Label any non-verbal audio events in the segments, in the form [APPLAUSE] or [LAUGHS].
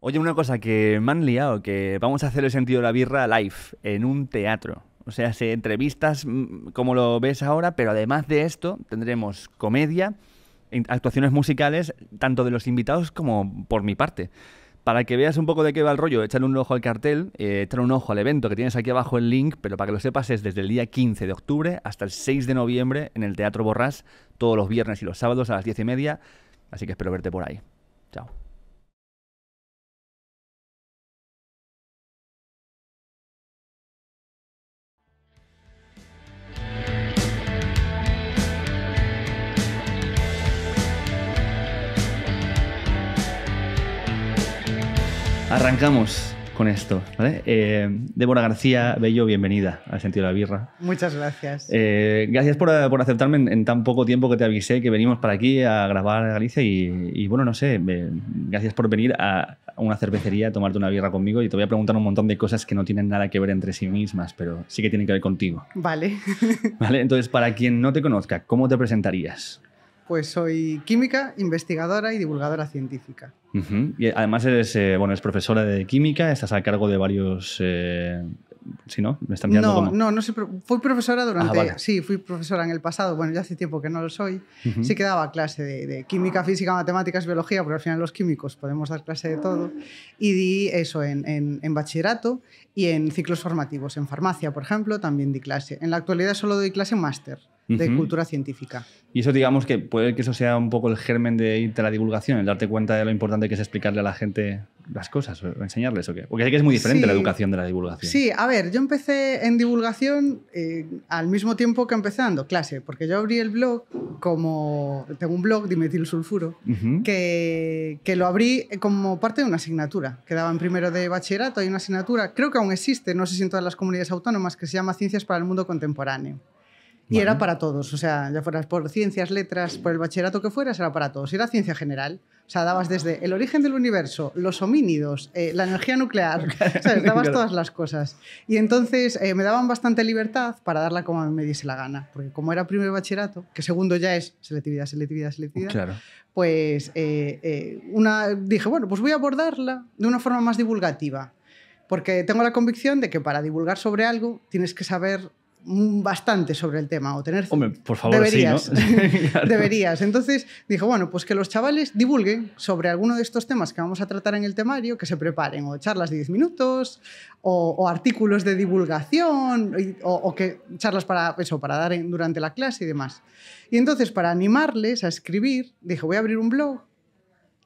Oye, una cosa que me han liado, que vamos a hacer el sentido de la birra live en un teatro. O sea, se entrevistas mm, como lo ves ahora, pero además de esto tendremos comedia, actuaciones musicales, tanto de los invitados como por mi parte. Para que veas un poco de qué va el rollo, échale un ojo al cartel, eh, echar un ojo al evento que tienes aquí abajo el link, pero para que lo sepas es desde el día 15 de octubre hasta el 6 de noviembre en el Teatro Borrás, todos los viernes y los sábados a las 10 y media, así que espero verte por ahí. Chao. arrancamos con esto. ¿vale? Eh, Débora García Bello, bienvenida al Sentido de la Birra. Muchas gracias. Eh, gracias por, eh, aceptarme en, tan poco tiempo que te avisé que venimos para aquí a grabar Galicia y, bueno, no sé, gracias por venir a una cervecería a tomarte una birra conmigo y te voy a preguntar un montón de cosas que no tienen nada que ver entre sí mismas, pero sí que tienen que ver contigo. Vale. [LAUGHS] vale, entonces para quien no te conozca, ¿cómo te presentarías? pues soy química, investigadora y divulgadora científica. Y además eres, eh, bueno, profesora de química, estás a cargo de varios... Eh, no? ¿Me no, no, no fui profesora ah, durante... Sí, fui profesora en el pasado, bueno, ya hace tiempo que no lo soy. Sí que daba clase de, química, física, matemáticas, biología, porque al final los químicos podemos dar clase de todo. Y di eso en, en bachillerato y en ciclos formativos. En farmacia, por ejemplo, también di clase. En la actualidad solo doy clase en máster de cultura científica. Y eso digamos que puede que eso sea un poco el germen de irte a la divulgación, el darte cuenta de lo importante que es explicarle a la gente las cosas, enseñarles o qué. Porque sé que es muy diferente la educación de la divulgación. Sí, a ver, yo empecé en divulgación eh, al mismo tiempo que empecé dando clase, porque yo abrí el blog como... Tengo un blog de Sulfuro, que, que lo abrí como parte de una asignatura. quedaba en primero de bachillerato, hay una asignatura, creo que aún existe, no sé si en todas las comunidades autónomas, que se llama Ciencias para el Mundo Contemporáneo. Y era para todos, o sea, ya fueras por ciencias, letras, por el bachillerato que fueras, era para todos. Era ciencia general. O sea, dabas desde el origen del universo, los homínidos, eh, la energía nuclear, o [LAUGHS] sea, dabas todas las cosas. Y entonces eh, me daban bastante libertad para darla como me diese la gana, porque como era primer bachillerato, que segundo ya es selectividad, selectividad, selectividad, pues eh, una, dije, bueno, pues voy a abordarla de una forma más divulgativa, porque tengo la convicción de que para divulgar sobre algo tienes que saber Mm, bastante sobre el tema o tener... por favor, deberías. [LAUGHS] Sí, Deberías. Entonces dije, bueno, pues que los chavales divulguen sobre alguno de estos temas que vamos a tratar en el temario, que se preparen o charlas de 10 minutos o, artículos de divulgación o, o, que charlas para eso, para dar durante la clase y demás. Y entonces para animarles a escribir, dije, voy a abrir un blog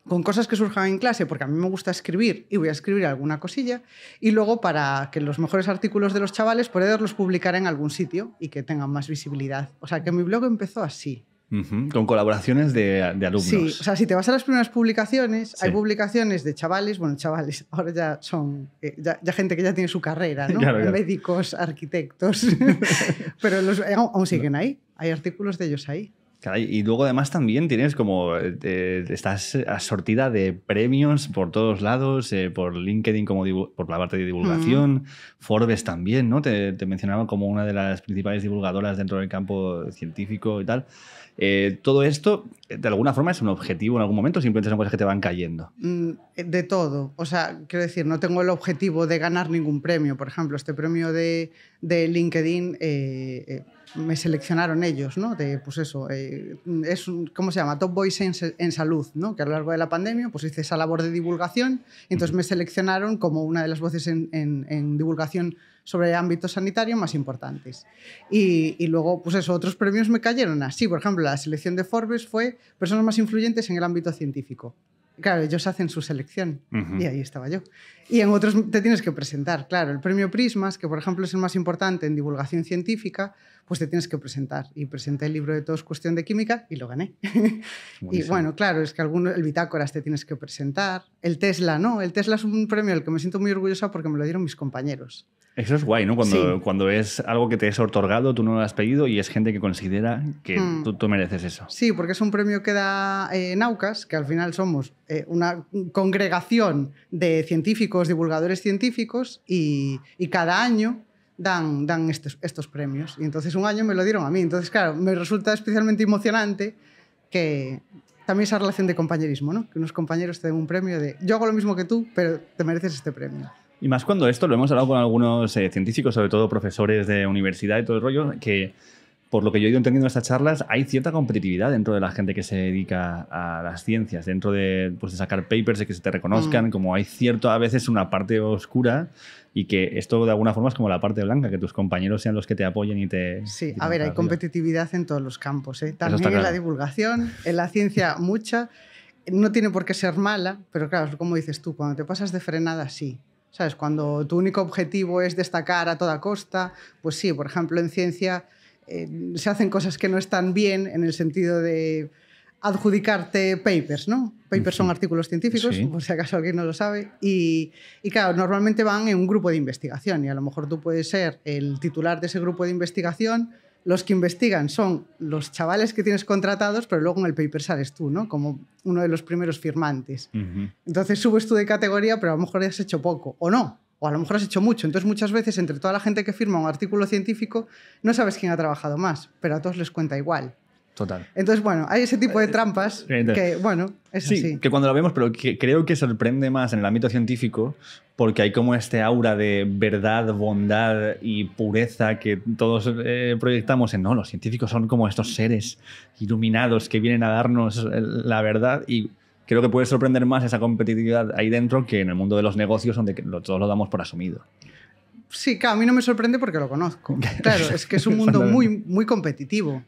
con cosas que surjan en clase, porque a mí me gusta escribir y voy a escribir alguna cosilla, y luego para que los mejores artículos de los chavales poderlos publicar en algún sitio y que tengan más visibilidad. O sea, que mi blog empezó así. Con colaboraciones de, alumnos. Sí, o sea, si te vas a las primeras publicaciones, hay publicaciones de chavales, bueno, chavales, [LAUGHS] ahora ya son eh, ya, gente que ya tiene su carrera, ¿no? [LAUGHS] Médicos, arquitectos, [LAUGHS] pero aún siguen ahí, hay artículos de ellos ahí y luego además también tienes como, eh, eh, estás asortida de premios por todos lados, eh, por LinkedIn como por la parte de divulgación, mm. Forbes también, ¿no? Te, mencionaba como una de las principales divulgadoras dentro del campo científico y tal. todo esto, de alguna forma, es un objetivo en algún momento, simplemente son cosas que te van cayendo. Mm, de todo, o sea, quiero decir, no tengo el objetivo de ganar ningún premio, por ejemplo, este premio de, de LinkedIn me seleccionaron ellos, ¿no? De, pues eso, eh, es, ¿cómo se llama? Top Boys en, Salud, ¿no? Que a lo largo de la pandemia pues hice esa labor de divulgación, entonces me seleccionaron como una de las voces en, divulgación sobre el ámbito sanitario más importantes. Y, luego, pues eso, otros premios me cayeron así. Por ejemplo, la selección de Forbes fue personas más influyentes en el ámbito científico. Claro, ellos hacen su selección y ahí estaba yo. Y en otros te tienes que presentar, claro. El premio Prismas, que por ejemplo es el más importante en divulgación científica, pues te tienes que presentar. Y presenté el libro de Todos Cuestión de Química y lo gané. [LAUGHS] y bueno, claro, es que alguno, el bitácoras te tienes que presentar. El Tesla, no, el Tesla es un premio al que me siento muy orgullosa porque me lo dieron mis compañeros. Eso es guay, ¿no? Cuando, cuando es algo que te es otorgado, tú no lo has pedido y es gente que considera que hmm. tú, mereces eso. Sí, porque es un premio que da eh, Naucas, que al final somos eh, una congregación de científicos, divulgadores científicos, y, y cada año dan, estos, premios. Y entonces un año me lo dieron a mí. Entonces, claro, me resulta especialmente emocionante que también esa relación de compañerismo, ¿no? Que unos compañeros te den un premio de yo hago lo mismo que tú, pero te mereces este premio. Y más cuando esto lo hemos hablado con algunos eh, científicos, sobre todo profesores de universidad y todo el rollo, que por lo que yo he ido entendiendo en estas charlas, hay cierta competitividad dentro de la gente que se dedica a las ciencias, dentro de, pues, de sacar papers, y que se te reconozcan, mm. como hay cierto a veces una parte oscura y que esto de alguna forma es como la parte blanca, que tus compañeros sean los que te apoyen y te... Sí, a ver, hay competitividad en todos los campos, ¿eh? también en la divulgación, en la ciencia [LAUGHS] mucha, no tiene por qué ser mala, pero claro, como dices tú, cuando te pasas de frenada, sí, ¿sabes? Cuando tu único objetivo es destacar a toda costa, pues sí, por ejemplo, en ciencia se hacen cosas que no están bien en el sentido de adjudicarte papers, ¿no? Papers son artículos científicos, por si acaso alguien no lo sabe. Y, claro, normalmente van en un grupo de investigación y a lo mejor tú puedes ser el titular de ese grupo de investigación. Los que investigan son los chavales que tienes contratados, pero luego en el paper sales tú, ¿no? Como uno de los primeros firmantes. Entonces subes tú de categoría, pero a lo mejor ya has hecho poco, o no, o a lo mejor has hecho mucho. Entonces muchas veces entre toda la gente que firma un artículo científico no sabes quién ha trabajado más, pero a todos les cuenta igual. Total. Entonces, bueno, hay ese tipo de trampas eh, que, bueno, es sí, Que cuando lo vemos, pero que creo que sorprende más en el ámbito científico porque hay como este aura de verdad, bondad y pureza que todos eh, proyectamos en, no, los científicos son como estos seres iluminados que vienen a darnos la verdad y creo que puede sorprender más esa competitividad ahí dentro que en el mundo de los negocios, donde todos lo damos por asumido. Sí, claro, a mí no me sorprende porque lo conozco. [LAUGHS] Claro, es que es un mundo muy, muy competitivo.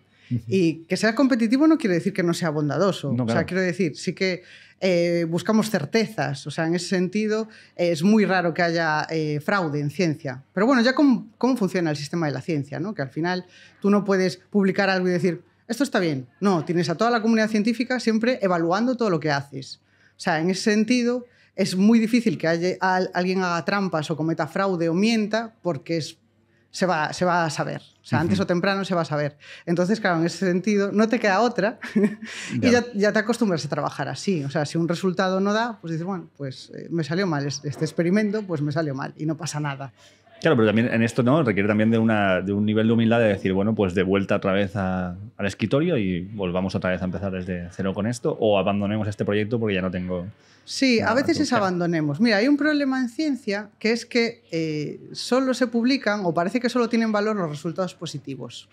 Y que sea competitivo no quiere decir que no sea bondadoso. O sea, quiero decir, sí que eh, buscamos certezas. O sea, en ese sentido eh, es muy raro que haya eh, fraude en ciencia. Pero bueno, ya cómo, cómo funciona el sistema de la ciencia, ¿no? Que al final tú no puedes publicar algo y decir, esto está bien. No, tienes a toda la comunidad científica siempre evaluando todo lo que haces. O sea, en ese sentido, es muy difícil que alguien haga trampas o cometa fraude o mienta porque se, va, se va a saber. O sea, antes o temprano se va a saber. Entonces, claro, en ese sentido, no te queda otra [LAUGHS] y ya, ya, te acostumbras a trabajar así. O sea, si un resultado no da, pues dices, bueno, pues eh, me salió mal este, este experimento, pues me salió mal y no pasa nada. Claro, pero también en esto no requiere también de, una, de un nivel de humildad de decir, bueno, pues de vuelta otra vez al escritorio y volvamos otra vez a empezar desde cero con esto o abandonemos este proyecto porque ya no tengo... Sí, a veces es abandonemos. Mira, hay un problema en ciencia que es que eh, solo se publican o parece que solo tienen valor los resultados positivos.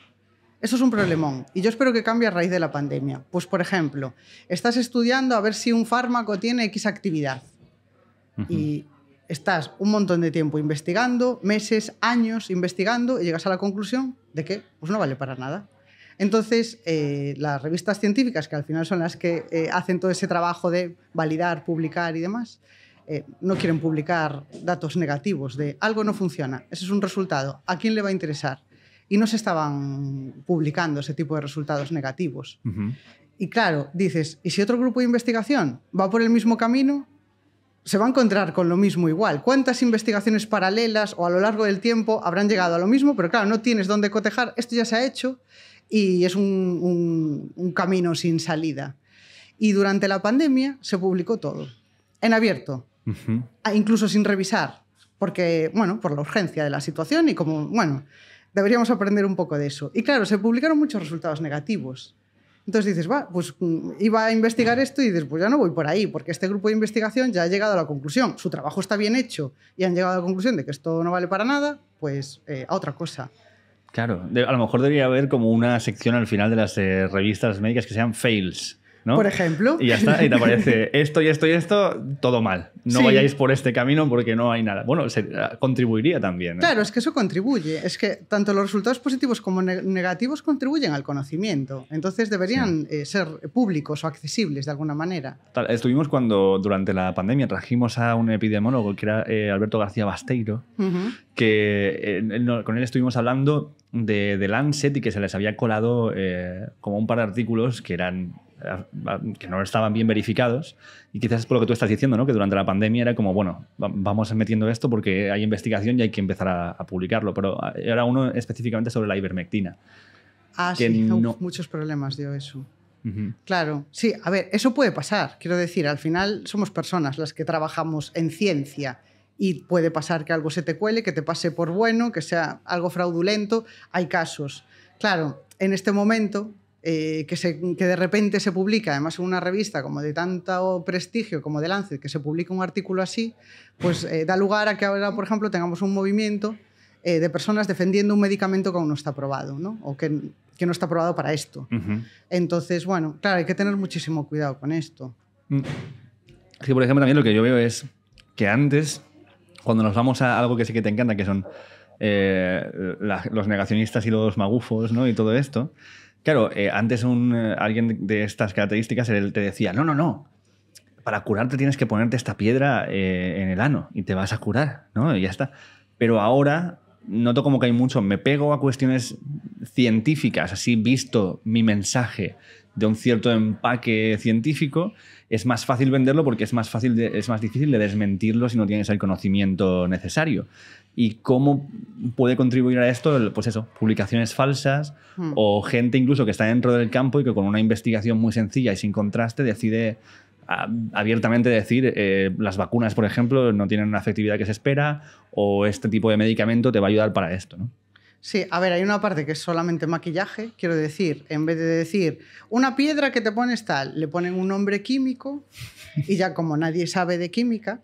Eso es un problemón y yo espero que cambie a raíz de la pandemia. Pues, por ejemplo, estás estudiando a ver si un fármaco tiene X actividad. Y estás un montón de tiempo investigando, meses, años investigando y llegas a la conclusión de que pues no vale para nada. Entonces, eh, las revistas científicas, que al final son las que eh, hacen todo ese trabajo de validar, publicar y demás, eh, no quieren publicar datos negativos de algo no funciona, ese es un resultado, ¿a quién le va a interesar? Y no se estaban publicando ese tipo de resultados negativos. Y claro, dices, ¿y si otro grupo de investigación va por el mismo camino? se va a encontrar con lo mismo igual. ¿Cuántas investigaciones paralelas o a lo largo del tiempo habrán llegado a lo mismo? Pero claro, no tienes dónde cotejar, esto ya se ha hecho y es un, camino sin salida. Y durante la pandemia se publicó todo, en abierto, incluso sin revisar, porque, bueno, por la urgencia de la situación y como, bueno, deberíamos aprender un poco de eso. Y claro, se publicaron muchos resultados negativos. Entonces dices, va, pues mm, iba a investigar esto y dices, pues ya no voy por ahí, porque este grupo de investigación ya ha llegado a la conclusión, su trabajo está bien hecho y han llegado a la conclusión de que esto no vale para nada, pues eh, a otra cosa. Claro, a lo mejor debería haber como una sección al final de las eh, revistas médicas que sean fails, por ejemplo. Y ya está, y te aparece [LAUGHS] esto y esto y esto, todo mal. No vayáis por este camino porque no hay nada. Bueno, contribuiría también. ¿eh? Claro, es que eso contribuye. Es que tanto los resultados positivos como negativos contribuyen al conocimiento. Entonces deberían eh, ser públicos o accesibles de alguna manera. estuvimos cuando durante la pandemia trajimos a un epidemiólogo que era eh, Alberto García Basteiro, que con él estuvimos hablando de, de Lancet y que se les había colado como un par de artículos que eran que no estaban bien verificados. Y quizás es por lo que tú estás diciendo, ¿no? que durante la pandemia era como, bueno, vamos metiendo esto porque hay investigación y hay que empezar a, publicarlo. Pero era uno específicamente sobre la ivermectina. Ah, que sí, muchos problemas dio eso. Claro, sí, a ver, eso puede pasar. Quiero decir, al final somos personas las que trabajamos en ciencia y puede pasar que algo se te cuele, que te pase por bueno, que sea algo fraudulento. Hay casos. Claro, en este momento eh, que, que, de repente se publica, además en una revista como de tanto prestigio como de Lancet, que se publica un artículo así, pues eh, da lugar a que ahora, por ejemplo, tengamos un movimiento eh, de personas defendiendo un medicamento que aún no está aprobado, ¿no? O que, no está aprobado para esto. Entonces, bueno, claro, hay que tener muchísimo cuidado con esto. Mm. Sí, por ejemplo, también lo que yo veo es que antes, cuando nos vamos a algo que sí que te encanta, que son los negacionistas y los magufos, ¿no? Y todo esto Claro, eh, antes un, eh, alguien de estas características te decía, no, no, no, para curarte tienes que ponerte esta piedra eh, en el ano y te vas a curar, ¿no? Y ya está. Pero ahora noto como que hay mucho, me pego a cuestiones científicas, así visto mi mensaje de un cierto empaque científico, es más fácil venderlo porque es más, fácil es más difícil de desmentirlo si no tienes el conocimiento necesario. ¿Y cómo puede contribuir a esto? Pues eso, publicaciones falsas hmm. o gente incluso que está dentro del campo y que con una investigación muy sencilla y sin contraste decide ah, abiertamente decir eh, las vacunas, por ejemplo, no tienen una efectividad que se espera o este tipo de medicamento te va a ayudar para esto, Sí, a ver, hay una parte que es solamente maquillaje, quiero decir, en vez de decir una piedra que te pones tal, le ponen un nombre químico y ya como nadie sabe de química,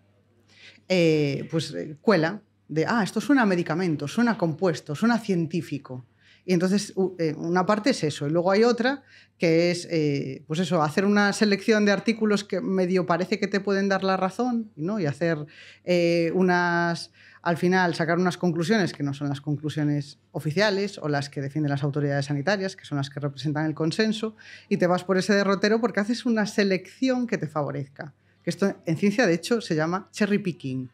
eh, pues eh, cuela, de, ah, esto suena medicamento, suena compuesto, suena científico. Y entonces eh, una parte es eso, y luego hay otra que es, eh, pues eso, hacer una selección de artículos que medio parece que te pueden dar la razón, ¿no? Y hacer eh, unas, al final, sacar unas conclusiones que no son las conclusiones oficiales o las que defienden las autoridades sanitarias, que son las que representan el consenso, y te vas por ese derrotero porque haces una selección que te favorezca esto en ciencia de hecho se llama cherry picking.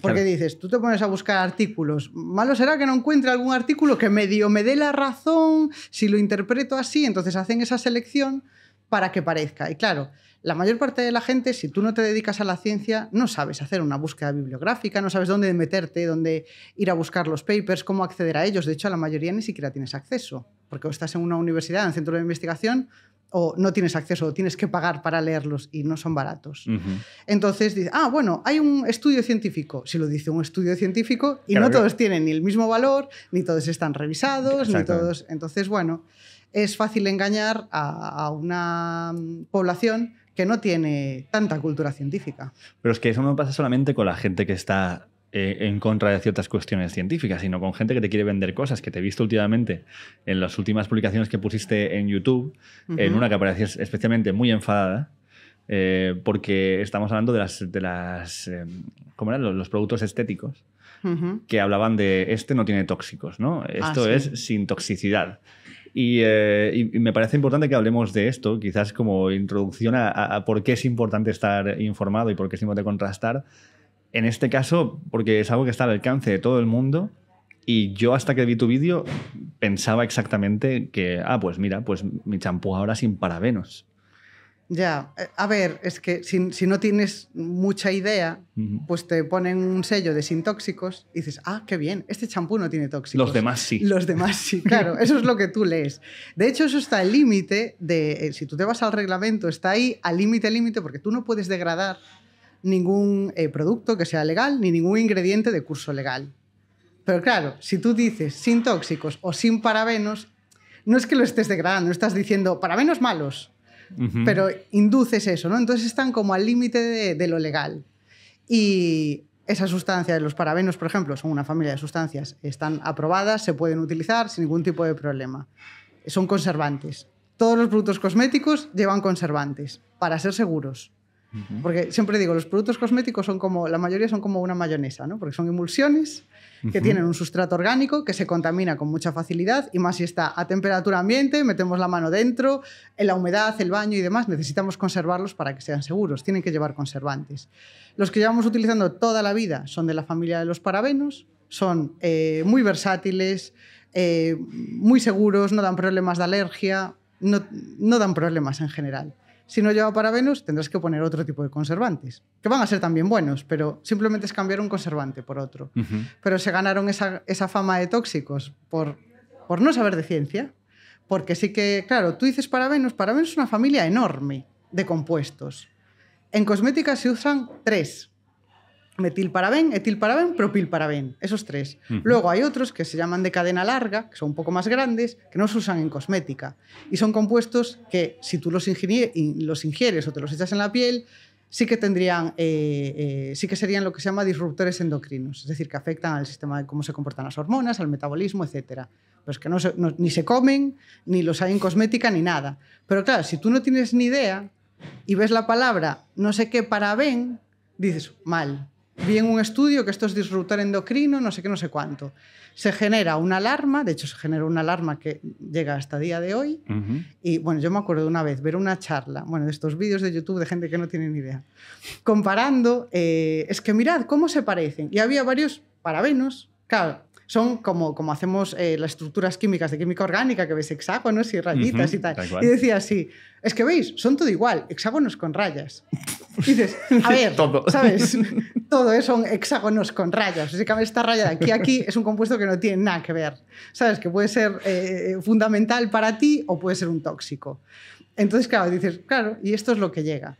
porque dices, tú te pones a buscar artículos, malo será que no encuentre algún artículo que medio me dé la razón, si lo interpreto así, entonces hacen esa selección para que parezca. Y claro, la mayor parte de la gente, si tú no te dedicas a la ciencia, no sabes hacer una búsqueda bibliográfica, no sabes dónde meterte, dónde ir a buscar los papers, cómo acceder a ellos. De hecho, a la mayoría ni siquiera tienes acceso, porque o estás en una universidad, en un centro de investigación, o no tienes acceso o tienes que pagar para leerlos y no son baratos. Entonces dice, ah, bueno, hay un estudio científico. Si lo dice un estudio científico y no todos tienen ni el mismo valor, ni todos están revisados, ni todos. Entonces, bueno, es fácil engañar a una mm, población que no tiene tanta cultura científica. Pero es que eso no pasa solamente con la gente que está eh, en contra de ciertas cuestiones científicas, sino con gente que te quiere vender cosas, que te he visto últimamente en las últimas publicaciones que pusiste en YouTube, en una que aparecías especialmente muy enfadada. Eh, porque estamos hablando de eh, Los, productos estéticos que hablaban de este no tiene tóxicos, ¿no? Ah, Esto es sin toxicidad. Eh, y, me parece importante que hablemos de esto, quizás como introducción a, a, por qué es importante estar informado y por qué es importante contrastar. En este caso, porque es algo que está al alcance de todo el mundo. Y yo hasta que vi tu vídeo pensaba exactamente que, ah, pues mira, pues mi champú ahora sin parabenos. Ya, eh, a ver, es que si, no tienes mucha idea, pues te ponen un sello de sin tóxicos y dices, ah, qué bien, este champú no tiene tóxicos. Los demás sí. [LAUGHS] Los demás sí, claro, [LAUGHS] eso es lo que tú lees. De hecho, eso está al límite de, eh, si tú te vas al reglamento, está ahí al límite, límite, porque tú no puedes degradar ningún eh, producto que sea legal ni ningún ingrediente de curso legal. Pero claro, si tú dices sin tóxicos o sin parabenos, no es que lo estés degradando, estás diciendo parabenos malos pero induces eso, ¿no? Entonces están como al límite de, de, lo legal. Y esas sustancias, los parabenos, por ejemplo, son una familia de sustancias, están aprobadas, se pueden utilizar sin ningún tipo de problema. Son conservantes. Todos los productos cosméticos llevan conservantes, para ser seguros. Porque siempre digo, los productos cosméticos son como, la mayoría son como una mayonesa, ¿no? Porque son emulsiones que tienen un sustrato orgánico que se contamina con mucha facilidad y más si está a temperatura ambiente, metemos la mano dentro, en la humedad, el baño y demás, necesitamos conservarlos para que sean seguros, tienen que llevar conservantes. Los que llevamos utilizando toda la vida son de la familia de los parabenos, son eh, muy versátiles, eh, muy seguros, no dan problemas de alergia, no dan problemas en general. Si no lleva para tendrás que poner otro tipo de conservantes, que van a ser también buenos, pero simplemente es cambiar un conservante por otro. Pero se ganaron esa, fama de tóxicos por, por no saber de ciencia, porque sí que, claro, tú dices parabenos, parabenos es una familia enorme de compuestos. En cosmética se usan tres, metilparaben, etilparaben, propilparaben. esos tres. Luego hay otros que se llaman de cadena larga, que son un poco más grandes, que no se usan en cosmética. Y son compuestos que si tú los, ingieres o te los echas en la piel, sí que tendrían, eh, eh, sí que serían lo que se llama disruptores endocrinos, es decir, que afectan al sistema de cómo se comportan las hormonas, al metabolismo, etc. Pues que ni se comen, ni los hay en cosmética, ni nada. Pero claro, si tú no tienes ni idea y ves la palabra no sé qué paraben, dices, mal, vi en un estudio que esto es disruptor endocrino, no sé qué, no sé cuánto. Se genera una alarma, de hecho se genera una alarma que llega hasta día de hoy. Y bueno, yo me acuerdo una vez ver una charla, bueno, de estos vídeos de YouTube de gente que no tiene ni idea, comparando, eh, es que mirad cómo se parecen. Y había varios parabenos. Claro, son como, como hacemos eh, las estructuras químicas de química orgánica, que ves hexágonos y rayitas y tal. y decía así, es que veis, son todo igual, hexágonos con rayas. dices, a ver, [LAUGHS] ¿sabes? [LAUGHS] Todo son hexágonos con rayas. Así que esta raya de aquí a aquí es un compuesto que no tiene nada que ver. ¿Sabes? Que puede ser eh, eh, fundamental para ti o puede ser un tóxico. Entonces, claro, dices, claro, y esto es lo que llega.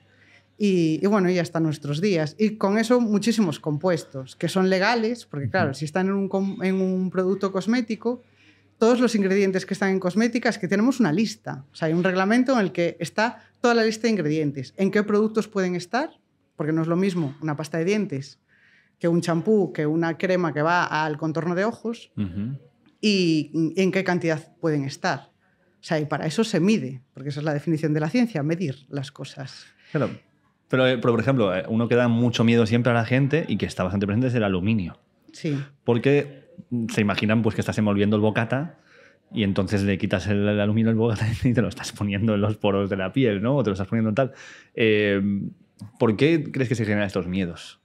Y, bueno, y hasta nuestros días. Y con eso muchísimos compuestos, que son legales, porque claro, si están en un, en un, producto cosmético, todos los ingredientes que están en cosmética es que tenemos una lista, o sea, hay un reglamento en el que está toda la lista de ingredientes, en qué productos pueden estar, porque no es lo mismo una pasta de dientes que un champú, que una crema que va al contorno de ojos, y, y en qué cantidad pueden estar. O sea, y para eso se mide, porque esa es la definición de la ciencia, medir las cosas. Claro, eh, pero, por ejemplo, eh, uno que da mucho miedo siempre a la gente y que está bastante presente es el aluminio. Sí. Porque se imaginan pues, que estás envolviendo el bocata y entonces le quitas el, aluminio al bocata [LAUGHS] y te lo estás poniendo en los poros de la piel, ¿no? O te lo estás poniendo tal. Em, ¿Por qué crees que se generan estos miedos?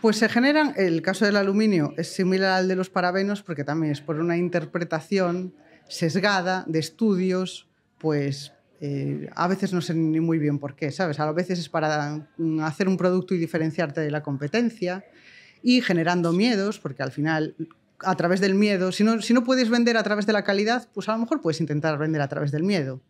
Pues se generan, el caso del aluminio es similar al de los parabenos porque también es por una interpretación sesgada de estudios, pues eh, a veces no sé ni muy bien por qué, ¿sabes? A veces es para mm, hacer un producto y diferenciarte de la competencia y generando miedos, porque al final a través del miedo, si no, si no puedes vender a través de la calidad, pues a lo mejor puedes intentar vender a través del miedo.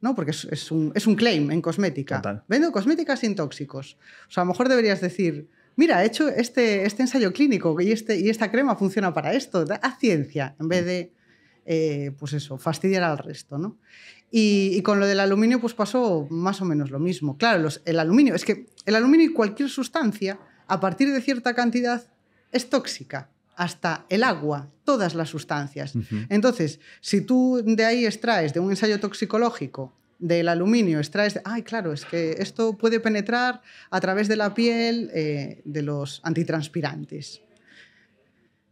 ¿no? Porque es, un, es un, claim en cosmética. Vendo cosméticas sin tóxicos. O sea, a lo mejor deberías decir, mira, he hecho este, este ensayo clínico y, este, y esta crema funciona para esto, Haz ciencia, en vez de, eh, pues eso, fastidiar al resto, ¿no? Y, con lo del aluminio pues pasó más o menos lo mismo. Claro, el aluminio, es que el aluminio y cualquier sustancia, a partir de cierta cantidad, es tóxica. Hasta el agua, todas las sustancias. Entonces, si tú de ahí extraes, de un ensayo toxicológico, del aluminio, extraes... ay, claro, es que esto puede penetrar a través de la piel eh, de los antitranspirantes.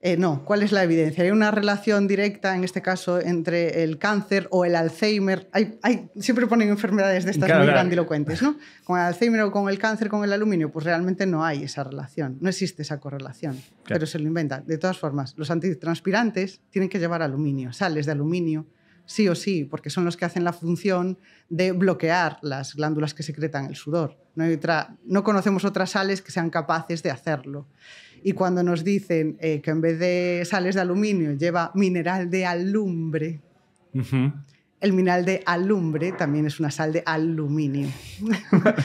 Eh, no, ¿cuál es la evidencia? Hay una relación directa, en este caso, entre el cáncer o el Alzheimer. Hay, siempre ponen enfermedades de estas muy grandilocuentes, ¿no? Con el Alzheimer o con el cáncer, con el aluminio, pues realmente no hay esa relación, no existe esa correlación, pero se lo inventa De todas formas, los antitranspirantes tienen que llevar aluminio, sales de aluminio, sí o sí, porque son los que hacen la función de bloquear las glándulas que secretan el sudor. no conocemos otras sales que sean capaces de hacerlo. Y cuando nos dicen eh, que en vez de sales de aluminio lleva mineral de alumbre, el mineral de alumbre también es una sal de aluminio. [LAUGHS]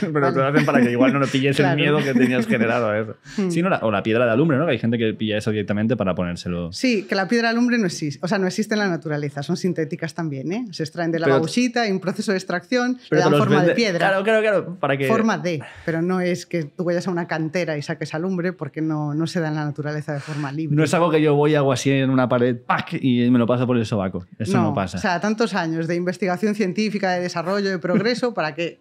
Pero lo hacen para que igual no lo pilles el miedo que tenías generado a eso. Hmm. Sí, la, o la piedra de alumbre, ¿no? hay gente que pilla eso directamente para ponérselo. Sí, que la piedra de alumbre no existe, o sea, no existe en la naturaleza, son sintéticas también, ¿eh? Se extraen de la bauxita y un proceso de extracción, le dan forma de piedra. Claro, claro, claro, para que forma de, pero no es que tú vayas a una cantera y saques alumbre porque no, se da en la naturaleza de forma libre. No es algo que yo voy hago así en una pared, ¡pac! y me lo paso por el sobaco. Eso no pasa. O sea, tantos años de investigación científica, de desarrollo, de progreso, para que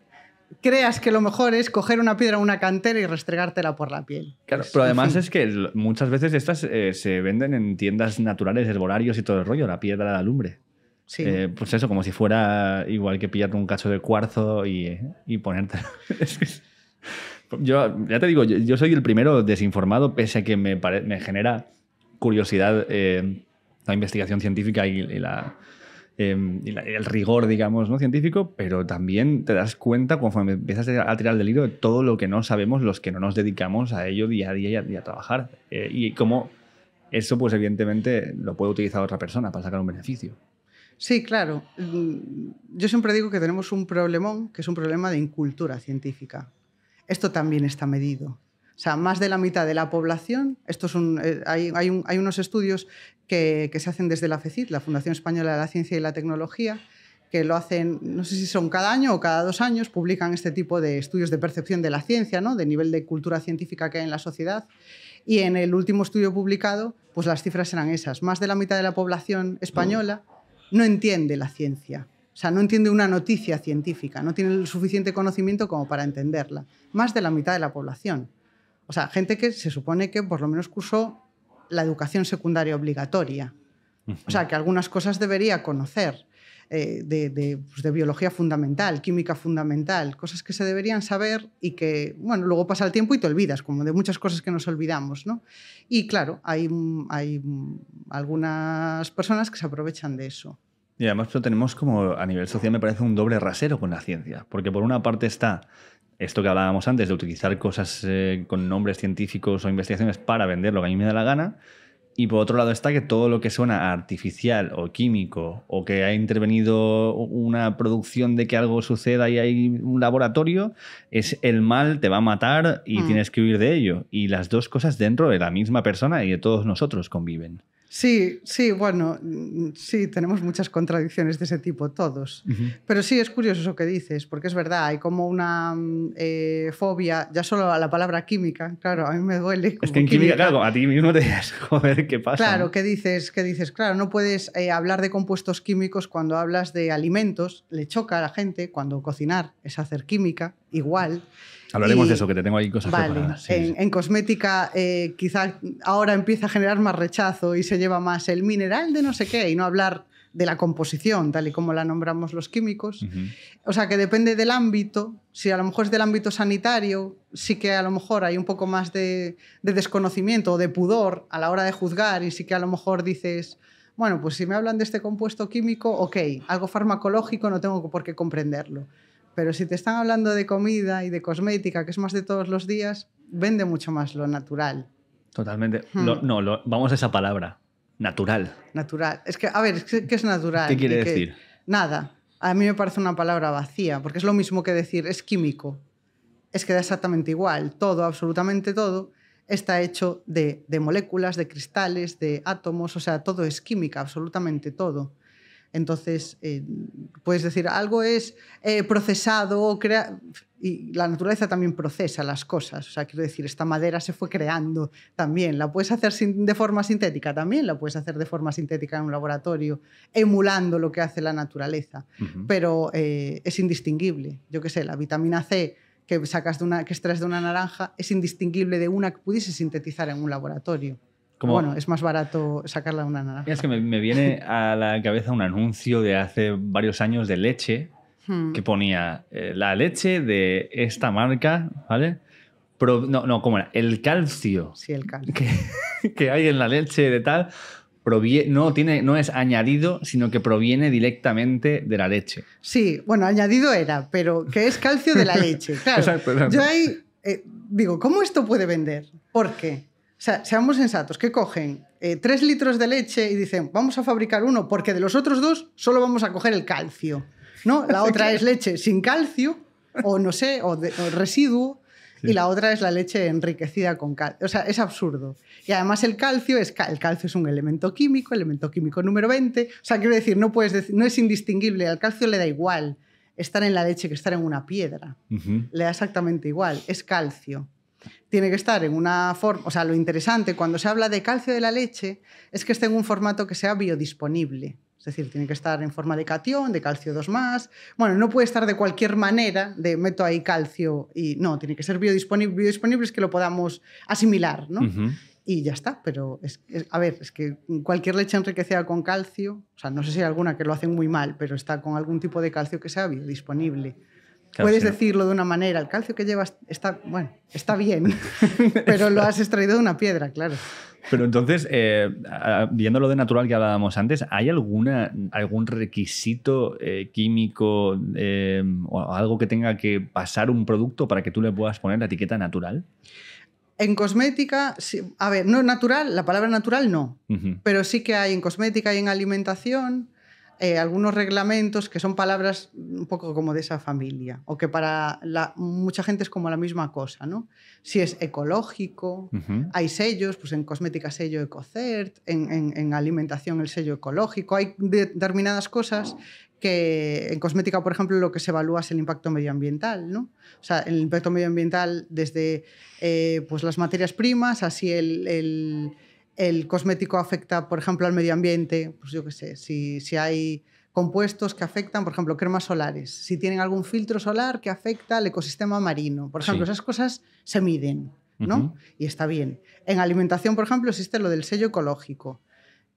creas que lo mejor es coger una piedra, una cantera y restregártela por la piel. Claro, pero además es que muchas veces estas eh, se venden en tiendas naturales, herbolarios y todo el rollo, la piedra de la lumbre. Sí. Eh, pues eso, como si fuera igual que pillarte un cacho de cuarzo y, y ponértelo. [LAUGHS] yo, ya te digo, yo, soy el primero desinformado, pese a que me, me genera curiosidad eh, la investigación científica y la Em, el rigor, digamos, ¿no? científico, pero también te das cuenta cuando empiezas a tirar del hilo de todo lo que no sabemos los que no nos dedicamos a ello día a día y a, trabajar. Eh, y cómo eso, pues evidentemente, lo puede utilizar otra persona para sacar un beneficio. Sí, claro. Mm, yo siempre digo que tenemos un problemón, que es un problema de incultura científica. Esto también está medido. O sea, más de la mitad de la población, esto es un, eh, hay, hay, unos estudios que, que, se hacen desde la FECIT, la Fundación Española de la Ciencia y la Tecnología, que lo hacen, no sé si son cada año o cada dos años, publican este tipo de estudios de percepción de la ciencia, ¿no? de nivel de cultura científica que hay en la sociedad. Y en el último estudio publicado, pues las cifras eran esas. Más de la mitad de la población española no entiende la ciencia. O sea, no entiende una noticia científica, no tiene el suficiente conocimiento como para entenderla. Más de la mitad de la población. O sea, gente que se supone que por lo menos cursó la educación secundaria obligatoria. O sea, que algunas cosas debería conocer. Eh, pues, de, biología fundamental, química fundamental, cosas que se deberían saber y que, bueno, luego pasa el tiempo y te olvidas, como de muchas cosas que nos olvidamos, ¿no? Y claro, hay, hay algunas personas que se aprovechan de eso. Y además lo tenemos como a nivel social me parece un doble rasero con la ciencia, porque por una parte está esto que hablábamos antes de utilizar cosas eh, con nombres científicos o investigaciones para vender lo que a mí me da la gana. Y por otro lado está que todo lo que suena artificial o químico o que ha intervenido una producción de que algo suceda y hay un laboratorio, es el mal, te va a matar y mm. tienes que huir de ello. Y las dos cosas dentro de la misma persona y de todos nosotros conviven. Sí, sí, bueno, mm, sí, tenemos muchas contradicciones de ese tipo todos. Pero sí es curioso eso que dices, porque es verdad, hay como una mm, eh, fobia, ya solo a la palabra química, claro, a mí me duele. es que en química, claro, a ti mismo te dices, [LAUGHS] joder, ¿qué pasa? Claro, ¿qué dices? dices? Claro, no puedes eh, hablar de compuestos químicos cuando hablas de alimentos, le choca a la gente, cuando cocinar es hacer química, igual. Hablaremos de eso, que te tengo ahí cosas vale, en, cosmética, eh, quizás ahora empieza a generar más rechazo y se lleva más el mineral de no sé qué y no hablar de la composición, tal y como la nombramos los químicos. O sea, que depende del ámbito. Si a lo mejor es del ámbito sanitario, sí que a lo mejor hay un poco más de desconocimiento o de pudor a la hora de juzgar y sí que a lo mejor dices, bueno, pues si me hablan de este compuesto químico, ok, algo farmacológico no tengo por qué comprenderlo. Pero si te están hablando de comida y de cosmética, que es más de todos los días, vende mucho más lo natural. Totalmente. Hmm. no, vamos a esa palabra. Natural. Natural. Es que, a ver, ¿qué, es natural? ¿Qué quiere decir? Nada. A mí me parece una palabra vacía, porque es lo mismo que decir es químico. Es que da exactamente igual. Todo, absolutamente todo, está hecho de moléculas, de cristales, de átomos. O sea, todo es química, absolutamente todo. Entonces, eh, puedes decir, algo es eh, procesado o crea... Y la naturaleza también procesa las cosas. O sea, quiero decir, esta madera se fue creando también. La puedes hacer de forma sintética también, la puedes hacer de forma sintética en un laboratorio, emulando lo que hace la naturaleza. Pero eh, es indistinguible. Yo qué sé, la vitamina C que, sacas de una, que extraes de una naranja es indistinguible de una que pudiese sintetizar en un laboratorio bueno, es más barato sacarla de una naranja. Es que me, viene a la cabeza un anuncio de hace varios años de leche hmm. que ponía eh, la leche de esta marca, ¿vale? no, no, ¿cómo era? El calcio. Sí, el [LAUGHS] Que, hay en la leche de tal. no, tiene, no es añadido, sino que proviene directamente de la leche. Sí, bueno, añadido era, pero que es calcio de la leche. [LAUGHS] Claro. Yo ahí eh, digo, ¿cómo esto puede vender? ¿Por qué? sea, seamos sensatos, ¿qué cogen? Eh, tres litros de leche y dicen, vamos a fabricar uno, porque de los otros dos solo vamos a coger el calcio. ¿no? La [LAUGHS] otra es leche sin calcio, o no sé, o, residuo, y la otra es la leche enriquecida con calcio. O sea, es absurdo. Y además el calcio es, el calcio es un elemento químico, elemento químico número 20. O sea, quiero decir, no, puedes no es indistinguible, al calcio le da igual estar en la leche que estar en una piedra. Le da exactamente igual, es calcio tiene que estar en una forma, o sea, lo interesante cuando se habla de calcio de la leche es que esté en un formato que sea biodisponible. Es decir, tiene que estar en forma de cation, de calcio 2 más. Bueno, no puede estar de cualquier manera, de meto ahí calcio y no, tiene que ser biodisponible. es que lo podamos asimilar, ¿no? Y ya está, pero a ver, es que cualquier leche enriquecida con calcio, o sea, no sé si hay alguna que lo hacen muy mal, pero está con algún tipo de calcio que sea biodisponible. Puedes decirlo de una manera, el calcio que llevas está, bueno, está bien, [LAUGHS] pero lo has extraído de una piedra, claro. Pero entonces, eh, viendo lo de natural que hablábamos antes, ¿hay alguna, algún requisito eh, químico eh, o algo que tenga que pasar un producto para que tú le puedas poner la etiqueta natural? En cosmética, a ver, no natural, la palabra natural no, pero sí que hay en cosmética y en alimentación eh, algunos reglamentos que son palabras un poco como de esa familia, o que para mucha gente es como la misma cosa, ¿no? Si es ecológico, hay sellos, pues en cosmética sello EcoCert, en, alimentación el sello ecológico, hay determinadas cosas que en cosmética, por ejemplo, lo que se evalúa es el impacto medioambiental, ¿no? O sea, el impacto medioambiental desde eh, pues las materias primas, así el el cosmético afecta, por ejemplo, al medio ambiente, pues yo qué sé, si, hay compuestos que afectan, por ejemplo, cremas solares, si tienen algún filtro solar que afecta al ecosistema marino, por ejemplo, esas cosas se miden, ¿no? Y está bien. En alimentación, por ejemplo, existe lo del sello ecológico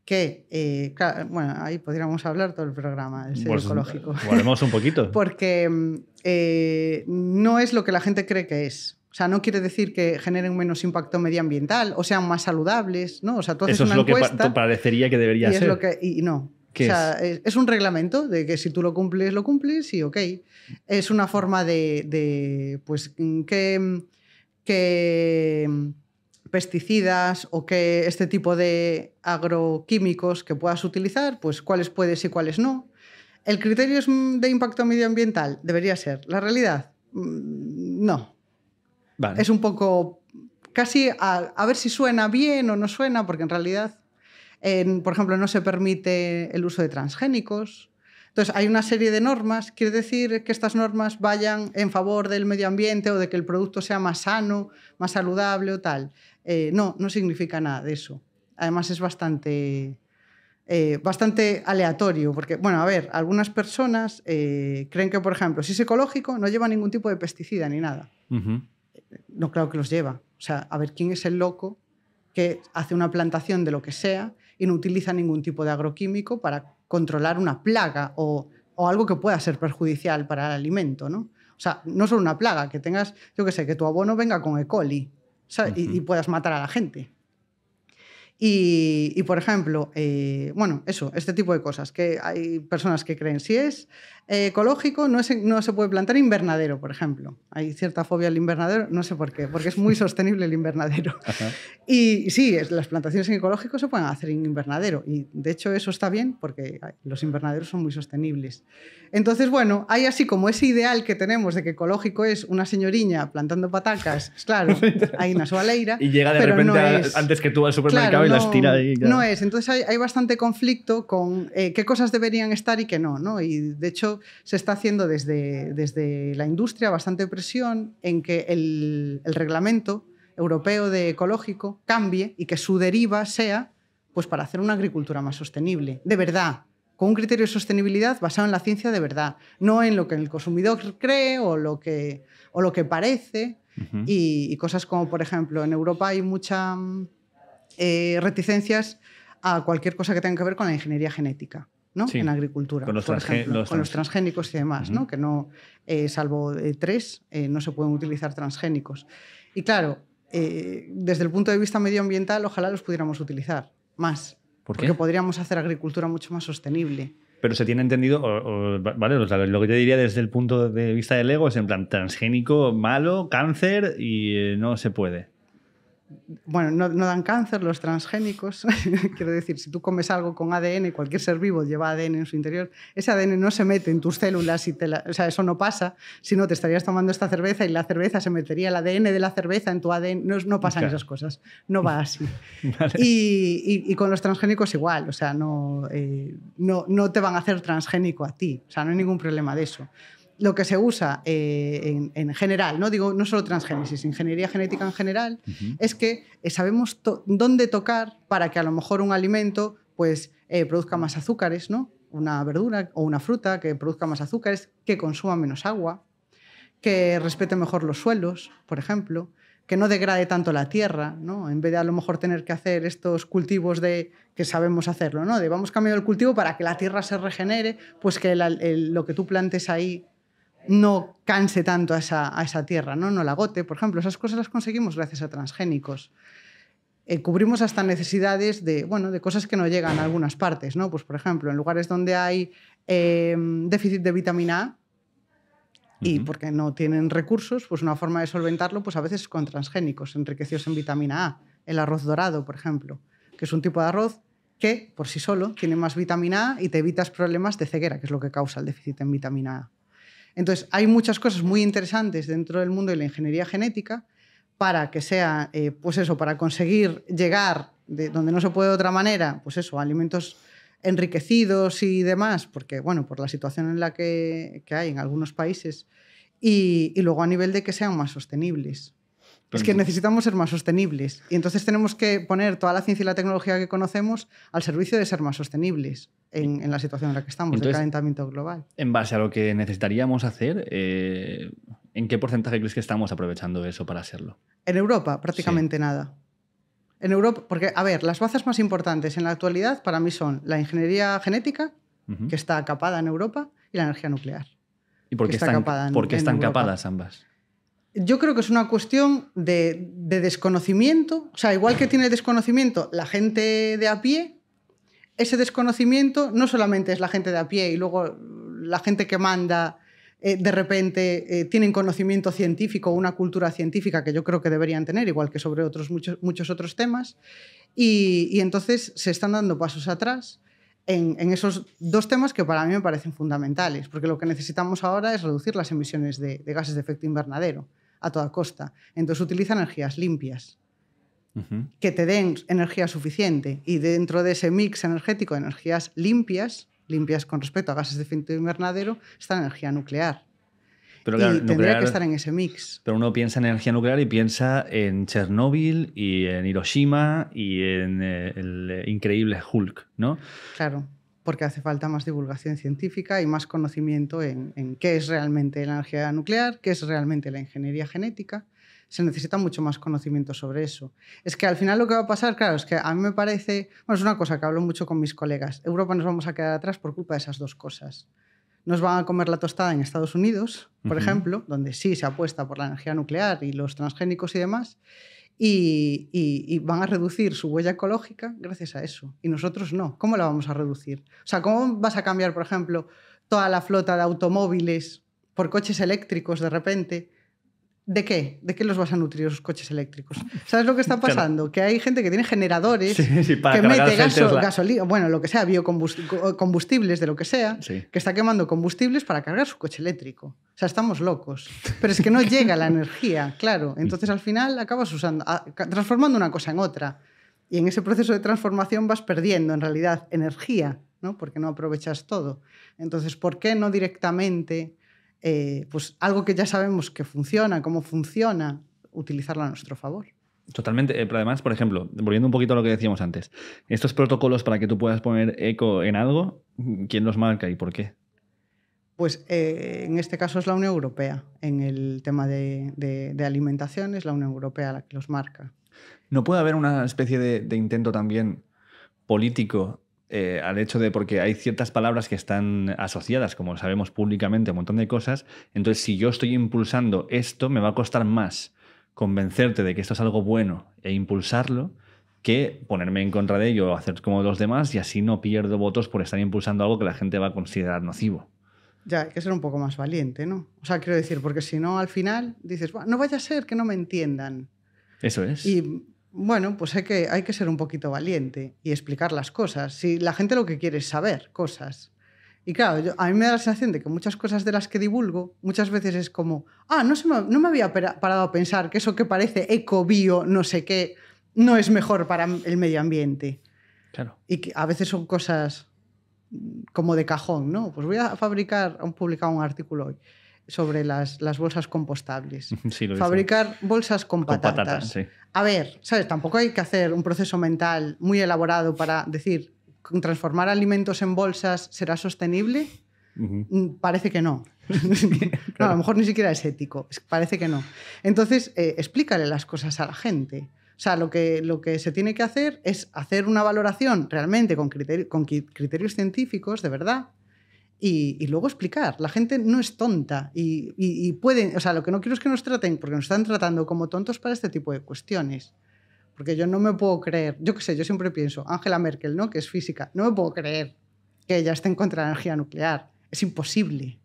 que, eh, bueno, ahí podríamos hablar todo el programa del sello pues, ecológico. un poquito. [LAUGHS] Porque mm, eh, no es lo que la gente cree que es. O sea, no quiere decir que generen menos impacto medioambiental o sean más saludables, ¿no? O sea, tú haces Eso es lo que parecería que debería ser. y no. es? un reglamento de que si tú lo cumples, lo cumples y ok. Es una forma de, pues, que pesticidas o que este tipo de agroquímicos que puedas utilizar, pues cuáles puedes y cuáles no. El criterio de impacto medioambiental debería ser. La realidad, mm, no. Es un poco casi a, ver si suena bien o no suena, porque en realidad, por ejemplo, no se permite el uso de transgénicos. Entonces, hay una serie de normas. Quiere decir que estas normas vayan en favor del medio ambiente o de que el producto sea más sano, más saludable o tal. Eh, no, no significa nada de eso. Además, es bastante... Eh, bastante aleatorio, porque, bueno, a ver, algunas personas eh, creen que, por ejemplo, si es ecológico, no lleva ningún tipo de pesticida ni nada no creo que los lleva. O sea, a ver quién es el loco que hace una plantación de lo que sea y no utiliza ningún tipo de agroquímico para controlar una plaga o, algo que pueda ser perjudicial para el alimento, ¿no? O sea, no solo una plaga, que tengas, yo qué sé, que tu abono venga con E. coli y, puedas matar a la gente. Y, por ejemplo, eh, bueno, eso, este tipo de cosas, que hay personas que creen si es, eh, ecológico, no, no se puede plantar en invernadero, por ejemplo. Hay cierta fobia al invernadero, no sé por qué, porque es muy [LAUGHS] sostenible el invernadero. [LAUGHS] Y, sí, las plantaciones en ecológico se pueden hacer en invernadero. Y de hecho eso está bien porque los invernaderos son muy sostenibles. Entonces, bueno, hay así como ese ideal que tenemos de que ecológico es una señoriña plantando patacas, [LAUGHS] claro, ahí en Asualeira. Y llega de repente antes que tú al supermercado y las tira No es, entonces hay, bastante conflicto con eh, qué cosas deberían estar y qué no, ¿no? Y de hecho se está haciendo desde, la industria bastante presión en que el, reglamento europeo de ecológico cambie y que su deriva sea pues, para hacer una agricultura más sostenible, de verdad, con un criterio de sostenibilidad basado en la ciencia de verdad, no en lo que el consumidor cree o lo que, o lo que parece. y, cosas como, por ejemplo, en Europa hay muchas eh, reticencias a cualquier cosa que tenga que ver con la ingeniería genética en agricultura, con los, por ejemplo, con los transgénicos y demás, que no, eh, salvo eh, tres, eh, no se pueden utilizar transgénicos. Y claro, desde el punto de vista medioambiental, ojalá los pudiéramos utilizar más, porque podríamos hacer agricultura mucho más sostenible. Pero se tiene entendido, ¿vale? lo que yo diría desde el punto de vista del ego es en plan transgénico, malo, cáncer y no se puede bueno, no, dan cáncer los transgénicos. [LAUGHS] Quiero decir, si tú comes algo con ADN, cualquier ser vivo lleva ADN en su interior, ese ADN no se mete en tus células, y o sea, eso no pasa, si no te estarías tomando esta cerveza y la cerveza se metería el ADN de la cerveza en tu ADN, no, pasan esas cosas, no va así. [LAUGHS] y, con los transgénicos igual, o sea, eh, no, no te van a hacer transgénico a ti, o sea, no hay ningún problema de eso lo que se usa eh, en, general, no digo no solo transgénesis, ingeniería genética en general, es que eh, sabemos dónde tocar para que a lo mejor un alimento pues, eh, produzca más azúcares, ¿no? una verdura o una fruta que produzca más azúcares, que consuma menos agua, que respete mejor los suelos, por ejemplo, que no degrade tanto la tierra, ¿no? en vez de a lo mejor tener que hacer estos cultivos de que sabemos hacerlo, ¿no? de vamos cambiando el cultivo para que la tierra se regenere, pues que lo que tú plantes ahí no canse tanto a esa, tierra, ¿no? la agote. Por ejemplo, esas cosas las conseguimos gracias a transgénicos. Eh, cubrimos hasta necesidades de, de cosas que no llegan a algunas partes. ¿no? Pues, por ejemplo, en lugares donde hay em, déficit de vitamina A y porque no tienen recursos, pues una forma de solventarlo pues a veces es con transgénicos enriquecidos en vitamina A. El arroz dorado, por ejemplo, que es un tipo de arroz que por sí solo tiene más vitamina A y te evitas problemas de ceguera, que es lo que causa el déficit en vitamina A. Entonces, hay muchas cosas muy interesantes dentro del mundo de la ingeniería genética para que sea, eh, pues eso, para conseguir llegar de donde no se puede de otra manera, pues eso, alimentos enriquecidos y demás, porque, bueno, por la situación en la que, hay en algunos países, y luego a nivel de que sean más sostenibles es que necesitamos ser más sostenibles y entonces tenemos que poner toda la ciencia y la tecnología que conocemos al servicio de ser más sostenibles en, la situación en la que estamos, el calentamiento global. En base a lo que necesitaríamos hacer, eh, ¿en qué porcentaje crees que estamos aprovechando eso para hacerlo? En Europa, prácticamente nada. En Europa, porque, a ver, las bazas más importantes en la actualidad para mí son la ingeniería genética, que está capada en Europa, y la energía nuclear. ¿Y por qué, están, ¿por qué están capadas ambas? yo creo que es una cuestión de, desconocimiento. O sea, igual que tiene desconocimiento la gente de a pie, ese desconocimiento no solamente es la gente de a pie y luego la gente que manda eh, de repente eh, tienen conocimiento científico, una cultura científica que yo creo que deberían tener, igual que sobre otros muchos, muchos otros temas. Y, entonces se están dando pasos atrás. En, esos dos temas que para mí me parecen fundamentales, porque lo que necesitamos ahora es reducir las emisiones de gases de efecto invernadero a toda costa. Entonces utiliza energías limpias que te den energía suficiente y dentro de ese mix energético de energías limpias, limpias con respecto a gases de efecto invernadero, está la energía nuclear. Pero y tendría que estar en ese mix. Pero uno piensa en energía nuclear y piensa en Chernóbil y en Hiroshima y en eh, el increíble Hulk, ¿no? Claro porque hace falta más divulgación científica y más conocimiento en, qué es realmente la energía nuclear, qué es realmente la ingeniería genética. Se necesita mucho más conocimiento sobre eso. Es que al final lo que va a pasar, claro, es que a mí me parece, bueno, es una cosa que hablo mucho con mis colegas, Europa nos vamos a quedar atrás por culpa de esas dos cosas nos van a comer la tostada en Estados Unidos, por ejemplo, donde sí se apuesta por la energía nuclear y los transgénicos y demás, y, van a reducir su huella ecológica gracias a eso. Y nosotros no. ¿Cómo la vamos a reducir? O sea, ¿cómo vas a cambiar, por ejemplo, toda la flota de automóviles por coches eléctricos de repente? ¿De qué? ¿De qué los vas a nutrir los coches eléctricos? ¿Sabes lo que está [LAUGHS] pasando? Que hay gente que tiene generadores, que mete gasolina, bueno, lo que sea, biocombustibles, de lo que sea, que está quemando combustibles para cargar su coche eléctrico. O sea, estamos locos. Pero es que no llega la energía, claro. Entonces al final acabas usando, transformando una cosa en otra. Y en ese proceso de transformación vas perdiendo en realidad energía, Porque no aprovechas todo. Entonces, ¿por qué no directamente eh, pues algo que ya sabemos que funciona, cómo funciona, utilizarlo a nuestro favor. Totalmente, eh, pero además, por ejemplo, volviendo un poquito a lo que decíamos antes, estos protocolos para que tú puedas poner eco en algo, ¿quién los marca y por qué? Pues eh, en este caso es la Unión Europea, en el tema de, alimentación es la Unión Europea la que los marca. ¿No puede haber una especie de intento también político eh, al hecho de porque hay ciertas palabras que están asociadas, como sabemos públicamente, un montón de cosas. Entonces, si yo estoy impulsando esto, me va a costar más convencerte de que esto es algo bueno e impulsarlo que ponerme en contra de ello, hacer como los demás y así no pierdo votos por estar impulsando algo que la gente va a considerar nocivo. Ya, hay que ser un poco más valiente, ¿no? O sea, quiero decir, porque si no, al final dices, no vaya a ser que no me entiendan. Eso es. Y bueno, pues hay que, hay que ser un poquito valiente y explicar las cosas. Si la gente lo que quiere es saber cosas. Y claro, a mí me da la sensación de que muchas cosas de las que divulgo muchas veces es como, ah, no, se me, no me había parado a pensar que eso que parece eco, bio, no sé qué, no es mejor para el medio ambiente. Claro. Y que a veces son cosas mm, como de cajón, ¿no? Pues voy a fabricar, han publicado un artículo hoy sobre las, bolsas compostables. [LAUGHS] Fabricar bolsas con, patatas. A ver, ¿sabes? Tampoco hay que hacer un proceso mental muy elaborado para decir, transformar alimentos en bolsas será sostenible. Mm, parece que no. [LAUGHS] A lo mejor ni siquiera es ético, parece que no. Entonces, eh, explícale las cosas a la gente. O sea, lo que, lo que se tiene que hacer es hacer una valoración realmente con criterios científicos, de verdad, y, luego explicar. La gente no es tonta y, pueden, o sea, lo que no quiero es que nos traten, porque nos están tratando como tontos para este tipo de cuestiones. Porque yo no me puedo creer, yo qué sé, yo siempre pienso, Angela Merkel, ¿no? Que es física, no me puedo creer que ella esté en contra de la energía nuclear. Es imposible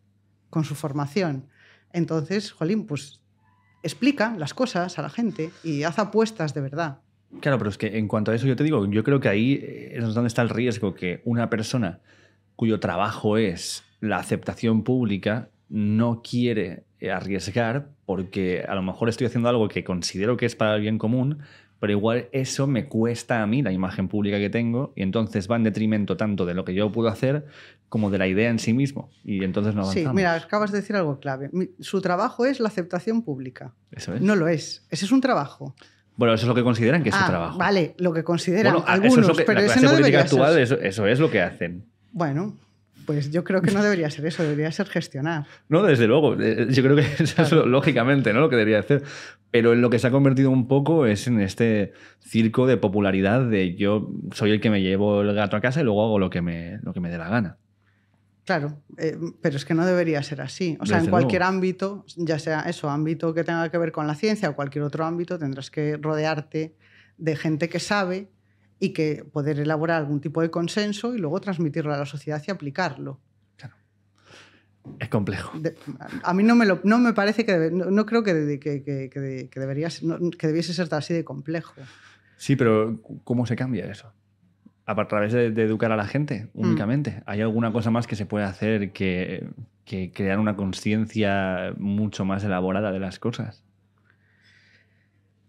con su formación. Entonces, Jolín, pues explica las cosas a la gente y hace apuestas de verdad. Claro, pero es que en cuanto a eso yo te digo, yo creo que ahí es donde está el riesgo que una persona cuyo trabajo es la aceptación pública, no quiere arriesgar porque a lo mejor estoy haciendo algo que considero que es para el bien común, pero igual eso me cuesta a mí la imagen pública que tengo y entonces va en detrimento tanto de lo que yo puedo hacer como de la idea en sí mismo y entonces no avanzamos. Sí, mira, acabas de decir algo clave. Su trabajo es la aceptación pública. Eso es. No lo es. Ese es un trabajo. Bueno, eso es lo que consideran que es su ah, trabajo. Vale, lo que consideran algunos, pero eso, es lo que hacen. Bueno, pues yo creo que no debería ser eso, debería ser gestionar. No, desde luego. Eh, yo creo que [LAUGHS] es lógicamente ¿no? lo que debería hacer. Pero en lo que se ha convertido un poco es en este circo de popularidad de yo soy el que me llevo el gato a casa y luego hago lo que me, lo que me dé la gana. Claro, eh, pero es que no debería ser así. O sea, en cualquier ámbito, ya sea eso, ámbito que tenga que ver con la ciencia o cualquier otro ámbito, tendrás que rodearte de gente que sabe y que poder elaborar algún tipo de consenso y luego transmitirlo a la sociedad y aplicarlo. Claro. Es complejo. a mí no me, no me parece que... no, creo que, que, debiese ser así de complejo. Sí, pero ¿cómo se cambia eso? A través de, educar a la gente mm. únicamente. ¿Hay alguna cosa más que se puede hacer que, que crear una conciencia mucho más elaborada de las cosas?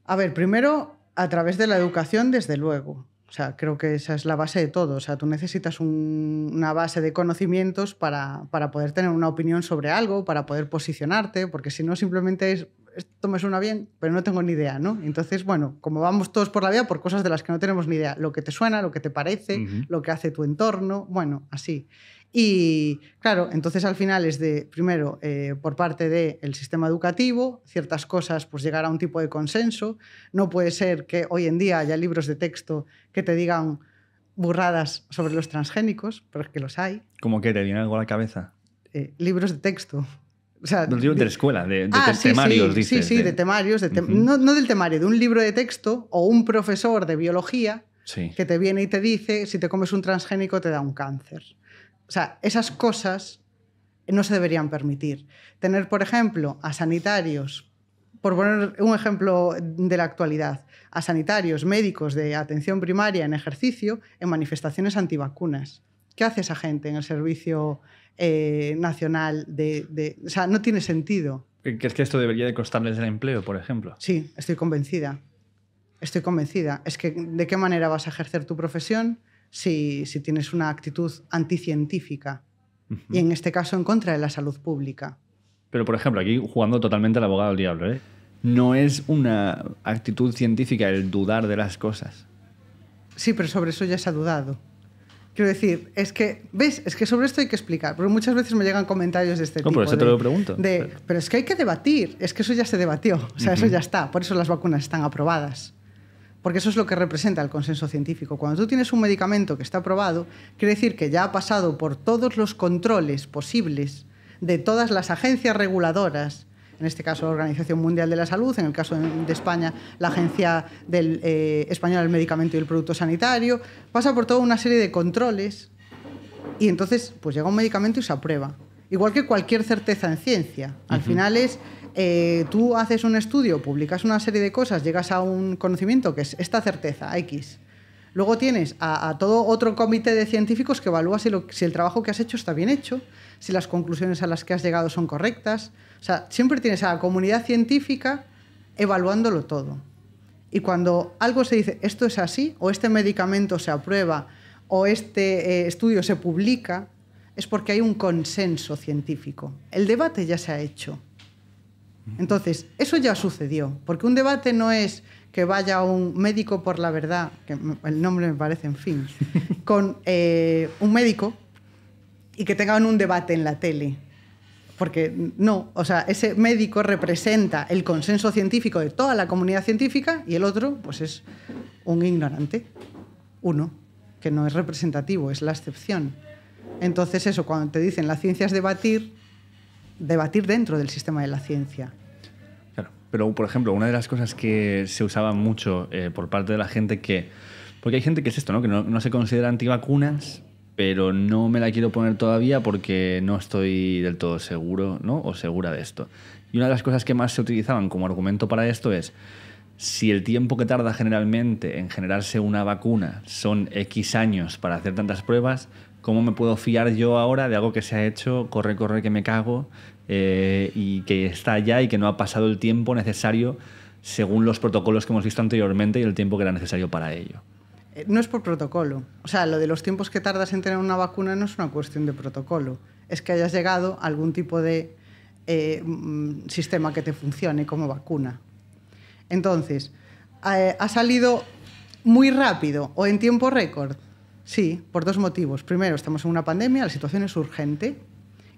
A ver, primero, a través de la educación, desde luego o sea, creo que esa es la base de todo. O sea, tú necesitas una base de conocimientos para, para, poder tener una opinión sobre algo, para poder posicionarte, porque si no, simplemente es, esto me suena bien, pero no tengo ni idea, ¿no? Entonces, bueno, como vamos todos por la vida, por cosas de las que no tenemos ni idea, lo que te suena, lo que te parece, lo que hace tu entorno, bueno, así. Y claro, entonces al final es de, primero, eh, por parte del sistema educativo, ciertas cosas, pues llegar a un tipo de consenso. No puede ser que hoy en día haya libros de texto que te digan burradas sobre los transgénicos, pero es que los hay. ¿Cómo que te viene algo a la cabeza? Eh, libros de texto. O sea, de la escuela, de, ah, temarios, sí, Sí, sí, de, temarios. no, del temario, de un libro de texto o un profesor de biología que te viene y te dice, si te comes un transgénico te da un cáncer. O sea, esas cosas no se deberían permitir. Tener, por ejemplo, a sanitarios, por poner un ejemplo de la actualidad, a sanitarios, médicos de atención primaria en ejercicio en manifestaciones antivacunas. ¿Qué hace esa gente en el servicio eh, nacional? De, o sea, no tiene sentido. es que esto debería de costarles el empleo, por ejemplo? Sí, estoy convencida. Estoy convencida. Es que, ¿de qué manera vas a ejercer tu profesión? si, tienes una actitud anticientífica y en este caso en contra de la salud pública. Pero, por ejemplo, aquí jugando totalmente al abogado del diablo, ¿eh? no es una actitud científica el dudar de las cosas. Sí, pero sobre eso ya se ha dudado. Quiero decir, es que, ¿ves? Es que sobre esto hay que explicar, porque muchas veces me llegan comentarios de este no, tipo. Por eso te lo pregunto. pero... es que hay que debatir, es que eso ya se debatió, o sea, eso ya está, por eso las vacunas están aprobadas porque eso es lo que representa el consenso científico. Cuando tú tienes un medicamento que está aprobado, quiere decir que ya ha pasado por todos los controles posibles de todas las agencias reguladoras, en este caso la Organización Mundial de la Salud, en el caso de España la Agencia eh, Española del Medicamento y el Producto Sanitario, pasa por toda una serie de controles y entonces pues llega un medicamento y se aprueba. Igual que cualquier certeza en ciencia. Al final es eh, tú haces un estudio, publicas una serie de cosas, llegas a un conocimiento que es esta certeza, X. Luego tienes a, todo otro comité de científicos que evalúa si, el trabajo que has hecho está bien hecho, si las conclusiones a las que has llegado son correctas. O sea, siempre tienes a la comunidad científica evaluándolo todo. Y cuando algo se dice, esto es así, o este medicamento se aprueba, o este eh, estudio se publica, es porque hay un consenso científico. El debate ya se ha hecho. Entonces, eso ya sucedió, porque un debate no es que vaya un médico por la verdad, que el nombre me parece, en fin, [LAUGHS] con eh, un médico y que tengan un debate en la tele. Porque no, o sea, ese médico representa el consenso científico de toda la comunidad científica y el otro, pues es un ignorante, uno, que no es representativo, es la excepción. Entonces eso, cuando te dicen la ciencia es debatir, debatir dentro del sistema de la ciencia. Claro, pero por ejemplo, una de las cosas que se usaba mucho eh, por parte de la gente que... Porque hay gente que es esto, ¿no? Que no, se considera antivacunas, pero no me la quiero poner todavía porque no estoy del todo seguro ¿no? o segura de esto. Y una de las cosas que más se utilizaban como argumento para esto es, si el tiempo que tarda generalmente en generarse una vacuna son X años para hacer tantas pruebas, ¿Cómo me puedo fiar yo ahora de algo que se ha hecho, corre, corre, que me cago, eh, y que está allá y que no ha pasado el tiempo necesario según los protocolos que hemos visto anteriormente y el tiempo que era necesario para ello? Eh, no es por protocolo. O sea, lo de los tiempos que tardas en tener una vacuna no es una cuestión de protocolo. Es que hayas llegado a algún tipo de eh, mm, sistema que te funcione como vacuna. Entonces, ha salido muy rápido o en tiempo récord Sí, por dos motivos. Primero, estamos en una pandemia, la situación es urgente.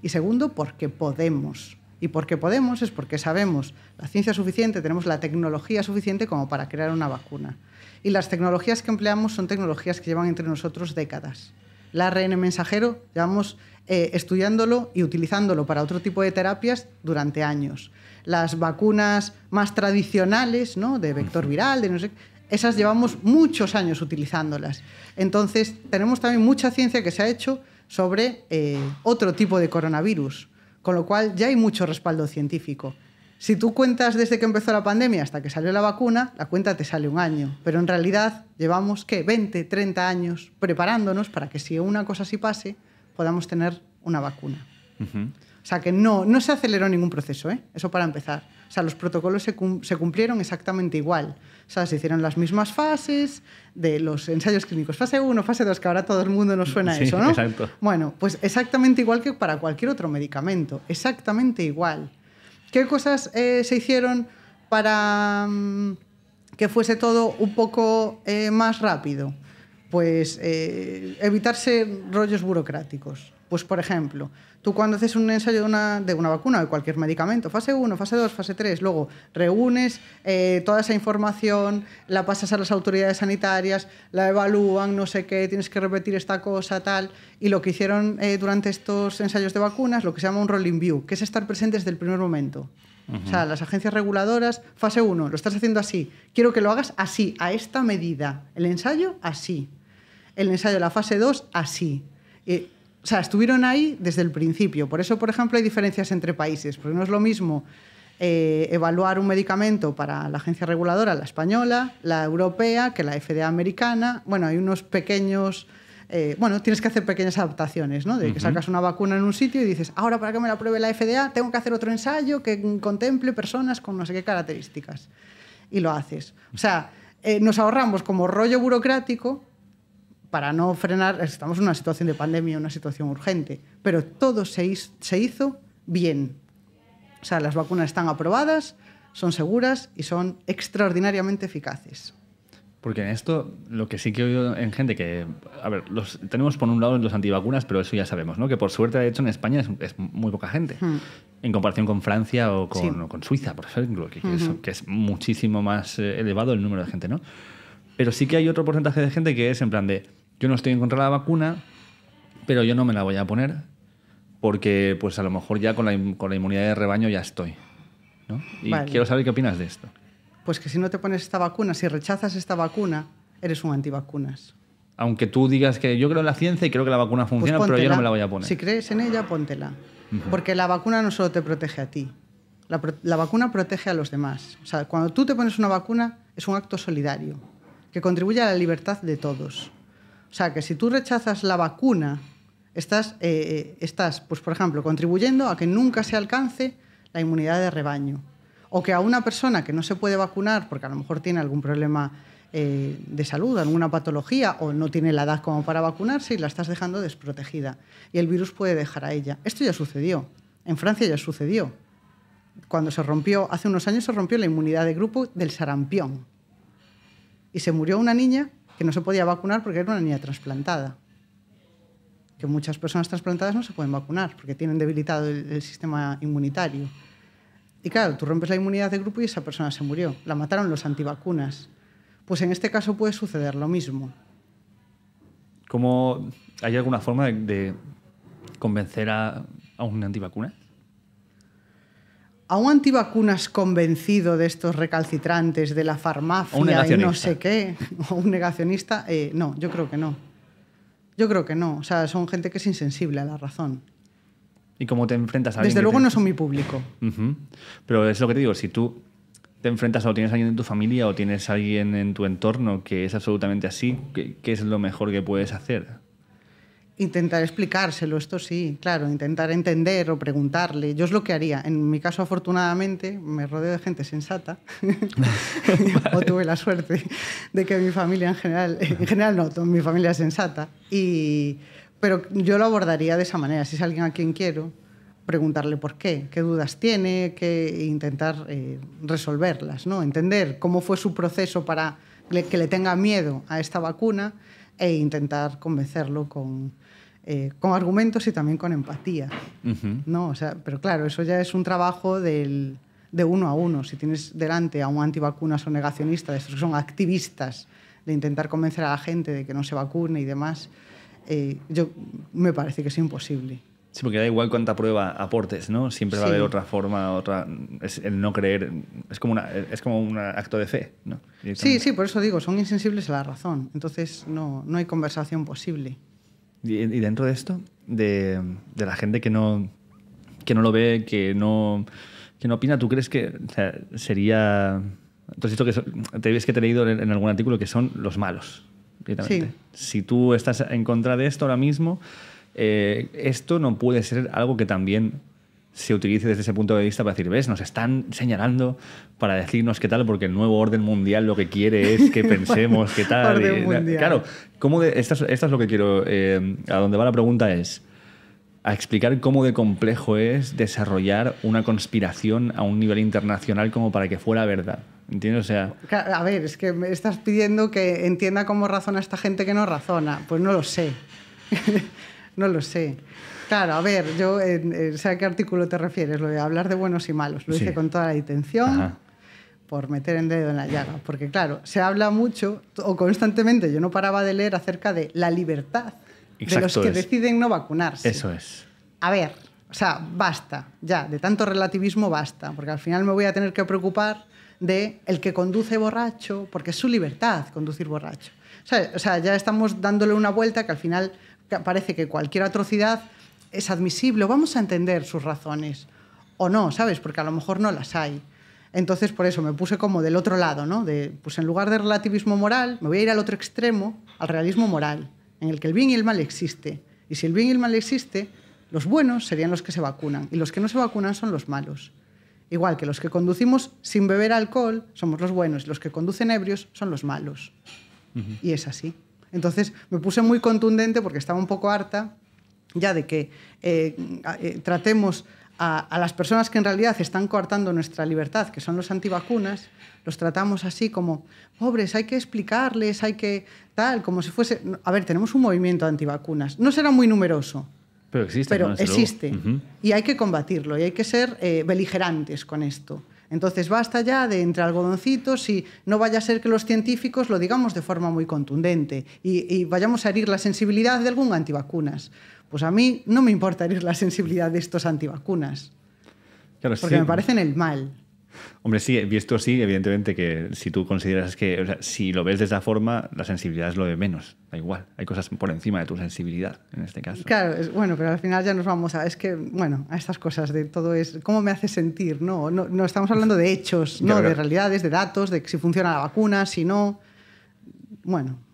Y segundo, porque podemos. Y porque podemos es porque sabemos la ciencia suficiente, tenemos la tecnología suficiente como para crear una vacuna. Y las tecnologías que empleamos son tecnologías que llevan entre nosotros décadas. El ARN mensajero llevamos eh, estudiándolo y utilizándolo para otro tipo de terapias durante años. Las vacunas más tradicionales, ¿no? de vector viral, de no sé, esas llevamos muchos años utilizándolas. Entonces, tenemos también mucha ciencia que se ha hecho sobre eh, otro tipo de coronavirus, con lo cual ya hay mucho respaldo científico. Si tú cuentas desde que empezó la pandemia hasta que salió la vacuna, la cuenta te sale un año, pero en realidad llevamos, ¿qué?, 20, 30 años preparándonos para que si una cosa así pase, podamos tener una vacuna. O sea que no, no se aceleró ningún proceso, ¿eh? eso para empezar. O sea, los protocolos se cumplieron exactamente igual. O sea, se hicieron las mismas fases de los ensayos clínicos, fase 1, fase 2, que ahora todo el mundo nos suena eso, ¿no? Exacto. Bueno, pues exactamente igual que para cualquier otro medicamento, exactamente igual. ¿Qué cosas eh, se hicieron para mm, que fuese todo un poco eh, más rápido? Pues eh, evitarse rollos burocráticos. Pues, por ejemplo, tú cuando haces un ensayo de una, vacuna o de cualquier medicamento, fase 1, fase 2, fase 3, luego reúnes eh, toda esa información, la pasas a las autoridades sanitarias, la evalúan, no sé qué, tienes que repetir esta cosa, tal. Y lo que hicieron eh, durante estos ensayos de vacunas, lo que se llama un rolling view, que es estar presente desde el primer momento. O sea, las agencias reguladoras, fase 1, lo estás haciendo así. Quiero que lo hagas así, a esta medida. El ensayo, así. El ensayo de la fase 2, así. Eh, o sea, estuvieron ahí desde el principio. Por eso, por ejemplo, hay diferencias entre países, porque no es lo mismo eh, evaluar un medicamento para la agencia reguladora, la española, la europea, que la FDA americana. Bueno, hay unos pequeños... Eh, bueno, tienes que hacer pequeñas adaptaciones, ¿no? De que sacas una vacuna en un sitio y dices, ahora para que me la apruebe la FDA, tengo que hacer otro ensayo que contemple personas con no sé qué características. Y lo haces. O sea, eh, nos ahorramos como rollo burocrático para no frenar, estamos en una situación de pandemia, una situación urgente, pero todo se, hizo bien. O sea, las vacunas están aprobadas, son seguras y son extraordinariamente eficaces. Porque en esto, lo que sí que he oído en gente que, a ver, los, tenemos por un lado los antivacunas, pero eso ya sabemos, ¿no? Que por suerte, de hecho, en España es, muy poca gente, hmm. en comparación con Francia o con, Suiza, por ejemplo, que, que, es, muchísimo más eh, elevado el número de gente, ¿no? Pero sí que hay otro porcentaje de gente que es en plan de, yo no estoy en contra de la vacuna, pero yo no me la voy a poner porque pues a lo mejor ya con la, con la inmunidad de rebaño ya estoy. ¿no? Y quiero saber qué opinas de esto. Pues que si no te pones esta vacuna, si rechazas esta vacuna, eres un antivacunas. Aunque tú digas que yo creo en la ciencia y creo que la vacuna pues funciona, pero yo no me la voy a poner. Si crees en ella, póntela. Porque la vacuna no solo te protege a ti, la, vacuna protege a los demás. O sea, cuando tú te pones una vacuna es un acto solidario que contribuye a la libertad de todos. O sea, que si tú rechazas la vacuna, eh, eh, estás, pues, por ejemplo, contribuyendo a que nunca se alcance la inmunidad de rebaño. O que a una persona que no se puede vacunar porque a lo mejor tiene algún problema eh, de salud, alguna patología o no tiene la edad como para vacunarse y la estás dejando desprotegida. Y el virus puede dejar a ella. Esto ya sucedió. En Francia ya sucedió. Cuando se rompió, hace unos años se rompió la inmunidad de grupo del sarampión. Y se murió una niña que no se podía vacunar porque era una niña trasplantada. Que muchas personas trasplantadas no se pueden vacunar porque tienen debilitado el, sistema inmunitario. Y claro, tú rompes la inmunidad de grupo y esa persona se murió. La mataron los antivacunas. Pues en este caso puede suceder lo mismo. hay alguna forma de, convencer a, a un antivacuna? a un antivacunas convencido de estos recalcitrantes de la farmacia y no sé qué, [LAUGHS] o un negacionista, eh, no, yo creo que no. Yo creo que no. O sea, son gente que es insensible a la razón. ¿Y cómo te enfrentas a Desde luego no son mi público. Pero es lo que te digo, si tú te enfrentas o tienes a alguien en tu familia o tienes a alguien en tu entorno que es absolutamente así, qué es lo mejor que puedes hacer? Intentar explicárselo, esto sí, claro, intentar entender o preguntarle. Yo es lo que haría. En mi caso, afortunadamente, me rodeo de gente sensata. [LAUGHS] o tuve la suerte de que mi familia en general, en general no, mi familia es sensata. Y, pero yo lo abordaría de esa manera. Si es alguien a quien quiero, preguntarle por qué, qué dudas tiene, que intentar eh, resolverlas, ¿no? Entender cómo fue su proceso para que le tenga miedo a esta vacuna e intentar convencerlo con, eh, con argumentos y también con empatía. ¿no? O sea, pero claro, eso ya es un trabajo del, de uno a uno. Si tienes delante a un antivacunas o negacionista, de estos que son activistas, de intentar convencer a la gente de que no se vacune y demás, eh, yo, me parece que es imposible. Sí, porque da igual cuánta prueba aportes, ¿no? Siempre va a haber otra forma, otra. Es el no creer. Es como, una, es como un acto de fe, ¿no? Sí, sí, por eso digo, son insensibles a la razón. Entonces no, no hay conversación posible. Y, dentro de esto, de, la gente que no, que no lo ve, que no, no opina, ¿tú crees que sería... Entonces, esto que te ves que te he leído en algún artículo que son los malos. Sí. Si tú estás en contra de esto ahora mismo, eh, esto no puede ser algo que también se utilice desde ese punto de vista para decir, ves, nos están señalando para decirnos qué tal, porque el nuevo orden mundial lo que quiere es que [LAUGHS] pensemos qué tal. Eh, claro, ¿cómo de, es lo que quiero, eh, a donde va la pregunta es, a explicar cómo de complejo es desarrollar una conspiración a un nivel internacional como para que fuera verdad. ¿Entiendes? O sea. A ver, es que me estás pidiendo que entienda cómo razona esta gente que no razona. Pues no lo sé. [LAUGHS] no lo sé. Claro, a ver, yo sé a qué artículo te refieres, lo de hablar de buenos y malos. Lo hice con toda la intención. por meter el dedo en la llaga, porque claro, se habla mucho o constantemente, yo no paraba de leer acerca de la libertad de los que deciden no vacunarse. Eso es. A ver, o sea, basta, ya, de tanto relativismo basta, porque al final me voy a tener que preocupar de el que conduce borracho, porque es su libertad conducir borracho. o sea ya estamos dándole una vuelta que al final parece que cualquier atrocidad es admisible, vamos a entender sus razones, o no, ¿sabes? Porque a lo mejor no las hay. Entonces, por eso me puse como del otro lado, ¿no? De, pues en lugar de relativismo moral, me voy a ir al otro extremo, al realismo moral, en el que el bien y el mal existe. Y si el bien y el mal existe, los buenos serían los que se vacunan y los que no se vacunan son los malos. Igual que los que conducimos sin beber alcohol somos los buenos, y los que conducen ebrios son los malos. Y es así. Entonces me puse muy contundente porque estaba un poco harta ya de que eh, eh, tratemos a, las personas que en realidad están coartando nuestra libertad, que son los antivacunas, los tratamos así como, pobres, hay que explicarles, hay que tal, como si fuese... A ver, tenemos un movimiento de antivacunas. No será muy numeroso, pero existe. Pero existe. Y hay que combatirlo y hay que ser eh, beligerantes con esto. Entonces, basta ya de entre algodoncitos y no vaya a ser que los científicos lo digamos de forma muy contundente y, y vayamos a herir la sensibilidad de algún antivacunas. Pues a mí no me importa la sensibilidad de estos antivacunas. porque me parecen el mal. Hombre, sí, visto así, evidentemente que si tú consideras que, si lo ves de esa forma, la sensibilidad es lo de menos, da igual, hay cosas por encima de tu sensibilidad en este caso. Claro, bueno, pero al final ya nos vamos a, es que, bueno, a estas cosas de todo es, ¿cómo me hace sentir? No, no, estamos hablando de hechos, no de realidades, de datos, de si funciona la vacuna, si no, bueno.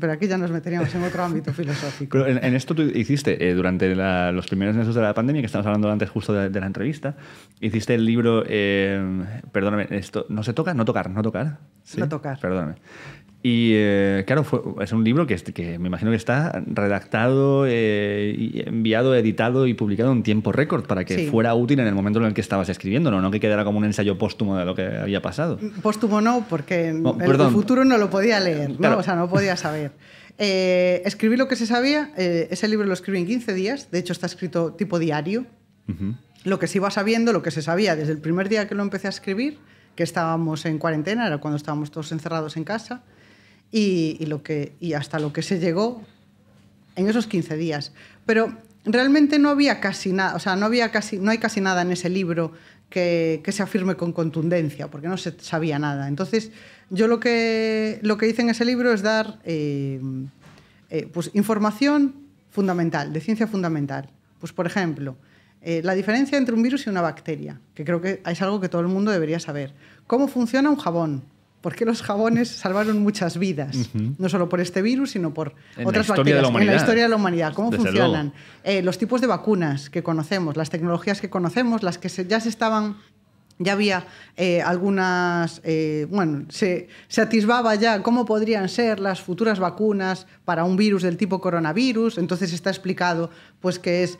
Pero aquí ya nos meteríamos en otro ámbito filosófico. en, esto tú hiciste, eh, durante los primeros meses de la pandemia, que estamos hablando antes justo de, la entrevista, hiciste el libro, eh, perdóname, esto, ¿no se toca? ¿No tocar? ¿No tocar? No tocar. Perdóname. Y eh, claro, es un libro que, me imagino que está redactado, eh, enviado, editado y publicado en tiempo récord para que fuera útil en el momento en el que estabas escribiendo, ¿no? que quedara como un ensayo póstumo de lo que había pasado. Mm, póstumo no, porque en oh, el futuro no lo podía leer, o sea, no podía saber. [LAUGHS] Eh, escribí lo que se sabía, ese libro lo escribí en 15 días, de hecho está escrito tipo diario. Lo que se iba sabiendo, lo que se sabía desde el primer día que lo empecé a escribir, que estábamos en cuarentena, era cuando estábamos todos encerrados en casa y, hasta lo que se llegó en esos 15 días. Pero realmente no había casi nada, o sea, no, había casi, no hay casi nada en ese libro que, se afirme con contundencia, porque no se sabía nada. Entonces, yo lo que, lo que hice en ese libro es dar eh, eh, pues, información fundamental, de ciencia fundamental. Pues, por ejemplo, eh, la diferencia entre un virus y una bacteria, que creo que es algo que todo el mundo debería saber. ¿Cómo funciona un jabón? ¿Por qué los jabones salvaron muchas vidas, no solo por este virus, sino por otras bacterias en la historia de la humanidad. ¿Cómo funcionan? Eh, los tipos de vacunas que conocemos, las tecnologías que conocemos, las que ya se estaban ya había eh, algunas, eh, bueno, se, atisbaba ya cómo podrían ser las futuras vacunas para un virus del tipo coronavirus, entonces está explicado pues que eh,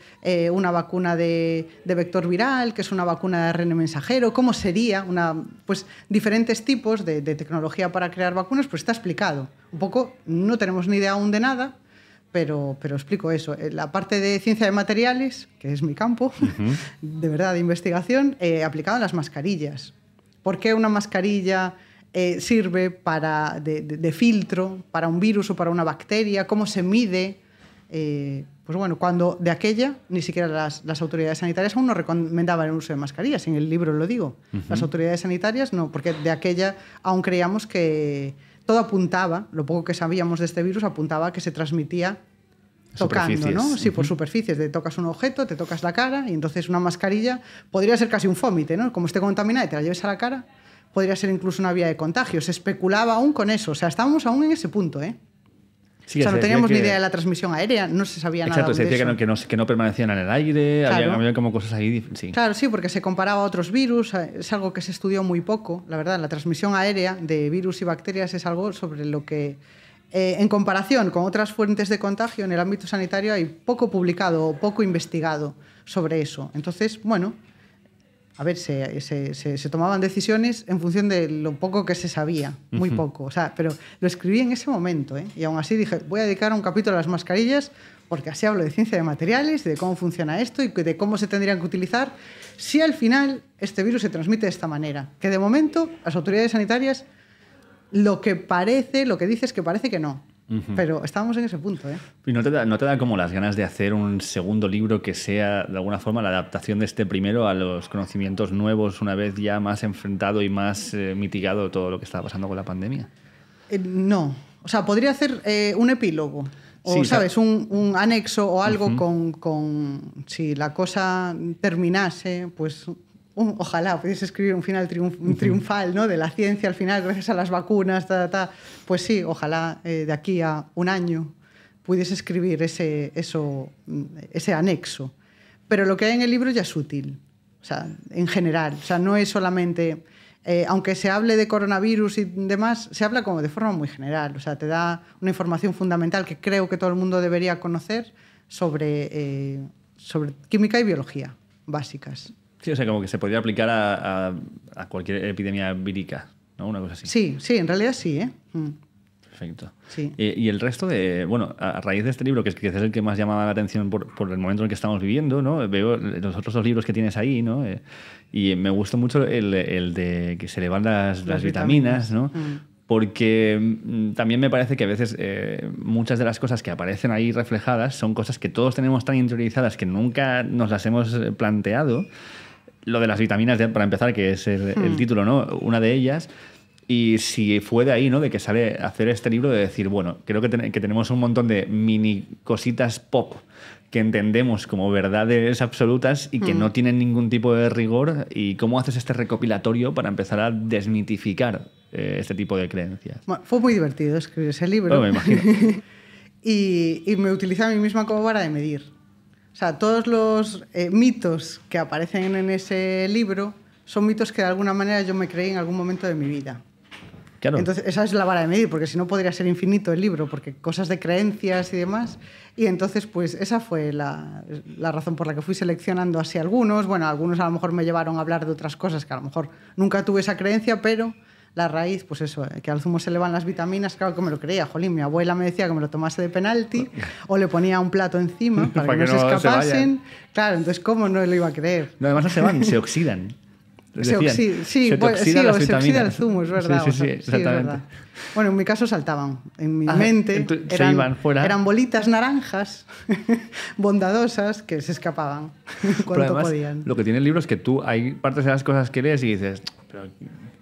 es una vacuna de, vector viral, que es una vacuna de ARN mensajero, cómo sería, una, pues diferentes tipos de tecnología para crear vacunas, pues está explicado. Un poco, no tenemos ni idea aún de nada, pero, pero explico eso. Eh, la parte de ciencia de materiales, que es mi campo, [LAUGHS] de verdad, de investigación, eh, aplicado a las mascarillas. ¿Por qué una mascarilla eh, sirve para, de, filtro para un virus o para una bacteria? ¿Cómo se mide? Eh, pues bueno, cuando de aquella ni siquiera las, autoridades sanitarias aún no recomendaban el uso de mascarillas, en el libro lo digo. Las autoridades sanitarias no, porque de aquella aún creíamos que, todo apuntaba, lo poco que sabíamos de este virus apuntaba que se transmitía tocando, ¿no? Sí, por superficies, te tocas un objeto, te tocas la cara y entonces una mascarilla podría ser casi un fómite, ¿no? Como esté contaminada y te la lleves a la cara, podría ser incluso una vía de contagio. Se especulaba aún con eso, o sea, estábamos aún en ese punto, ¿eh? o sea, no teníamos ni idea de la transmisión aérea, no se sabía nada. Exacto, se decía Que, no, permanecían en el aire, claro. había, como cosas ahí. Sí. Claro, sí, porque se comparaba a otros virus, eh, es algo que se estudió muy poco, la verdad. La transmisión aérea de virus y bacterias es algo sobre lo que, eh, en comparación con otras fuentes de contagio en el ámbito sanitario, hay poco publicado o poco investigado sobre eso. Entonces, bueno, a ver, se, se, tomaban decisiones en función de lo poco que se sabía, muy poco. O sea, pero lo escribí en ese momento, ¿eh? y aún así dije, voy a dedicar un capítulo a las mascarillas, porque así hablo de ciencia de materiales, de cómo funciona esto y de cómo se tendrían que utilizar, si al final este virus se transmite de esta manera. Que de momento las autoridades sanitarias lo que parece, lo que dice es que parece que no, pero estábamos en ese punto. ¿eh? ¿Y no te, da, como las ganas de hacer un segundo libro que sea de alguna forma la adaptación de este primero a los conocimientos nuevos una vez ya más enfrentado y más eh, mitigado todo lo que estaba pasando con la pandemia? Eh, no. O sea, podría hacer eh, un epílogo. O, ¿sabes? Un, anexo o algo con, Si la cosa terminase, pues ojalá pudiese escribir un final triunfal ¿no? de la ciencia al final, gracias a las vacunas, pues sí, ojalá eh, de aquí a un año pudiese escribir mm, ese, anexo. Pero lo que hay en el libro ya es útil, en general, o sea, no es solamente... Eh, aunque se hable de coronavirus y demás, se habla como de forma muy general. O sea, te da una información fundamental que creo que todo el mundo debería conocer sobre eh, química y biología básicas. Sí, o sea, como que se podría aplicar a, a, cualquier epidemia vírica, ¿no? Una cosa así. Sí, sí, en realidad sí, ¿eh? Mm. Perfecto. Sí. Eh, y el resto de, bueno, a raíz de este libro, que es el que más llamaba la atención por, por, el momento en el que estamos viviendo, ¿no? Veo los otros dos libros que tienes ahí, ¿no? Eh, y me gustó mucho el, el, de que se le van las, vitaminas, ¿no? Mm. Porque mm, también me parece que a veces eh, muchas de las cosas que aparecen ahí reflejadas son cosas que todos tenemos tan interiorizadas que nunca nos las hemos planteado lo de las vitaminas, para empezar, que es el, hmm. título, ¿no? Una de ellas. Y si fue de ahí, ¿no? De que sale hacer este libro, de decir, bueno, creo que, tenemos un montón de mini cositas pop que entendemos como verdades absolutas y que hmm. no tienen ningún tipo de rigor y cómo haces este recopilatorio para empezar a desmitificar eh, este tipo de creencias. fue muy divertido escribir ese libro. me imagino. [LAUGHS] y, me utilicé a mí misma como vara de medir sea, todos los eh, mitos que aparecen en ese libro son mitos que de alguna manera yo me creí en algún momento de mi vida. Entonces, esa es la vara de medir, porque si no podría ser infinito el libro, porque cosas de creencias y demás. Y entonces, pues esa fue la, razón por la que fui seleccionando así algunos. Bueno, algunos a lo mejor me llevaron a hablar de otras cosas que a lo mejor nunca tuve esa creencia, pero la raíz, pues eso, eh, que al zumo se le van las vitaminas, claro como lo creía, jolín, mi abuela me decía que me lo tomase de penalti o le ponía un plato encima [LAUGHS] para, que, no se escapasen. claro, entonces, ¿cómo no lo iba a creer? No, además no se van, se [LAUGHS] oxidan. se, sí, se, bueno, pues, el zumo, es verdad. sí, sí, Bueno, en mi caso saltaban. En mi ah, mente eran, iban fuera. eran, bolitas naranjas [LAUGHS] bondadosas que se escapaban cuanto podían. Lo que tiene el libro es que tú hay partes de las cosas que lees y dices, pero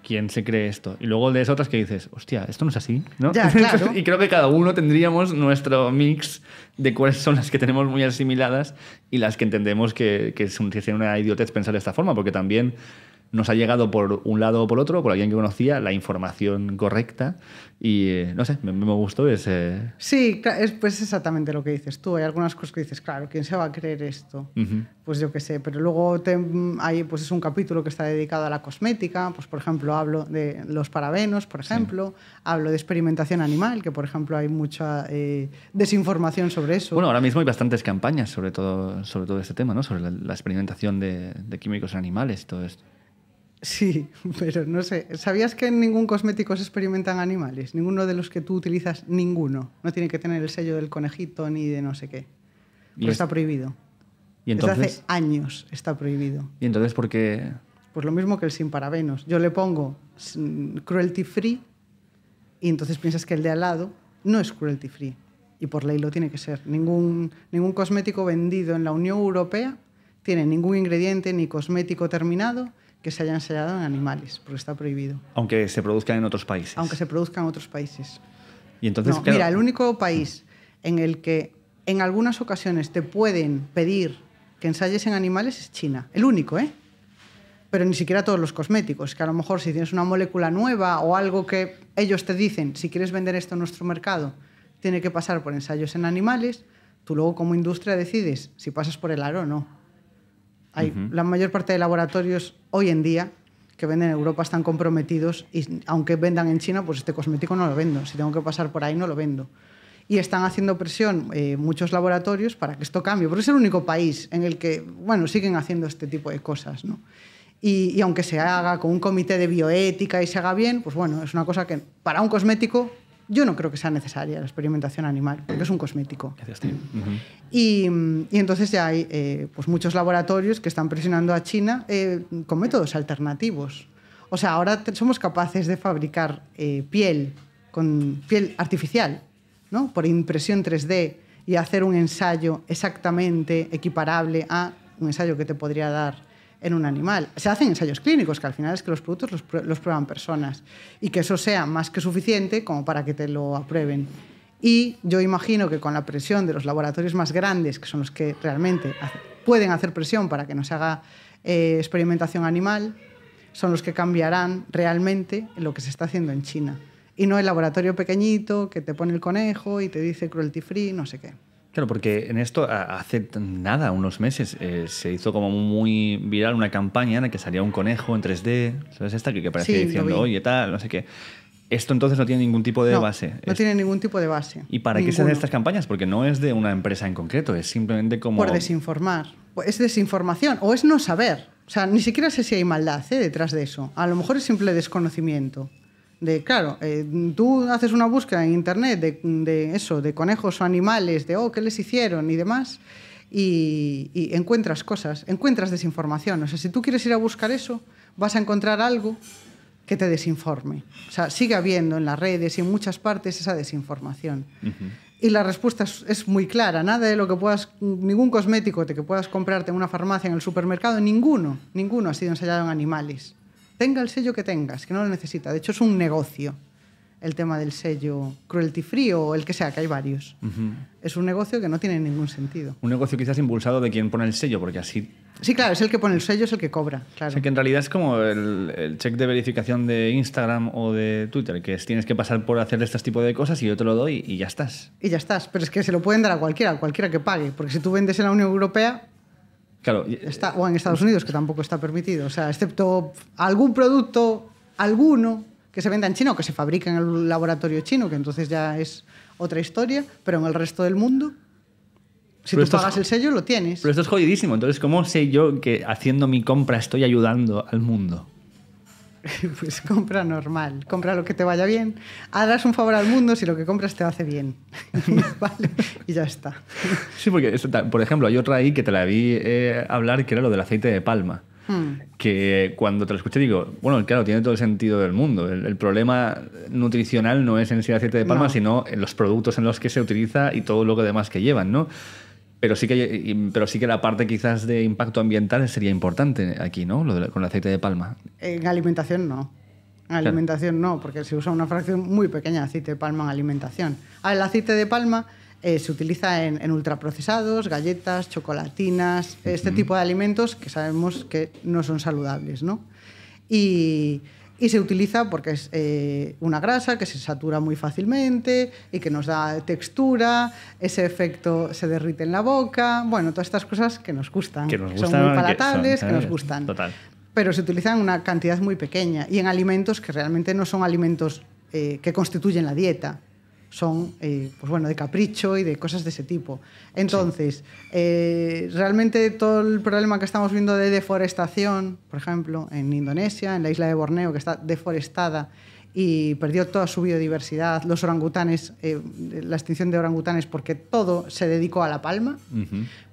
¿quién se cree esto? Y luego lees otras que dices, hostia, esto no es así, ¿no? Ya, [LAUGHS] claro. y creo que cada uno tendríamos nuestro mix de cuáles son las que tenemos muy asimiladas y las que entendemos que, es que es una idiotez pensar de esta forma, porque también nos ha llegado por un lado o por otro, por alguien que conocía, la información correcta. Y eh, no sé, me, me gustó ese. Sí, es pues exactamente lo que dices tú. Hay algunas cosas que dices, claro, ¿quién se va a creer esto? Pues yo qué sé, pero luego te, hay pues es un capítulo que está dedicado a la cosmética. Pues por ejemplo, hablo de los parabenos, por ejemplo, hablo de experimentación animal, que por ejemplo hay mucha eh, desinformación sobre eso. Bueno, ahora mismo hay bastantes campañas sobre todo, sobre todo este tema, ¿no? Sobre la, experimentación de, de químicos en animales y todo esto. Sí, [LAUGHS] pero no sé. ¿Sabías que en ningún cosmético se experimentan animales? Ninguno de los que tú utilizas, ninguno. No tiene que tener el sello del conejito ni de no sé qué. está prohibido. ¿Y entonces? Desde hace años está prohibido. ¿Y entonces por qué? Pues lo mismo que el sin parabenos. Yo le pongo cruelty free y entonces piensas que el de al lado no es cruelty free. Y por ley lo tiene que ser. ningún cosmético vendido en la Unión Europea tiene ningún ingrediente ni cosmético terminado que se haya ensayado en animales, porque está prohibido. Aunque se produzcan en otros países. Aunque se produzcan en otros países. Y entonces, Mira, el único país en el que en algunas ocasiones te pueden pedir que ensayes en animales es China. El único, ¿eh? Pero ni siquiera todos los cosméticos, que a lo mejor si tienes una molécula nueva o algo que ellos te dicen, si quieres vender esto en nuestro mercado, tiene que pasar por ensayos en animales, tú luego como industria decides si pasas por el aro o no. La mayor parte de laboratorios hoy en día que venden en Europa están comprometidos y aunque vendan en China, pues este cosmético no lo vendo. Si tengo que pasar por ahí, no lo vendo. Y están haciendo presión eh, muchos laboratorios para que esto cambie, porque es el único país en el que, bueno, siguen haciendo este tipo de cosas, ¿no? Y, y aunque se haga con un comité de bioética y se haga bien, pues bueno, es una cosa que para un cosmético yo no creo que sea necesaria la experimentación animal, porque es un cosmético. Gracias, mm, y, entonces ya hay eh, pues muchos laboratorios que están presionando a China eh, con métodos alternativos. O sea, ahora somos capaces de fabricar eh, piel con piel artificial, ¿no? por impresión 3D y hacer un ensayo exactamente equiparable a un ensayo que te podría dar en un animal. Se hacen ensayos clínicos, que al final es que los productos los, prueban personas y que eso sea más que suficiente como para que te lo aprueben. Y yo imagino que con la presión de los laboratorios más grandes, que son los que realmente pueden hacer presión para que no se haga eh, experimentación animal, son los que cambiarán realmente lo que se está haciendo en China. Y no el laboratorio pequeñito que te pone el conejo y te dice cruelty free, no sé qué. Claro, porque en esto hace nada, unos meses, eh, se hizo como muy viral una campaña en la que salía un conejo en 3D, ¿sabes? Esta que, que aparecía diciendo, oye, tal, no sé qué. Esto entonces no tiene ningún tipo de base. No tiene ningún tipo de base. ¿Y para qué se hacen estas campañas? Porque no es de una empresa en concreto, es simplemente como... Por desinformar. Es desinformación o es no saber. O sea, ni siquiera sé si hay maldad ¿eh? detrás de eso. A lo mejor es simple desconocimiento claro, eh, tú haces una búsqueda en internet de, eso, de conejos o animales, de oh, qué les hicieron y demás, y, encuentras cosas, encuentras desinformación. O sea, si tú quieres ir a buscar eso, vas a encontrar algo que te desinforme. O sea, sigue habiendo en las redes y en muchas partes esa desinformación. Y la respuesta es, es, muy clara, nada de lo que puedas, ningún cosmético que puedas comprarte en una farmacia, en el supermercado, ninguno, ninguno ha sido ensayado en animales tenga el sello que tengas, que no lo necesita. De hecho, es un negocio el tema del sello cruelty free o el que sea, que hay varios. Es un negocio que no tiene ningún sentido. Un negocio quizás impulsado de quien pone el sello, porque así... Sí, claro, es el que pone el sello, es el que cobra. Claro. O sea, que en realidad es como el, check de verificación de Instagram o de Twitter, que tienes que pasar por hacer este tipo de cosas y yo te lo doy y ya estás. Y ya estás, pero es que se lo pueden dar a cualquiera, a cualquiera que pague, porque si tú vendes en la Unión Europea, Está, eh, o en Estados Unidos, que tampoco está permitido. O sea, excepto algún producto, alguno, que se venda en China o que se fabrica en el laboratorio chino, que entonces ya es otra historia, pero en el resto del mundo, si tú pagas el sello, lo tienes. Pero esto es jodidísimo. Entonces, ¿cómo sé yo que haciendo mi compra estoy ayudando al mundo? [LAUGHS] pues compra normal, compra lo que te vaya bien, harás un favor al mundo si lo que compras te hace bien. [LAUGHS] y ya está. Sí, porque, por ejemplo, hay otra ahí que te la vi eh, hablar que era lo del aceite de palma. Hmm. Que cuando te lo escuché digo, bueno, claro, tiene todo el sentido del mundo. El, problema nutricional no es en sí el aceite de palma, sino en los productos en los que se utiliza y todo lo que demás que llevan, ¿no? Pero sí, que, pero sí que la parte quizás de impacto ambiental sería importante aquí, ¿no? con el aceite de palma. En alimentación no. En alimentación no, porque se usa una fracción muy pequeña de aceite de palma en alimentación. Ah, el aceite de palma eh, se utiliza en, ultraprocesados, galletas, chocolatinas, este tipo de alimentos que sabemos que no son saludables, ¿no? Y y se utiliza porque es eh, una grasa que se satura muy fácilmente y que nos da textura, ese efecto se derrite en la boca, bueno, todas estas cosas que nos gustan, que, nos gustan, son muy palatables, que, nos eh, gustan. Total. Pero se utiliza en una cantidad muy pequeña y en alimentos que realmente no son alimentos eh, que constituyen la dieta son eh, pues bueno, de capricho y de cosas de ese tipo. Entonces, eh, realmente todo el problema que estamos viendo de deforestación, por ejemplo, en Indonesia, en la isla de Borneo, que está deforestada y perdió toda su biodiversidad, los orangutanes, eh, la extinción de orangutanes, porque todo se dedicó a la palma,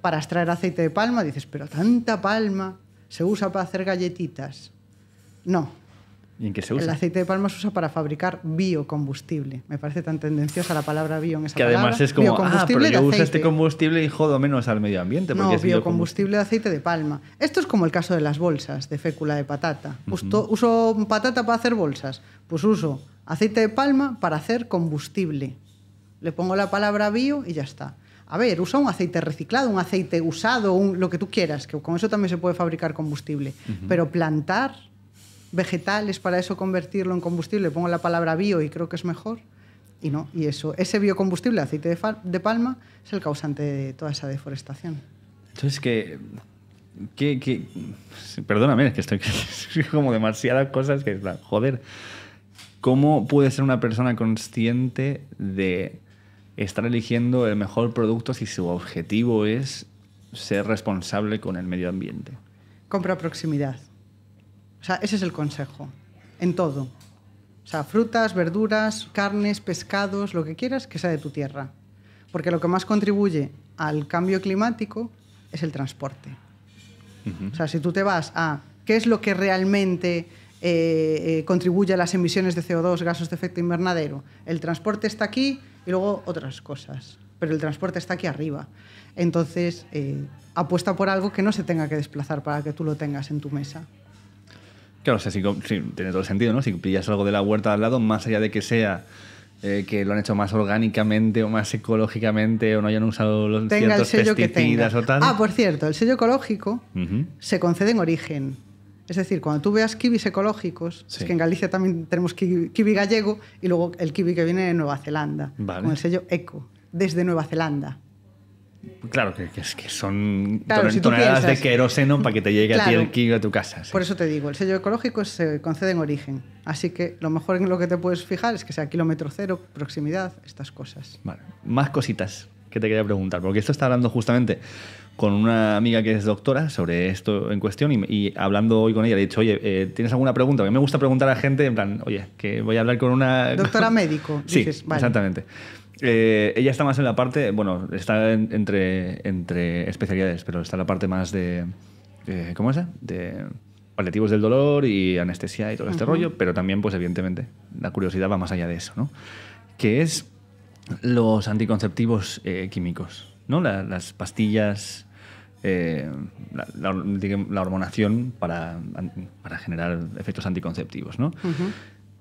para extraer aceite de palma, dices, pero tanta palma se usa para hacer galletitas. No, ¿Y en qué se usa? El aceite de palma se usa para fabricar biocombustible. Me parece tan tendenciosa la palabra bio en esa Que además es como, ah, pero yo uso este combustible y jodo menos al medio ambiente. Porque no, biocombustible de aceite de palma. Esto es como el caso de las bolsas de fécula de patata. Pues ¿Uso patata para hacer bolsas? Pues uso aceite de palma para hacer combustible. Le pongo la palabra bio y ya está. A ver, usa un aceite reciclado, un aceite usado, lo que tú quieras, que con eso también se puede fabricar combustible. Pero plantar vegetales para eso convertirlo en combustible, pongo la palabra bio y creo que es mejor. Y no, y eso, ese biocombustible, aceite de, palma, es el causante de toda esa deforestación. Entonces, que Perdóname, es que estoy [LAUGHS] como demasiadas cosas que Joder, ¿cómo puede ser una persona consciente de estar eligiendo el mejor producto si su objetivo es ser responsable con el medio ambiente? Compra proximidad. O sea, ese es el consejo, en todo. O sea, frutas, verduras, carnes, pescados, lo que quieras que sea de tu tierra. Porque lo que más contribuye al cambio climático es el transporte. O sea, si tú te vas a qué es lo que realmente eh, eh, contribuye a las emisiones de CO2, gases de efecto invernadero, el transporte está aquí y luego otras cosas. Pero el transporte está aquí arriba. Entonces, eh, apuesta por algo que no se tenga que desplazar para que tú lo tengas en tu mesa. Claro, tiene todo el sentido, ¿no? Si pillas algo de la huerta al lado, más allá de que sea eh, que lo han hecho más orgánicamente o más ecológicamente o no hayan usado los pesticidas o tal. Ah, por cierto, el sello ecológico se concede en origen. Es decir, cuando tú veas kiwis ecológicos, es que en Galicia también tenemos kiwi, gallego y luego el kiwi que viene de Nueva Zelanda, con el sello eco, desde Nueva Zelanda. Claro, que, es, que son toneladas de queroseno para que te llegue aquí a el a tu casa. Por eso te digo, el sello ecológico se concede en origen. Así que lo mejor en lo que te puedes fijar es que sea kilómetro cero, proximidad, estas cosas. Vale, más cositas que te quería preguntar, porque esto está hablando justamente con una amiga que es doctora sobre esto en cuestión y, hablando hoy con ella le he dicho, oye, eh, ¿tienes alguna pregunta? Porque me gusta preguntar a gente, en plan, oye, que voy a hablar con una... Doctora [LAUGHS] médico. Dices, sí, vale. exactamente. Eh, ella está más en la parte, bueno, está entre, entre especialidades, pero está la parte más de, ¿cómo es? De paliativos del dolor y anestesia y todo este rollo, pero también, pues evidentemente, la curiosidad va más allá de eso, ¿no? Que es los anticonceptivos eh, químicos, ¿no? las pastillas, eh, la, hormonación para, generar efectos anticonceptivos, ¿no?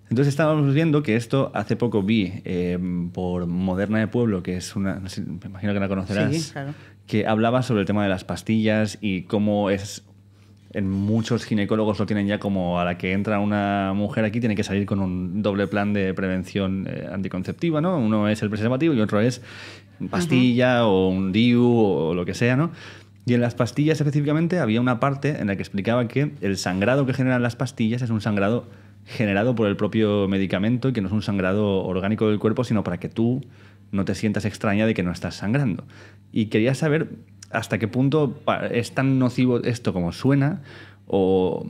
Entonces estábamos viendo que esto hace poco vi eh, por Moderna de Pueblo, que es una, me imagino que la conocerás, que hablaba sobre el tema de las pastillas y cómo es, en muchos ginecólogos lo tienen ya como a la que entra una mujer aquí tiene que salir con un doble plan de prevención eh, anticonceptiva, ¿no? Uno es el preservativo y otro es pastilla o un DIU o lo que sea, ¿no? Y en las pastillas específicamente había una parte en la que explicaba que el sangrado que generan las pastillas es un sangrado generado por el propio medicamento y que no es un sangrado orgánico del cuerpo, sino para que tú no te sientas extraña de que no estás sangrando. Y quería saber hasta qué punto es tan nocivo esto como suena o,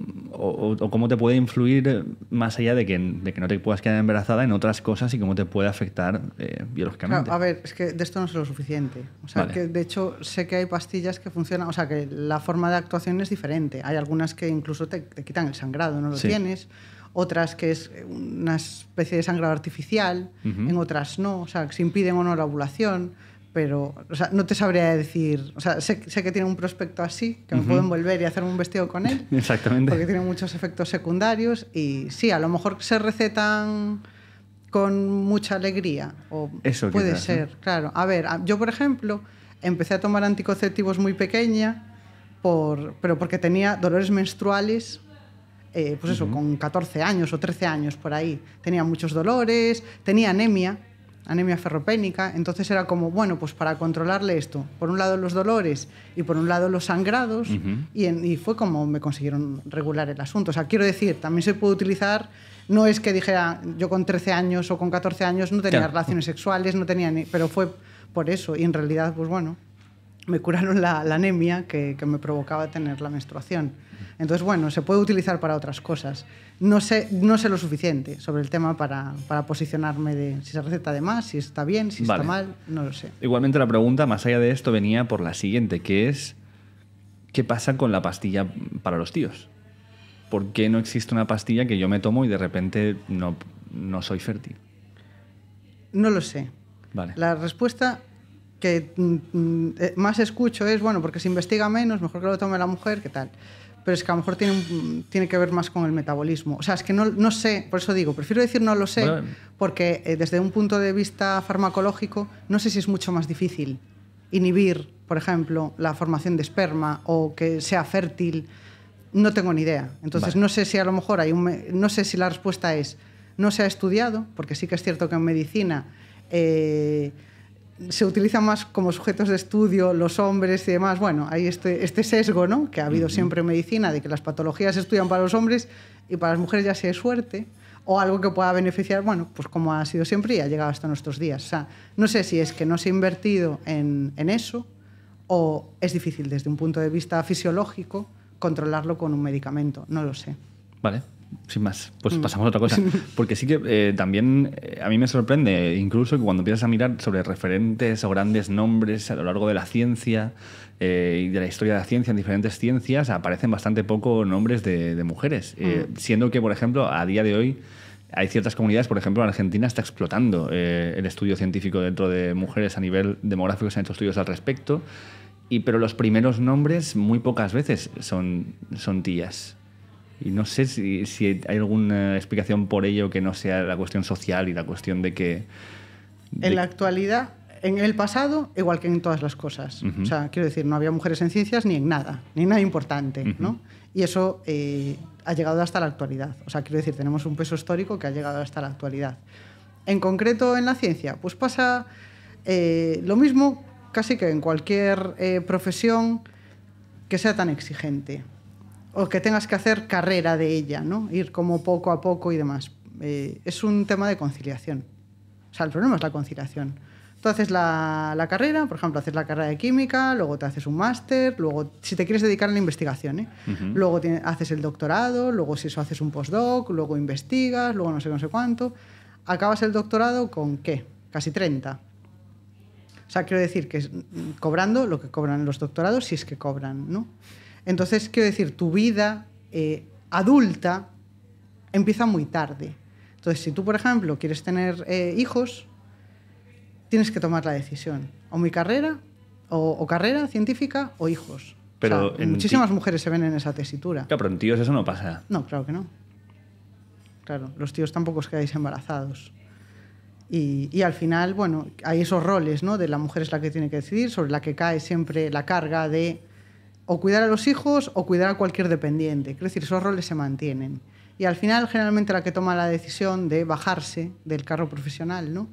cómo te puede influir más allá de que, de que, no te puedas quedar embarazada en otras cosas y cómo te puede afectar eh, biológicamente. a ver, es que de esto no sé lo suficiente. O sea, que de hecho sé que hay pastillas que funcionan, o sea, que la forma de actuación es diferente. Hay algunas que incluso te, quitan el sangrado, no lo tienes otras que es una especie de sangrado artificial, en otras no, o sea, que se impiden o no la ovulación, pero o sea, no te sabría decir, o sea, sé, que tiene un prospecto así, que me pueden volver y hacerme un vestido con él, [LAUGHS] Exactamente. porque tiene muchos efectos secundarios y sí, a lo mejor se recetan con mucha alegría, o puede ser, claro. A ver, yo por ejemplo empecé a tomar anticonceptivos muy pequeña, por, pero porque tenía dolores menstruales eh, pues eso, con 14 años o 13 años por ahí. Tenía muchos dolores, tenía anemia, anemia ferropénica, entonces era como, bueno, pues para controlarle esto, por un lado los dolores y por un lado los sangrados, y, fue como me consiguieron regular el asunto. O sea, quiero decir, también se puede utilizar, no es que dijera yo con 13 años o con 14 años no tenía relaciones sexuales, no tenía pero fue por eso, y en realidad, pues bueno, me curaron la, anemia que, me provocaba tener la menstruación. Entonces, bueno, se puede utilizar para otras cosas. No sé, lo suficiente sobre el tema para, posicionarme de si se receta de más, si está bien, si está mal, no lo sé. Igualmente la pregunta, más allá de esto, venía por la siguiente, que es, ¿qué pasa con la pastilla para los tíos? ¿Por qué no existe una pastilla que yo me tomo y de repente no, soy fértil? No lo sé. La respuesta que mm, mm, eh, más escucho es, bueno, porque se investiga menos, mejor que lo tome la mujer, ¿qué tal? pero es que a lo mejor tiene, tiene que ver más con el metabolismo. O sea, es que no, sé, por eso digo, prefiero decir no lo sé, eh. porque eh, desde un punto de vista farmacológico no sé si es mucho más difícil inhibir, por ejemplo, la formación de esperma o que sea fértil. No tengo ni idea. Entonces, no sé si a lo mejor hay un... No sé si la respuesta es, no se ha estudiado, porque sí que es cierto que en medicina... Eh, se utilizan más como sujetos de estudio los hombres y demás. Bueno, hay este, este sesgo ¿no? que ha habido siempre en medicina de que las patologías se estudian para los hombres y para las mujeres ya sea es suerte o algo que pueda beneficiar, bueno, pues como ha sido siempre y ha llegado hasta nuestros días. O sea, no sé si es que no se ha invertido en, en eso o es difícil desde un punto de vista fisiológico controlarlo con un medicamento, no lo sé. Vale, sin más, pues mm. pasamos a otra cosa. [LAUGHS] Porque sí que eh, también eh, a mí me sorprende, incluso que cuando empiezas a mirar sobre referentes o grandes nombres a lo largo de la ciencia eh, y de la historia de la ciencia en diferentes ciencias, aparecen bastante poco nombres de, mujeres. Mm. Siendo que, por ejemplo, a día de hoy hay ciertas comunidades, por ejemplo, en Argentina está explotando el estudio científico dentro de mujeres a nivel demográfico, se han hecho estudios al respecto. Y, pero los primeros nombres muy pocas veces son, son tías. Y no sé si, hay alguna explicación por ello que no sea la cuestión social y la cuestión de que... En la actualidad, en el pasado, igual que en todas las cosas. O sea, quiero decir, no había mujeres en ciencias ni en nada, ni en nada importante, ¿no? Y eso eh, ha llegado hasta la actualidad. O sea, quiero decir, tenemos un peso histórico que ha llegado hasta la actualidad. En concreto, en la ciencia, pues pasa eh, lo mismo casi que en cualquier eh, profesión que sea tan exigente o que tengas que hacer carrera de ella, ¿no? Ir como poco a poco y demás. Eh, es un tema de conciliación. O sea, el problema es la conciliación. Tú haces la, carrera, por ejemplo, haces la carrera de química, luego te haces un máster, luego, si te quieres dedicar a la investigación, ¿eh? luego haces el doctorado, luego si eso haces un postdoc, luego investigas, luego no sé, no sé cuánto. Acabas el doctorado con qué? Casi 30. O sea, quiero decir que mm, cobrando lo que cobran los doctorados, si es que cobran, ¿no? Entonces, quiero decir, tu vida eh, adulta empieza muy tarde. Entonces, si tú, por ejemplo, quieres tener eh, hijos, tienes que tomar la decisión. O mi carrera, o, carrera científica, o hijos. Pero muchísimas mujeres se ven en esa tesitura. pero en tíos eso no pasa. No, claro que no. Claro, los tíos tampoco os quedáis embarazados. y, al final, bueno, hay esos roles, ¿no? De la mujer es la que tiene que decidir, sobre la que cae siempre la carga de o cuidar a los hijos o cuidar a cualquier dependiente. Es decir, esos roles se mantienen. Y al final, generalmente, la que toma la decisión de bajarse del carro profesional, ¿no?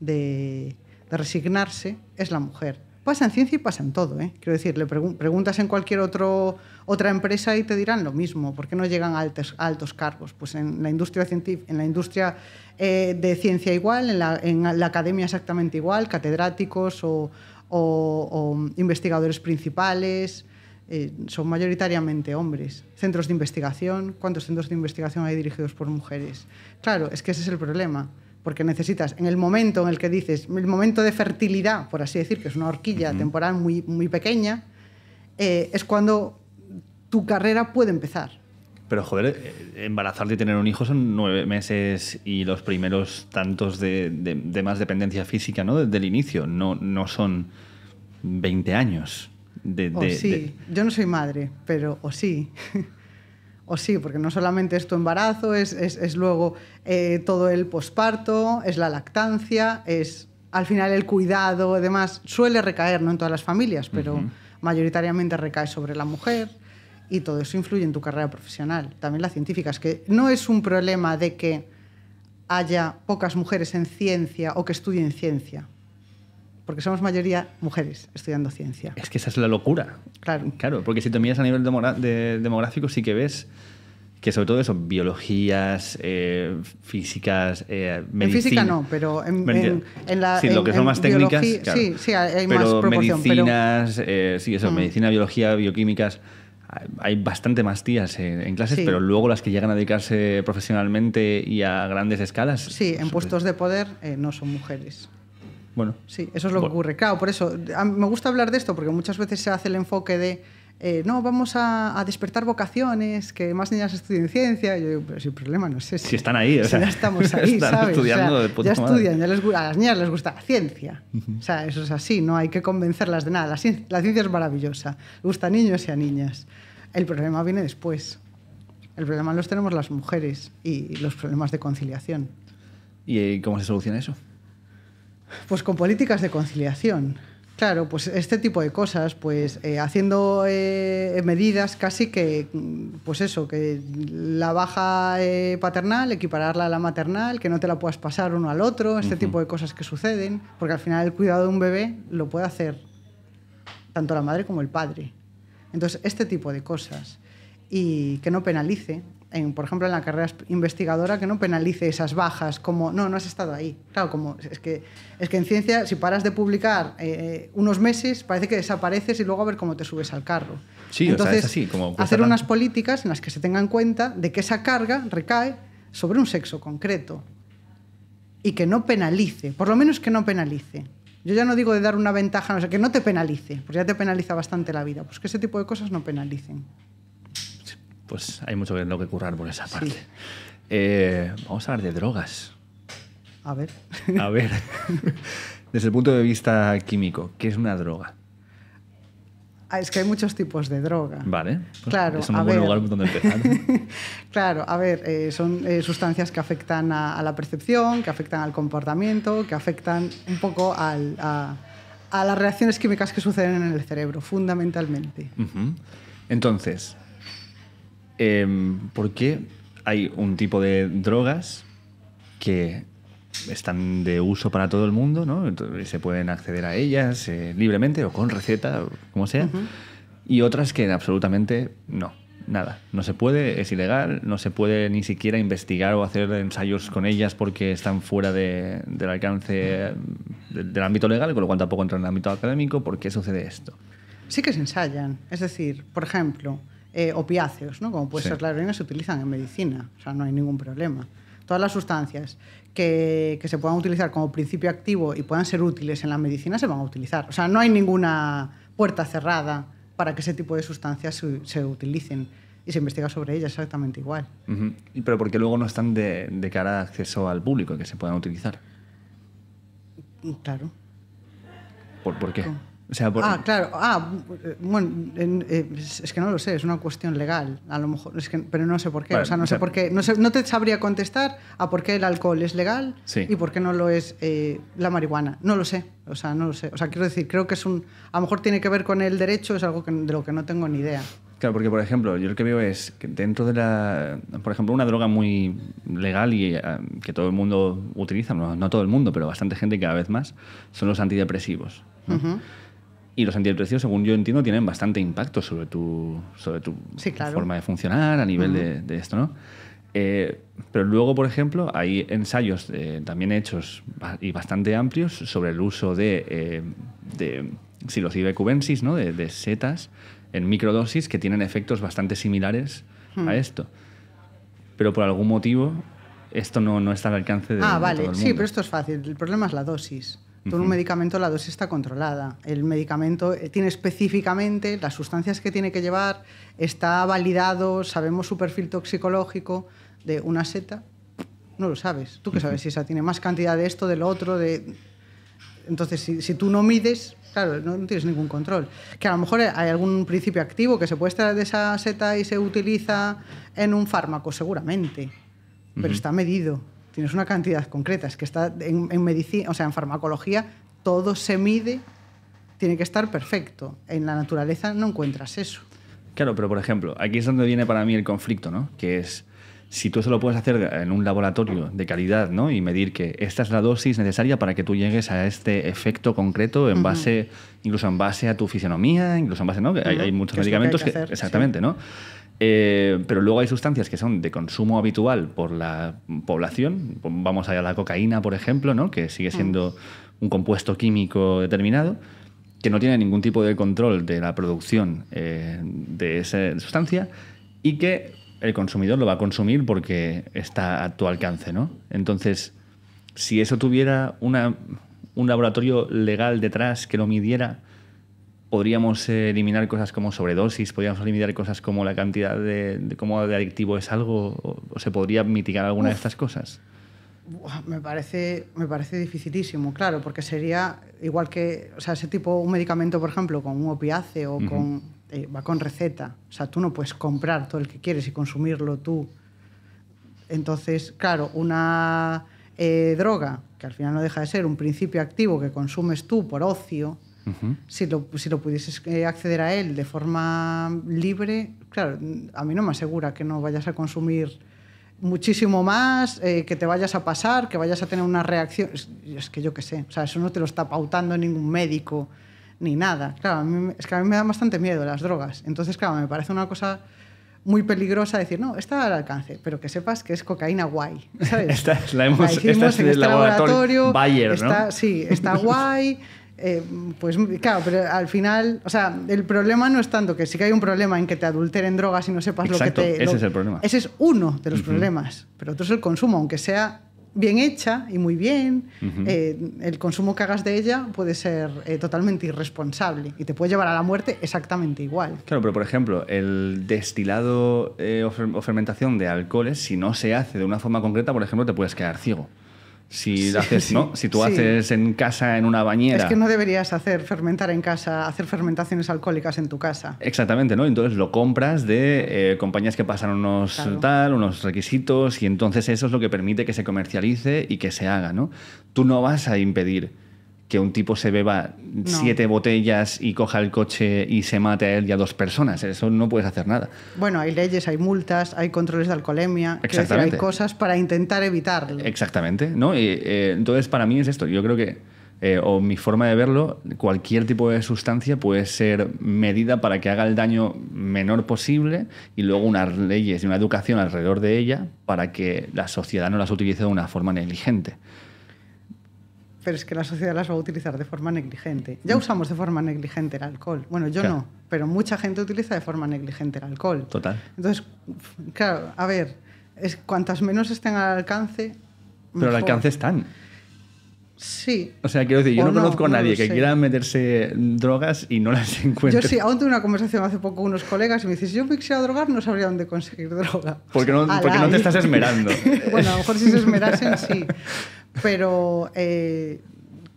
de, resignarse, es la mujer. Pasa en ciencia y pasa en todo. ¿eh? Quiero decir, preguntas en cualquier otro, otra empresa y te dirán lo mismo. ¿Por qué no llegan a altos, cargos? Pues en la industria, en la industria eh, de ciencia igual, en la, academia exactamente igual, catedráticos o investigadores principales, eh, son mayoritariamente hombres. Centros de investigación, ¿cuántos centros de investigación hay dirigidos por mujeres? Claro, es que ese es el problema, porque necesitas, en el momento en el que dices, el momento de fertilidad, por así decir, que es una horquilla temporal muy, muy pequeña, eh, es cuando tu carrera puede empezar. Pero joder, eh, embarazarte y tener un hijo son nueve meses y los primeros tantos de, de, más dependencia física, ¿no? Desde el inicio, no, no son 20 años o sí, yo no soy madre, pero o sí. [LAUGHS] o sí, porque no solamente es tu embarazo, es, luego eh, todo el posparto, es la lactancia, es al final el cuidado, además suele recaer, no en todas las familias, pero mayoritariamente recae sobre la mujer y todo eso influye en tu carrera profesional, también la científica, es que no es un problema de que haya pocas mujeres en ciencia o que estudien ciencia porque somos mayoría mujeres estudiando ciencia. Es que esa es la locura. Claro. Claro, porque si te miras a nivel demográfico sí que ves que sobre todo eso, biologías, eh, físicas, eh, medicina. En física no, pero en, en, en Sí, lo que son más técnicas. Sí, sí, hay más proporción. Medicinas, pero... Eh, sí, eso, mm. medicina, biología, bioquímicas hay bastante más tías en, clases, pero luego las que llegan a dedicarse profesionalmente y a grandes escalas. Sí, en pues, puestos pues, de poder no son mujeres. Bueno. Sí, eso es lo que ocurre. Claro, por eso me gusta hablar de esto, porque muchas veces se hace el enfoque de. Eh, no, vamos a, despertar vocaciones, que más niñas estudien ciencia. Yo digo, pero sin problema, no sé. Si, si están ahí, o ya estamos ahí, ya estudian, les, a las niñas les gusta la ciencia. O sea, eso es así, no hay que convencerlas de nada. La ciencia, es maravillosa, gusta a niños y a niñas. El problema viene después. El problema los tenemos las mujeres y los problemas de conciliación. ¿Y eh, cómo se soluciona eso? Pues con políticas de conciliación. Claro, pues este tipo de cosas, pues eh, haciendo eh, medidas casi que, mm, pues eso, que la baja eh, paternal, equipararla a la maternal, que no te la puedas pasar uno al otro, este tipo de cosas que suceden, porque al final el cuidado de un bebé lo puede hacer tanto la madre como el padre. Entonces, este tipo de cosas. Y que no penalice, por ejemplo, en la carrera investigadora, que no penalice esas bajas, como, no, no has estado ahí. Claro, como, es que, es que en ciencia, si paras de publicar eh, eh, unos meses, parece que desapareces y luego a ver cómo te subes al carro. Entonces, hacer unas políticas en las que se tenga en cuenta de que esa carga recae sobre un sexo concreto y que no penalice, por lo menos que no penalice. Yo ya no digo de dar una ventaja, no sé, que no te penalice, porque ya te penaliza bastante la vida, pues que ese tipo de cosas no penalicen pues hay mucho que lo que currar por esa parte. Eh, vamos a hablar de drogas. A ver. A ver. [LAUGHS] Desde el punto de vista químico, ¿qué es una droga? Ah, es que hay muchos tipos de droga. Vale. Pues claro, es un buen lugar donde empezar. [LAUGHS] claro, a ver, eh, son eh, sustancias que afectan a, la percepción, que afectan al comportamiento, que afectan un poco a, las reacciones químicas que suceden en el cerebro, fundamentalmente. Entonces, eh, por qué hay un tipo de drogas que están de uso para todo el mundo, ¿no? se pueden acceder a ellas eh, libremente o con receta, como sea, y otras que absolutamente no, nada, no se puede, es ilegal, no se puede ni siquiera investigar o hacer ensayos con ellas porque están fuera del alcance del ámbito legal, con lo cual tampoco entra en el ámbito académico, ¿por qué sucede esto? Sí que se ensayan, es decir, por ejemplo, eh, opiáceos, ¿no? como puede ser la heroína, se utilizan en medicina, o sea, no hay ningún problema. Todas las sustancias que, se puedan utilizar como principio activo y puedan ser útiles en la medicina se van a utilizar. O sea, no hay ninguna puerta cerrada para que ese tipo de sustancias se, utilicen y se investiga sobre ellas exactamente igual. Pero porque luego no están de, cara de acceso al público, que se puedan utilizar. Claro. ¿Por, qué? Ah, claro. Ah, bueno, eh, es que no lo sé, es una cuestión legal, a lo mejor, pero no sé por qué. no sé por qué. No, no, te sabría contestar a por qué el alcohol es legal y por qué no lo es eh, la marihuana. No lo sé. O sea, no lo sé. O sea, quiero decir, creo que es un. A lo mejor tiene que ver con el derecho, es algo de lo que no tengo ni idea. Claro, porque por ejemplo, yo lo que veo es que dentro de la. Por ejemplo, una droga muy legal y eh, que todo el mundo utiliza, no, todo el mundo, pero bastante gente cada vez más, son los antidepresivos. Ajá. Y los antidepresivos, según yo entiendo, tienen bastante impacto sobre tu, sobre tu forma de funcionar a nivel de, esto, ¿no? Eh, pero luego, por ejemplo, hay ensayos eh, también hechos y bastante amplios sobre el uso de, eh, cubensis, ¿no? De, setas en microdosis que tienen efectos bastante similares a hmm. esto. Pero por algún motivo esto no, está al alcance de. Ah, vale, sí, pero esto es fácil. El problema es la dosis. Todo un medicamento la dosis está controlada. El medicamento eh, tiene específicamente las sustancias que tiene que llevar, está validado, sabemos su perfil toxicológico de una seta. No lo sabes. ¿Tú qué sabes? Si esa tiene más cantidad de esto, del otro, Entonces, si, tú no mides, claro, no, tienes ningún control. Que a lo mejor hay algún principio activo que se puede extraer de esa seta y se utiliza en un fármaco, seguramente, pero está medido tienes una cantidad concreta. Es que está en, medicina, o sea, en farmacología todo se mide, tiene que estar perfecto. En la naturaleza no encuentras eso. Claro, pero por ejemplo, aquí es donde viene para mí el conflicto, ¿no? Que es si tú eso lo puedes hacer en un laboratorio de calidad, ¿no? Y medir que esta es la dosis necesaria para que tú llegues a este efecto concreto en base, incluso en base a tu fisionomía, incluso en base, ¿no? hay, muchos medicamentos que, exactamente, ¿no? Eh, pero luego hay sustancias que son de consumo habitual por la población. Vamos a la cocaína, por ejemplo, que sigue siendo un compuesto químico determinado que no tiene ningún tipo de control de la producción eh, de esa sustancia y que el consumidor lo va a consumir porque está a tu alcance, ¿no? Entonces, si eso tuviera un laboratorio legal detrás que lo midiera, podríamos eh, eliminar cosas como sobredosis, podríamos eliminar cosas como la cantidad de, cómo de adictivo es algo, o, se podría mitigar alguna de estas cosas. me parece, me parece dificilísimo, claro, porque sería igual que, o sea, ese tipo, un medicamento, por ejemplo, con un opiáceo o con, eh, va con receta, o sea, tú no puedes comprar todo el que quieres y consumirlo tú. Entonces, claro, una eh, droga, que al final no deja de ser un principio activo que consumes tú por ocio, si, lo, si, lo, pudieses eh, acceder a él de forma libre, claro, a mí no me asegura que no vayas a consumir muchísimo más, eh, que te vayas a pasar, que vayas a tener una reacción. Es, que yo qué sé, o sea, eso no te lo está pautando ningún médico ni nada. Claro, es que a mí me dan bastante miedo las drogas. Entonces, claro, me parece una cosa muy peligrosa decir, no, está al alcance, pero que sepas que es cocaína guay. ¿sabes? [LAUGHS] Esta la hemos es en el este laboratorio. Bayer, ¿no? está, sí, está [LAUGHS] guay. Eh, pues claro, pero al final, o sea, el problema no es tanto que sí que hay un problema en que te adulteren drogas y no sepas lo que te. ese es el problema. Ese es uno de los problemas, pero otro es el consumo, aunque sea bien hecha y muy bien, eh, el consumo que hagas de ella puede ser eh, totalmente irresponsable y te puede llevar a la muerte exactamente igual. Claro, pero por ejemplo, el destilado o, fermentación de alcoholes, si no se hace de una forma concreta, por ejemplo, te puedes quedar ciego. Si, haces, si tú haces en casa, en una bañera. Es que no deberías hacer fermentar en casa, hacer fermentaciones alcohólicas en tu casa. Exactamente, ¿no? Entonces lo compras de eh, compañías que pasan unos tal, unos requisitos, y entonces eso es lo que permite que se comercialice y que se haga, ¿no? Tú no vas a impedir que un tipo se beba siete botellas y coja el coche y se mate a él y a dos personas. Eso no puedes hacer nada. Bueno, hay leyes, hay multas, hay controles de alcoholemia. hay cosas para intentar evitarlo. Exactamente. ¿no? Eh, entonces, para mí es esto. Yo creo que, eh, o mi forma de verlo, cualquier tipo de sustancia puede ser medida para que haga el daño menor posible y luego unas leyes y una educación alrededor de ella para que la sociedad no las utilice de una forma negligente pero es que la sociedad las va a utilizar de forma negligente. Ya usamos de forma negligente el alcohol. Bueno, yo no, pero mucha gente utiliza de forma negligente el alcohol. Total. Entonces, claro, a ver, es, cuantas menos estén al alcance. Pero al alcance están. Sí. O sea, quiero decir, yo no, conozco a nadie que quiera meterse drogas y no las [LAUGHS] encuentre. Yo sí, aún tuve una conversación hace poco con unos colegas y me dices, yo me quisiera drogar, no sabría dónde conseguir droga. Porque no, porque no te estás esmerando. [LAUGHS] bueno, a lo mejor si se esmerasen, sí. [LAUGHS] Pero, eh,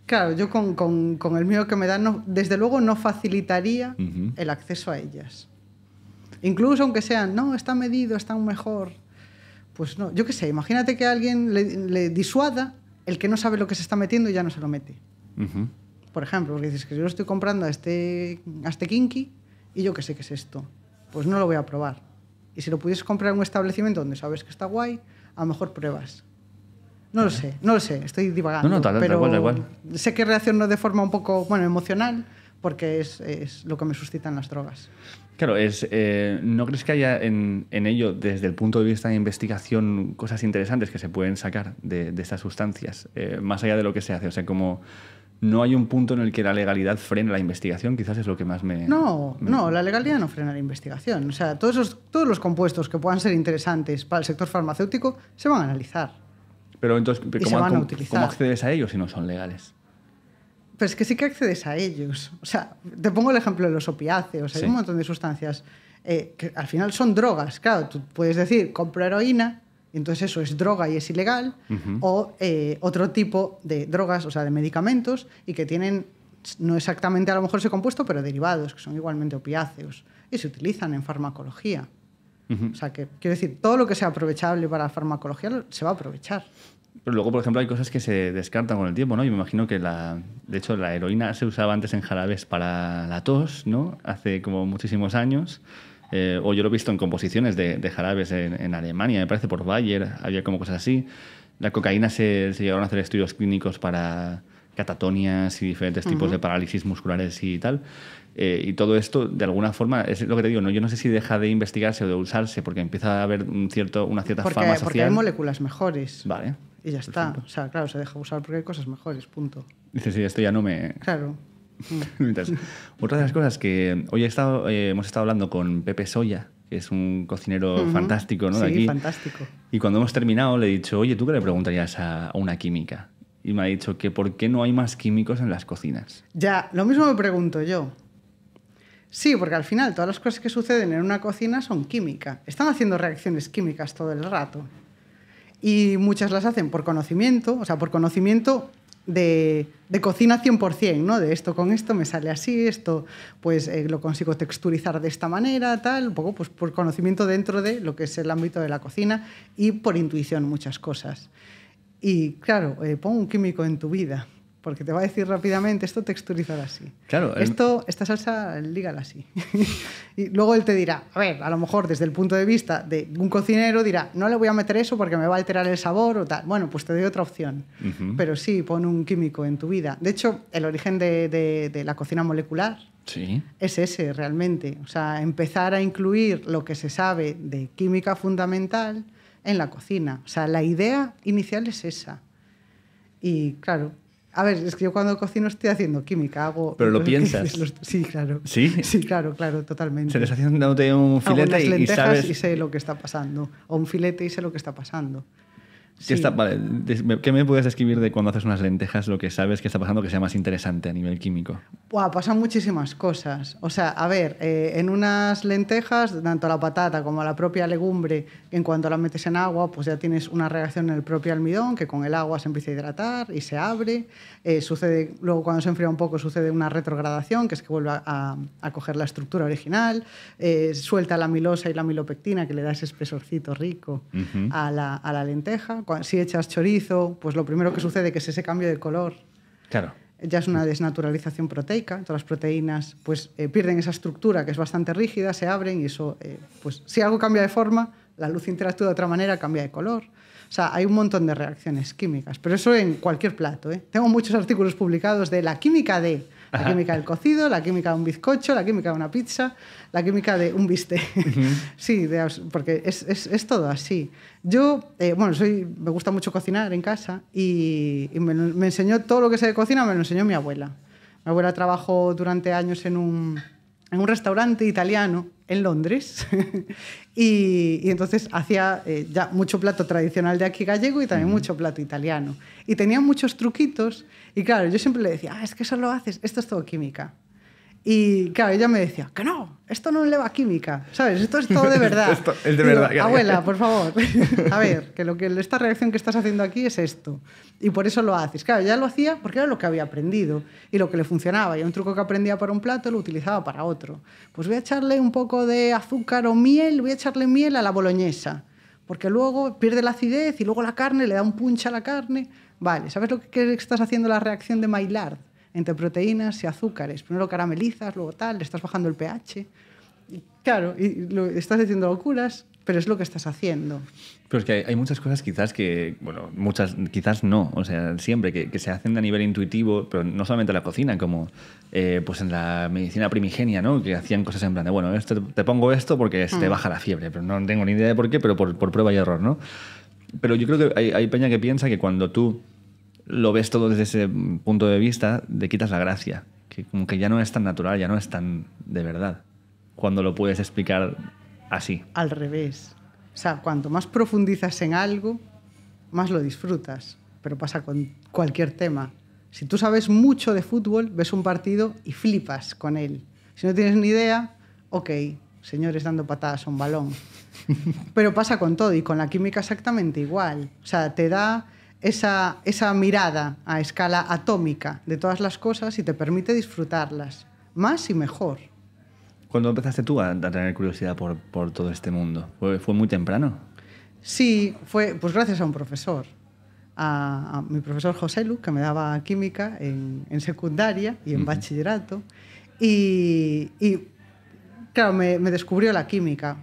claro, yo con, el miedo que me dan, desde luego no facilitaría el acceso a ellas. Incluso aunque sean, no, está medido, está mejor. Pues no, yo qué sé, imagínate que alguien le, disuada el que no sabe lo que se está metiendo y ya no se lo mete. Por ejemplo, porque dices que yo lo estoy comprando a este, a este kinky y yo qué sé qué es esto. Pues no lo voy a probar. Y si lo pudieses comprar en un establecimiento donde sabes que está guay, a lo mejor pruebas. No lo sé, no lo sé, estoy divagando. No, no, tal, pero Sé que reacciono de forma un poco bueno, emocional porque es, lo que me suscitan las drogas. Claro, es, eh, ¿no crees que haya en, ello, desde el punto de vista de investigación, cosas interesantes que se pueden sacar de, estas sustancias, eh, más allá de lo que se hace? O sea, como no hay un punto en el que la legalidad frene la investigación, quizás es lo que más me... No, no, la legalidad no frena la investigación. O sea, todos, todos los compuestos que puedan ser interesantes para el sector farmacéutico se van a analizar. Pero entonces, ¿cómo, accedes a ellos si no son legales? Pues que sí que accedes a ellos. O sea, te pongo el ejemplo de los opiáceos. Hay un montón de sustancias eh, que al final son drogas. Claro, tú puedes decir, compro heroína, entonces eso es droga y es ilegal, o eh, otro tipo de drogas, o sea, de medicamentos, y que tienen, no exactamente a lo mejor ese compuesto, pero derivados, que son igualmente opiáceos, y se utilizan en farmacología. O sea, que quiero decir, todo lo que sea aprovechable para la farmacología se va a aprovechar. Pero luego, por ejemplo, hay cosas que se descartan con el tiempo, ¿no? Yo me imagino que la. De hecho, la heroína se usaba antes en jarabes para la tos, ¿no? Hace como muchísimos años. Eh, o yo lo he visto en composiciones de, jarabes en, Alemania, me parece, por Bayer, había como cosas así. La cocaína se, se llegaron a hacer estudios clínicos para catatonias y diferentes tipos de parálisis musculares y tal. Eh, y todo esto, de alguna forma, es lo que te digo, ¿no? yo no sé si deja de investigarse o de usarse porque empieza a haber un cierto, una cierta fama social. Porque hay moléculas mejores. Vale. Y ya está. O sea, claro, se deja de usar porque hay cosas mejores, punto. Dices, sí, esto ya no me... Claro. Mm. [LAUGHS] otra de las cosas que hoy eh, hemos estado hablando con Pepe Soya, que es un cocinero fantástico, ¿no? de aquí. fantástico. Y cuando hemos terminado le he dicho, oye, ¿tú qué le preguntarías a una química? y me ha dicho que por qué no hay más químicos en las cocinas. Ya, lo mismo me pregunto yo. Sí, porque al final todas las cosas que suceden en una cocina son química. Están haciendo reacciones químicas todo el rato. Y muchas las hacen por conocimiento, o sea, por conocimiento de, de cocina 100%, ¿no? De esto con esto me sale así, esto pues eh, lo consigo texturizar de esta manera, tal, un poco pues por conocimiento dentro de lo que es el ámbito de la cocina y por intuición muchas cosas. Y claro, eh, pon un químico en tu vida, porque te va a decir rápidamente, esto texturizar así. Claro, esto, esta salsa, lígala así. [LAUGHS] y luego él te dirá, a ver, a lo mejor desde el punto de vista de un cocinero dirá, no le voy a meter eso porque me va a alterar el sabor o tal. Bueno, pues te doy otra opción. Pero sí, pon un químico en tu vida. De hecho, el origen de, la cocina molecular, Sí. es ese realmente. O sea, empezar a incluir lo que se sabe de química fundamental en la cocina. O sea, la idea inicial es esa. Y claro, a ver, es que yo cuando cocino estoy haciendo química, hago... Pero lo piensas. Sí, claro. ¿Sí? Sí, claro, claro, totalmente. Se les haciendo un filete y, y sé lo que está pasando. O un filete y sé lo que está pasando. ¿Qué, me puedes describir de cuando haces unas lentejas, lo que sabes que está pasando que sea más interesante a nivel químico? Buah, pasan muchísimas cosas. O sea, a ver, eh, en unas lentejas, tanto la patata como la propia legumbre, en cuanto la metes en agua, pues ya tienes una reacción en el propio almidón que con el agua se empieza a hidratar y se abre. Eh, sucede, luego cuando se enfría un poco sucede una retrogradación, que es que vuelve a, coger la estructura original, eh, suelta la milosa y la milopectina que le da ese espesorcito rico a, la, a la lenteja si echas chorizo, pues lo primero que sucede que es ese cambio de color. Claro. Ya es una desnaturalización proteica, todas las proteínas pues eh, pierden esa estructura que es bastante rígida, se abren y eso, eh, pues si algo cambia de forma, la luz interactúa de otra manera, cambia de color. O sea, hay un montón de reacciones químicas, pero eso en cualquier plato. ¿eh? Tengo muchos artículos publicados de la química de la química del cocido, la química de un bizcocho, la química de una pizza, la química de un bistec. [LAUGHS] sí, porque es, es, todo así. Yo, eh, bueno, me gusta mucho cocinar en casa y, me, enseñó todo lo que sé de cocina, me lo enseñó mi abuela. Mi abuela trabajó durante años en un, restaurante italiano en Londres [LAUGHS] y, entonces hacía eh, ya mucho plato tradicional de aquí gallego y también mucho plato italiano. Y tenía muchos truquitos y claro, yo siempre le decía, ah, es que eso lo haces, esto es todo química. Y claro, ella me decía, que no, esto no eleva química, ¿sabes? Esto es todo de [LAUGHS] verdad. esto es de Abuela, por favor, [LAUGHS] a ver, que, lo que esta reacción que estás haciendo aquí es esto. Y por eso lo haces. Claro, ya lo hacía porque era lo que había aprendido y lo que le funcionaba. Y un truco que aprendía para un plato lo utilizaba para otro. Pues voy a echarle un poco de azúcar o miel, voy a echarle miel a la boloñesa, porque luego pierde la acidez y luego la carne le da un punch a la carne. Vale, ¿sabes lo que estás haciendo la reacción de Maillard? entre proteínas y azúcares. Primero lo caramelizas, luego tal, le estás bajando el pH. claro, y estás haciendo locuras, pero es lo que estás haciendo. Pero es que hay, muchas cosas quizás que, bueno, muchas quizás no, o sea, siempre que, se hacen a nivel intuitivo, pero no solamente en la cocina, como eh, pues en la medicina primigenia, ¿no? Que hacían cosas en plan de, bueno, te pongo esto porque te mm. baja la fiebre, pero no tengo ni idea de por qué, pero por, por prueba y error, ¿no? Pero yo creo que hay, hay peña que piensa que cuando tú lo ves todo desde ese punto de vista, le quitas la gracia, que como que ya no es tan natural, ya no es tan de verdad, cuando lo puedes explicar así. Al revés. O sea, cuanto más profundizas en algo, más lo disfrutas, pero pasa con cualquier tema. Si tú sabes mucho de fútbol, ves un partido y flipas con él. Si no tienes ni idea, ok, señores dando patadas a un balón. [LAUGHS] Pero pasa con todo y con la química exactamente igual. O sea, te da esa, mirada a escala atómica de todas las cosas y te permite disfrutarlas más y mejor. ¿Cuándo empezaste tú a, tener curiosidad por, todo este mundo? ¿Fue, muy temprano? Sí, fue pues gracias a un profesor, a, mi profesor José Lu, que me daba química en, secundaria y en bachillerato. Y, claro, me descubrió la química,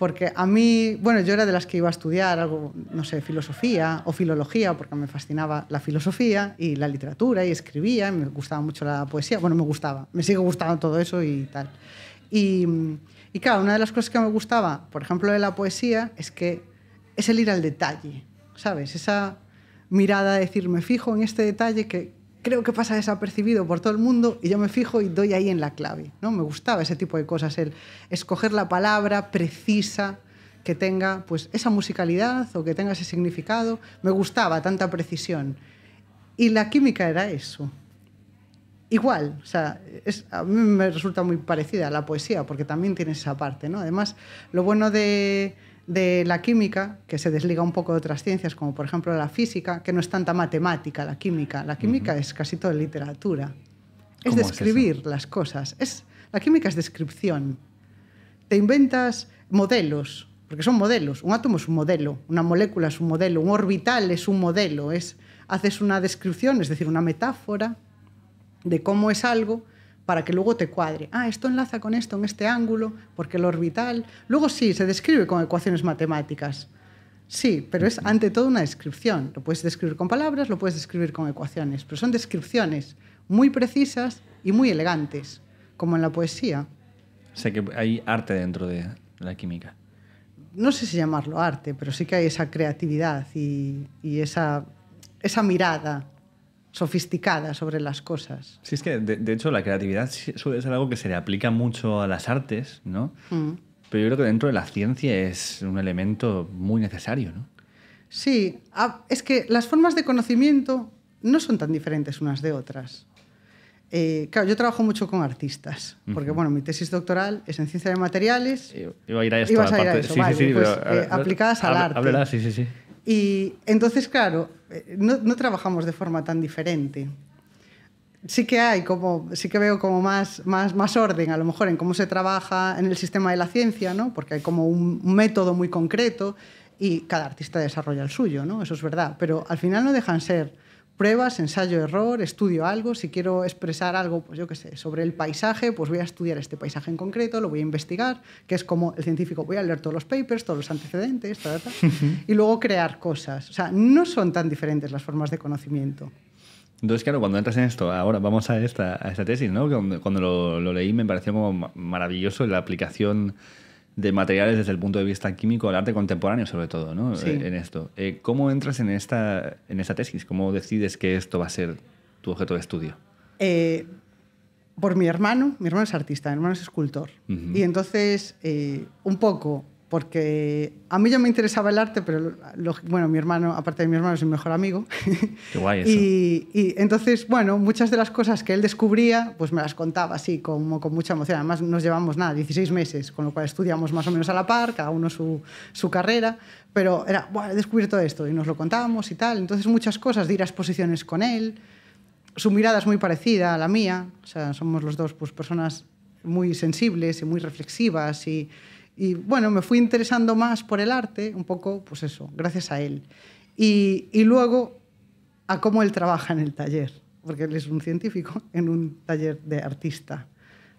porque a mí, bueno, yo era de las que iba a estudiar algo, no sé, filosofía o filología, porque me fascinaba la filosofía y la literatura y escribía, y me gustaba mucho la poesía, bueno, me gustaba, me sigue gustando todo eso y tal. Y, y claro, una de las cosas que me gustaba, por ejemplo, de la poesía, es que es el ir al detalle, ¿sabes? Esa mirada de decir, me fijo en este detalle que, creo que pasa desapercibido por todo el mundo y yo me fijo y doy ahí en la clave. ¿no? Me gustaba ese tipo de cosas, el escoger la palabra precisa que tenga pues, esa musicalidad o que tenga ese significado. Me gustaba tanta precisión. Y la química era eso. Igual, o sea, a mí me resulta muy parecida a la poesía porque también tiene esa parte. ¿no? Además, lo bueno de, de la química, que se desliga un poco de otras ciencias, como por ejemplo la física, que no es tanta matemática la química. La química es casi toda literatura. Es describir las cosas. Es, la química es descripción. Te inventas modelos, porque son modelos. Un átomo es un modelo, una molécula es un modelo, un orbital es un modelo. Es, haces una descripción, es decir, una metáfora de cómo es algo para que luego te cuadre. Ah, esto enlaza con esto en este ángulo, porque el orbital... Luego sí, se describe con ecuaciones matemáticas. Sí, pero es ante todo una descripción. Lo puedes describir con palabras, lo puedes describir con ecuaciones, pero son descripciones muy precisas y muy elegantes, como en la poesía. sé que hay arte dentro de la química. No sé si llamarlo arte, pero sí que hay esa creatividad y, esa, esa mirada sofisticada sobre las cosas. Sí, es que de, hecho la creatividad suele ser algo que se le aplica mucho a las artes, ¿no? Mm. Pero yo creo que dentro de la ciencia es un elemento muy necesario, ¿no? Sí, es que las formas de conocimiento no son tan diferentes unas de otras. Eh, claro, yo trabajo mucho con artistas, porque bueno, mi tesis doctoral es en ciencia de materiales. Iba a ir a aplicadas al arte. sí, sí, sí. Y entonces, claro, eh, no, trabajamos de forma tan diferente sí que hay como sí que veo como más, orden a lo mejor en cómo se trabaja en el sistema de la ciencia no porque hay como un, método muy concreto y cada artista desarrolla el suyo no eso es verdad pero al final no dejan ser pruebas, ensayo, error, estudio algo, si quiero expresar algo, pues yo qué sé, sobre el paisaje, pues voy a estudiar este paisaje en concreto, lo voy a investigar, que es como el científico, voy a leer todos los papers, todos los antecedentes, y luego crear cosas. O sea, no son tan diferentes las formas de conocimiento. Entonces, claro, cuando entras en esto, ahora vamos a esta, tesis, ¿no? Cuando, lo, lo, leí me pareció como maravilloso la aplicación de materiales desde el punto de vista químico al arte contemporáneo, sobre todo, ¿no? Eh, en esto. Eh, ¿Cómo entras en esta, en esta tesis? ¿Cómo decides que esto va a ser tu objeto de estudio? Eh, por mi hermano, mi hermano es artista, mi hermano es escultor. Y entonces, un poco porque a mí ya me interesaba el arte, pero bueno, mi hermano, aparte de mi hermano, es mi mejor amigo. Qué guay [LAUGHS] eso. Y, y, entonces, bueno, muchas de las cosas que él descubría, pues me las contaba así, como con mucha emoción. Además, nos llevamos nada, 16 meses, con lo cual estudiamos más o menos a la par, cada uno su, su carrera, pero era, bueno, he descubierto esto y nos lo contábamos y tal. Entonces, muchas cosas de ir a exposiciones con él. Su mirada es muy parecida a la mía, o sea, somos los dos pues, personas muy sensibles y muy reflexivas y y bueno, me fui interesando más por el arte, un poco, pues eso, gracias a él. Y, y luego a cómo él trabaja en el taller, porque él es un científico en un taller de artista.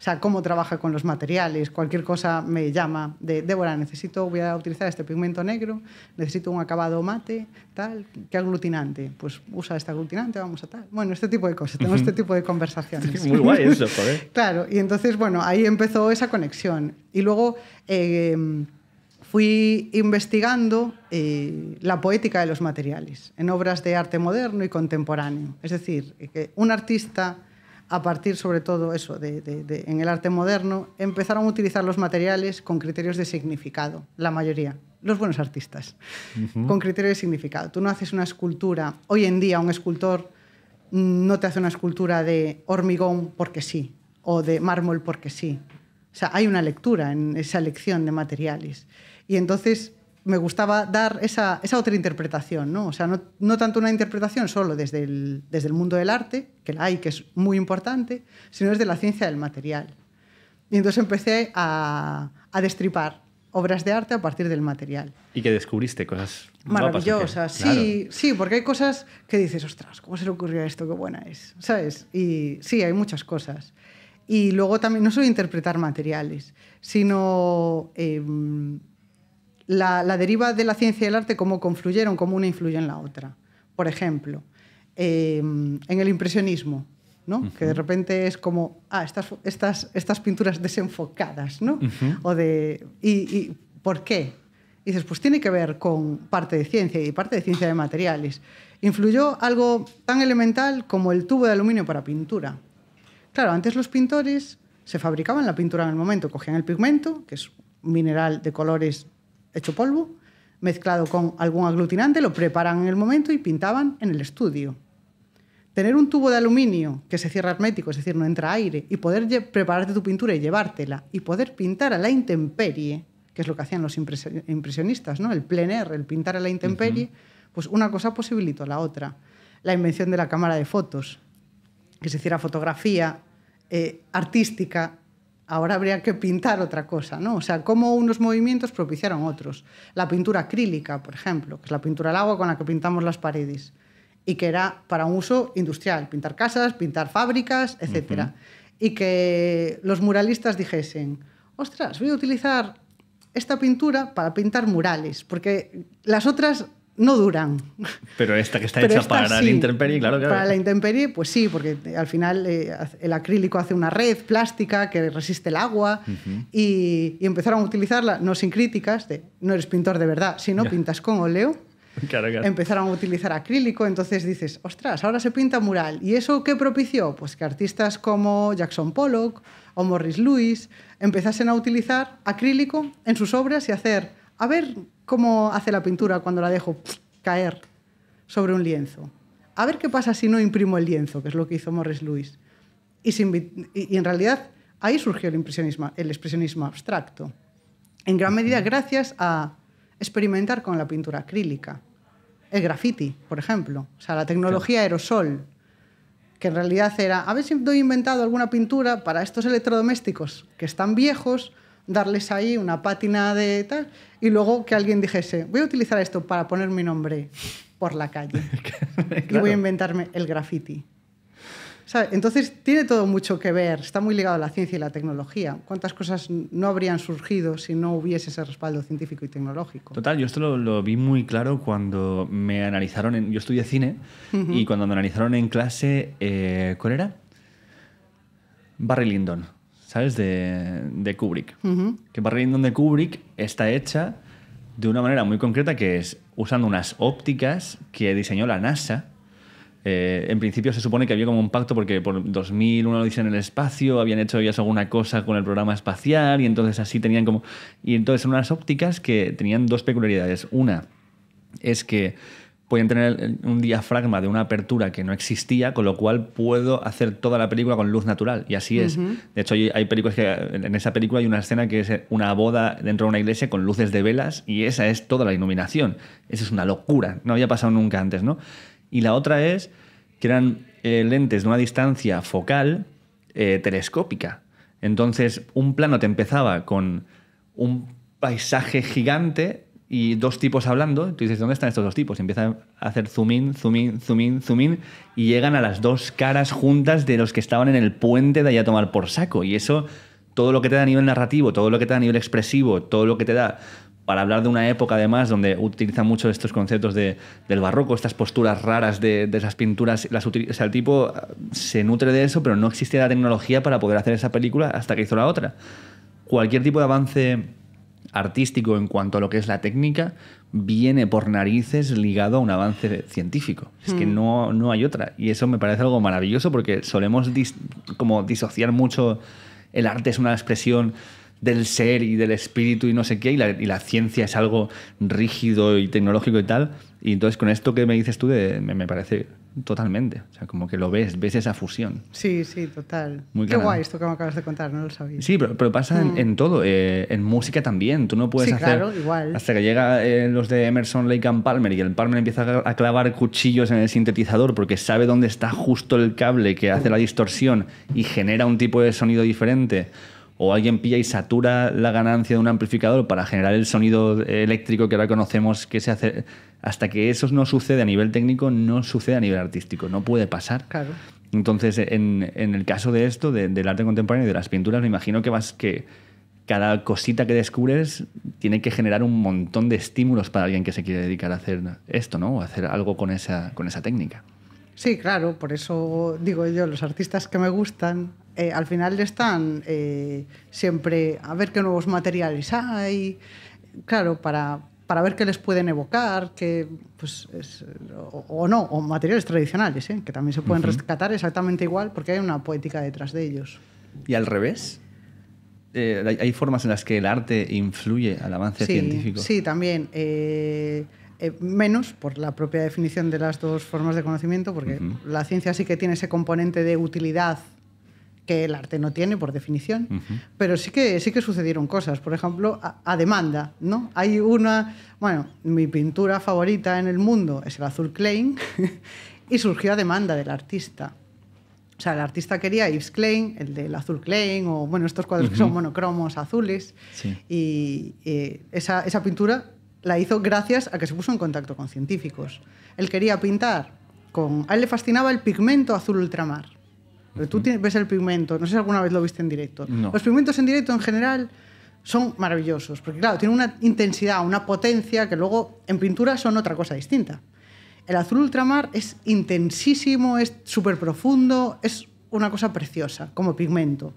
O sea, cómo trabaja con los materiales, cualquier cosa me llama de, Débora, necesito, voy a utilizar este pigmento negro, necesito un acabado mate, tal, ¿qué aglutinante? Pues usa este aglutinante, vamos a tal. Bueno, este tipo de cosas, tengo este tipo de conversaciones. [LAUGHS] Muy guay eso, joder. [LAUGHS] claro, y entonces, bueno, ahí empezó esa conexión. Y luego... Em, fui investigando eh, la poética de los materiales en obras de arte moderno y contemporáneo. Es decir, eh, que un artista a partir sobre todo eso, de, en el arte moderno, empezaron a utilizar los materiales con criterios de significado, la mayoría, los buenos artistas, con criterios de significado. Tú no haces una escultura, hoy en día un escultor no te hace una escultura de hormigón porque sí, o de mármol porque sí. O sea, hay una lectura en esa elección de materiales. Y entonces me gustaba dar esa, esa otra interpretación, ¿no? O sea, no, no, tanto una interpretación solo desde el, desde el mundo del arte, que la hay, que es muy importante, sino desde la ciencia del material. Y entonces empecé a, a destripar obras de arte a partir del material. Y que descubriste cosas maravillosas. sí, sí, porque hay cosas que dices, ostras, ¿cómo se le ocurrió esto? Qué buena es, ¿sabes? Y sí, hay muchas cosas. Y luego también, no solo interpretar materiales, sino em, la, deriva de la ciencia y el arte, cómo confluyeron, cómo una influye en la otra. Por ejemplo, eh, en el impresionismo, ¿no? que de repente es como, ah, estas, estas, estas pinturas desenfocadas, ¿no? o de, y, por qué? dices, pues tiene que ver con parte de ciencia y parte de ciencia de materiales. Influyó algo tan elemental como el tubo de aluminio para pintura. Claro, antes los pintores se fabricaban la pintura en el momento, cogían el pigmento, que es mineral de colores hecho polvo, mezclado con algún aglutinante, lo preparan en el momento y pintaban en el estudio. Tener un tubo de aluminio que se cierra hermético, es decir, no entra aire, y poder prepararte tu pintura y llevártela, y poder pintar a la intemperie, que es lo que hacían los impresionistas, ¿no? el plein air, el pintar a la intemperie, pues una cosa posibilitó la otra. La invención de la cámara de fotos, que se hiciera fotografía eh, artística ahora habría que pintar otra cosa, ¿no? O sea, cómo unos movimientos propiciaron otros. La pintura acrílica, por ejemplo, que es la pintura al agua con la que pintamos las paredes, y que era para un uso industrial, pintar casas, pintar fábricas, etc. Y que los muralistas dijesen, ostras, voy a utilizar esta pintura para pintar murales, porque las otras no duran. Pero esta que está hecha para la intemperie, claro, Para la intemperie, pues sí, porque al final eh, el acrílico hace una red plástica que resiste el agua y, empezaron a utilizarla, no sin críticas, de, no eres pintor de verdad, sino pintas con óleo. Claro, Empezaron a utilizar acrílico, entonces dices, ostras, ahora se pinta mural. ¿Y eso qué propició? Pues que artistas como Jackson Pollock o Morris Lewis empezasen a utilizar acrílico en sus obras y hacer, a ver, cómo hace la pintura cuando la dejo caer sobre un lienzo. A ver qué pasa si no imprimo el lienzo, que es lo que hizo Morris Louis, Y, en realidad ahí surgió el impresionismo, el expresionismo abstracto, en gran medida gracias a experimentar con la pintura acrílica, el graffiti, por ejemplo, o sea, la tecnología aerosol, que en realidad era, a ver si doy inventado alguna pintura para estos electrodomésticos que están viejos, darles ahí una pátina de tal, y luego que alguien dijese, voy a utilizar esto para poner mi nombre por la calle [LAUGHS] y voy a inventarme el graffiti. Entonces tiene todo mucho que ver, está muy ligado a la ciencia y la tecnología. ¿Cuántas cosas no habrían surgido si no hubiese ese respaldo científico y tecnológico? Total, yo esto lo, vi muy claro cuando me analizaron, yo estudié cine, y cuando me analizaron en clase, eh, ¿cuál era? Barry Lindon ¿sabes? De, Kubrick. Que para Lyndon de Kubrick está hecha de una manera muy concreta que es usando unas ópticas que diseñó la NASA. Eh, en principio se supone que había como un pacto porque por 2001 lo dice en el espacio, habían hecho ya alguna cosa con el programa espacial y entonces así tenían como... Y entonces son unas ópticas que tenían dos peculiaridades. Una es que pueden tener un diafragma de una apertura que no existía, con lo cual puedo hacer toda la película con luz natural. Y así es. De hecho, hay películas que en esa película hay una escena que es una boda dentro de una iglesia con luces de velas y esa es toda la iluminación. Esa es una locura. No había pasado nunca antes, ¿no? Y la otra es que eran eh, lentes de una distancia focal eh, telescópica. Entonces, un plano te empezaba con un paisaje gigante y dos tipos hablando. Tú dices, ¿dónde están estos dos tipos? empiezan a hacer zoom in, zoom in, y llegan a las dos caras juntas de los que estaban en el puente de allá a tomar por saco. Y eso, todo lo que te da a nivel narrativo, todo lo que te da a nivel expresivo, todo lo que te da para hablar de una época además donde utilizan mucho estos conceptos del barroco, estas posturas raras de, esas pinturas, las o sea, el tipo ah, se nutre de eso, pero no existía la tecnología para poder hacer esa película hasta que hizo la otra. Cualquier tipo de avance artístico en cuanto a lo que es la técnica viene por narices ligado a un avance científico. Es que hmm. no, no hay otra. Y eso me parece algo maravilloso porque solemos como disociar mucho el arte es una expresión del ser y del espíritu y no sé qué, y la, y la, ciencia es algo rígido y tecnológico y tal. Y entonces con esto que me dices tú me, me, parece totalmente. O sea, como que lo ves, ves esa fusión. Sí, sí, total. Qué guay esto que me acabas de contar, no lo sabía. Sí, pero, pasa en, mm. todo, eh, en música también. Tú no puedes sí, hacer. Claro, igual. Hasta que llega eh, los de Emerson, Lake and Palmer y el Palmer empieza a clavar cuchillos en el sintetizador porque sabe dónde está justo el cable que hace la distorsión y genera un tipo de sonido diferente o alguien pilla y satura la ganancia de un amplificador para generar el sonido eléctrico que ahora conocemos que se hace. Hasta que eso no sucede a nivel técnico, no sucede a nivel artístico, no puede pasar. Claro. Entonces, en, el caso de esto, del arte contemporáneo y de las pinturas, me imagino que vas que cada cosita que descubres tiene que generar un montón de estímulos para alguien que se quiere dedicar a hacer esto, ¿no? O hacer algo con esa, con esa técnica. Sí, claro, por eso digo yo, los artistas que me gustan eh, al final están eh, siempre a ver qué nuevos materiales hay, claro, para, para ver qué les pueden evocar, que, pues, o, no, o materiales tradicionales, ¿eh? que también se pueden rescatar exactamente igual porque hay una poética detrás de ellos. ¿Y al revés? ¿Hay formas en las que el arte influye al avance científico? Sí, también. menos por la propia definición de las dos formas de conocimiento, porque la ciencia sí que tiene ese componente de utilidad que el arte no tiene por definición, pero sí que, sí que sucedieron cosas, por ejemplo, a, demanda, ¿no? Hay una, bueno, mi pintura favorita en el mundo es el azul Klein [LAUGHS] y surgió a demanda del artista. O sea, el artista quería Yves Klein, el del azul Klein, o bueno, estos cuadros que son monocromos azules. Y, esa, esa pintura la hizo gracias a que se puso en contacto con científicos. Él quería pintar con. A él le fascinaba el pigmento azul ultramar tú ves el pigmento, no sé si alguna vez lo viste en directo. Los pigmentos en directo en general son maravillosos, porque claro, tienen una intensidad, una potencia que luego en pintura son otra cosa distinta. El azul ultramar es intensísimo, es súper profundo, es una cosa preciosa como pigmento.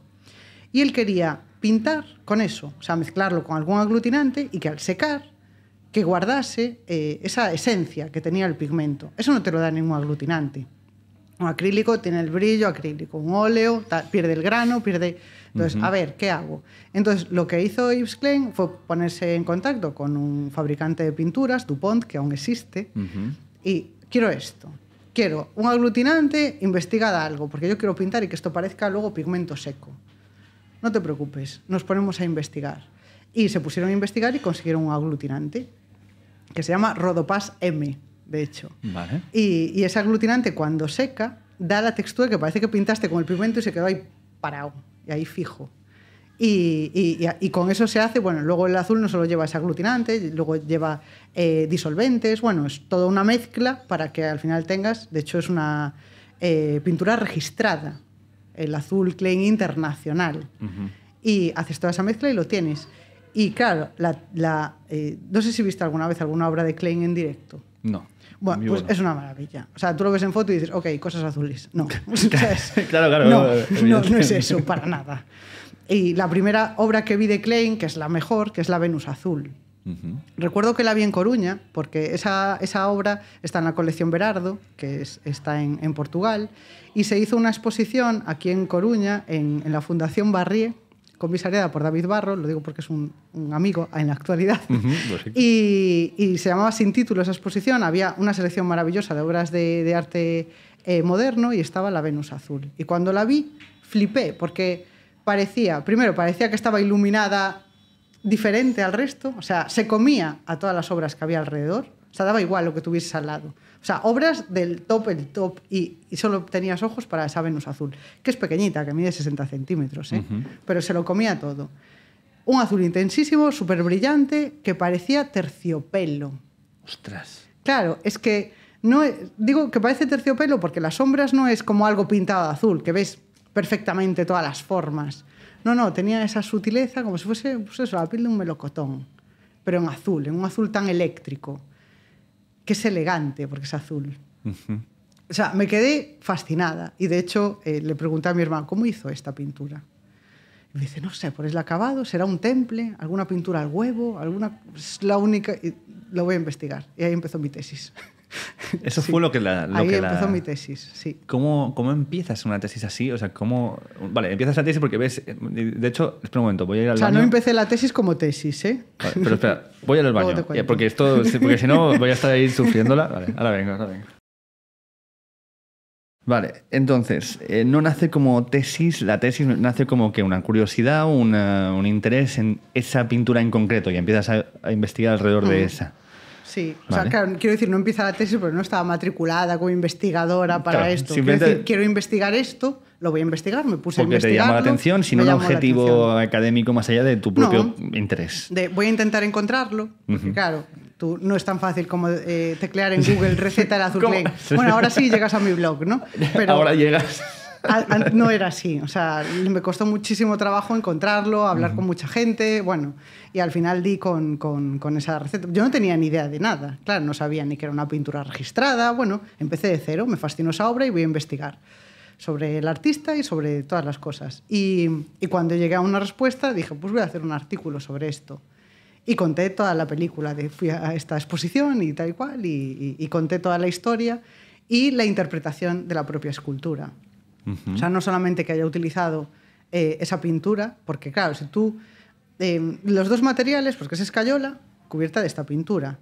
Y él quería pintar con eso, o sea, mezclarlo con algún aglutinante y que al secar, que guardase eh, esa esencia que tenía el pigmento. Eso no te lo da ningún aglutinante. Un acrílico tiene el brillo acrílico, un óleo pierde el grano, pierde... Entonces, a ver, ¿qué hago? Entonces, lo que hizo Yves Klein fue ponerse en contacto con un fabricante de pinturas, DuPont, que aún existe, y quiero esto. Quiero un aglutinante, investigada algo, porque yo quiero pintar y que esto parezca luego pigmento seco. No te preocupes, nos ponemos a investigar. Y se pusieron a investigar y consiguieron un aglutinante que se llama Rodopas M de hecho. Y, ese aglutinante, cuando seca, da la textura que parece que pintaste con el pigmento y se quedó ahí parado, y ahí fijo. Y, con eso se hace, bueno, luego el azul no solo lleva ese aglutinante, luego lleva eh, disolventes, bueno, es toda una mezcla para que al final tengas, de hecho es una eh, pintura registrada, el azul Klein Internacional. Y haces toda esa mezcla y lo tienes. Y claro, la, eh, no sé si visto alguna vez alguna obra de Klein en directo. No. Bueno, pues es una maravilla. O sea, tú lo ves en foto y dices, ok, cosas azules. No. No, es eso, para nada. Y la primera obra que vi de Klein, que es la mejor, que es la Venus Azul. Recuerdo que la vi en Coruña, porque esa, obra está en la colección Berardo, que está en, Portugal, y se hizo una exposición aquí en Coruña, en, en la Fundación Barrié, comisariada por David Barro, lo digo porque es un, amigo en la actualidad, pues [LAUGHS] y, se llamaba Sin Título esa exposición, había una selección maravillosa de obras de, arte eh, moderno y estaba La Venus Azul. Y cuando la vi, flipé, porque parecía, primero, parecía que estaba iluminada diferente al resto, o sea, se comía a todas las obras que había alrededor, o sea, daba igual lo que tuviese al lado. O sea, obras del top, el top, y, solo tenías ojos para esa Venus azul, que es pequeñita, que mide 60 centímetros, ¿eh? pero se lo comía todo. Un azul intensísimo, súper brillante, que parecía terciopelo. Ostras. Claro, es que no digo que parece terciopelo porque las sombras no es como algo pintado de azul, que ves perfectamente todas las formas. No, no, tenía esa sutileza como si fuese pues la piel de un melocotón, pero en azul, en un azul tan eléctrico que es elegante porque es azul. O sea, me quedé fascinada y de hecho eh, le pregunté a mi hermano, ¿cómo hizo esta pintura? Y me dice, no sé, por el acabado, será un temple, alguna pintura al huevo, alguna... Es la única... Y lo voy a investigar. Y ahí empezó mi tesis. [LAUGHS] Eso fue lo que la... Ahí empezó mi tesis, sí. ¿Cómo, empiezas una tesis así? O sea, ¿cómo...? Vale, empiezas la tesis porque ves... De hecho, espera un momento, voy a ir al baño. O sea, no empecé la tesis como tesis, ¿eh? pero espera, voy al baño. Porque, porque si no, voy a estar ahí sufriéndola. Vale, ahora vengo, ahora vengo. Vale, entonces, eh, no nace como tesis, la tesis nace como que una curiosidad, un interés en esa pintura en concreto y empiezas a, investigar alrededor de mm. esa. Sí, o sea, quiero decir, no empieza la tesis porque no estaba matriculada como investigadora para esto. Quiero, decir, quiero investigar esto, lo voy a investigar, me puse a investigar. te llama la atención, sino un objetivo académico más allá de tu propio interés. voy a intentar encontrarlo, claro, tú no es tan fácil como eh, teclear en Google [LAUGHS] receta del azul Bueno, ahora sí llegas a mi blog, ¿no? [LAUGHS] Pero, ahora llegas. Ah, ah, no era así, o sea, me costó muchísimo trabajo encontrarlo, hablar con mucha gente, bueno, y al final di con, esa receta. Yo no tenía ni idea de nada, claro, no sabía ni que era una pintura registrada, bueno, empecé de cero, me fascinó esa obra y voy a investigar sobre el artista y sobre todas las cosas. Y, cuando llegué a una respuesta dije, pues voy a hacer un artículo sobre esto. Y conté toda la película, fui a esta exposición y tal y cual, y conté toda la historia y la interpretación de la propia escultura. O sea, no solamente que haya utilizado eh, esa pintura, porque claro, si tú... Eh, los dos materiales, porque es escayola, cubierta de esta pintura,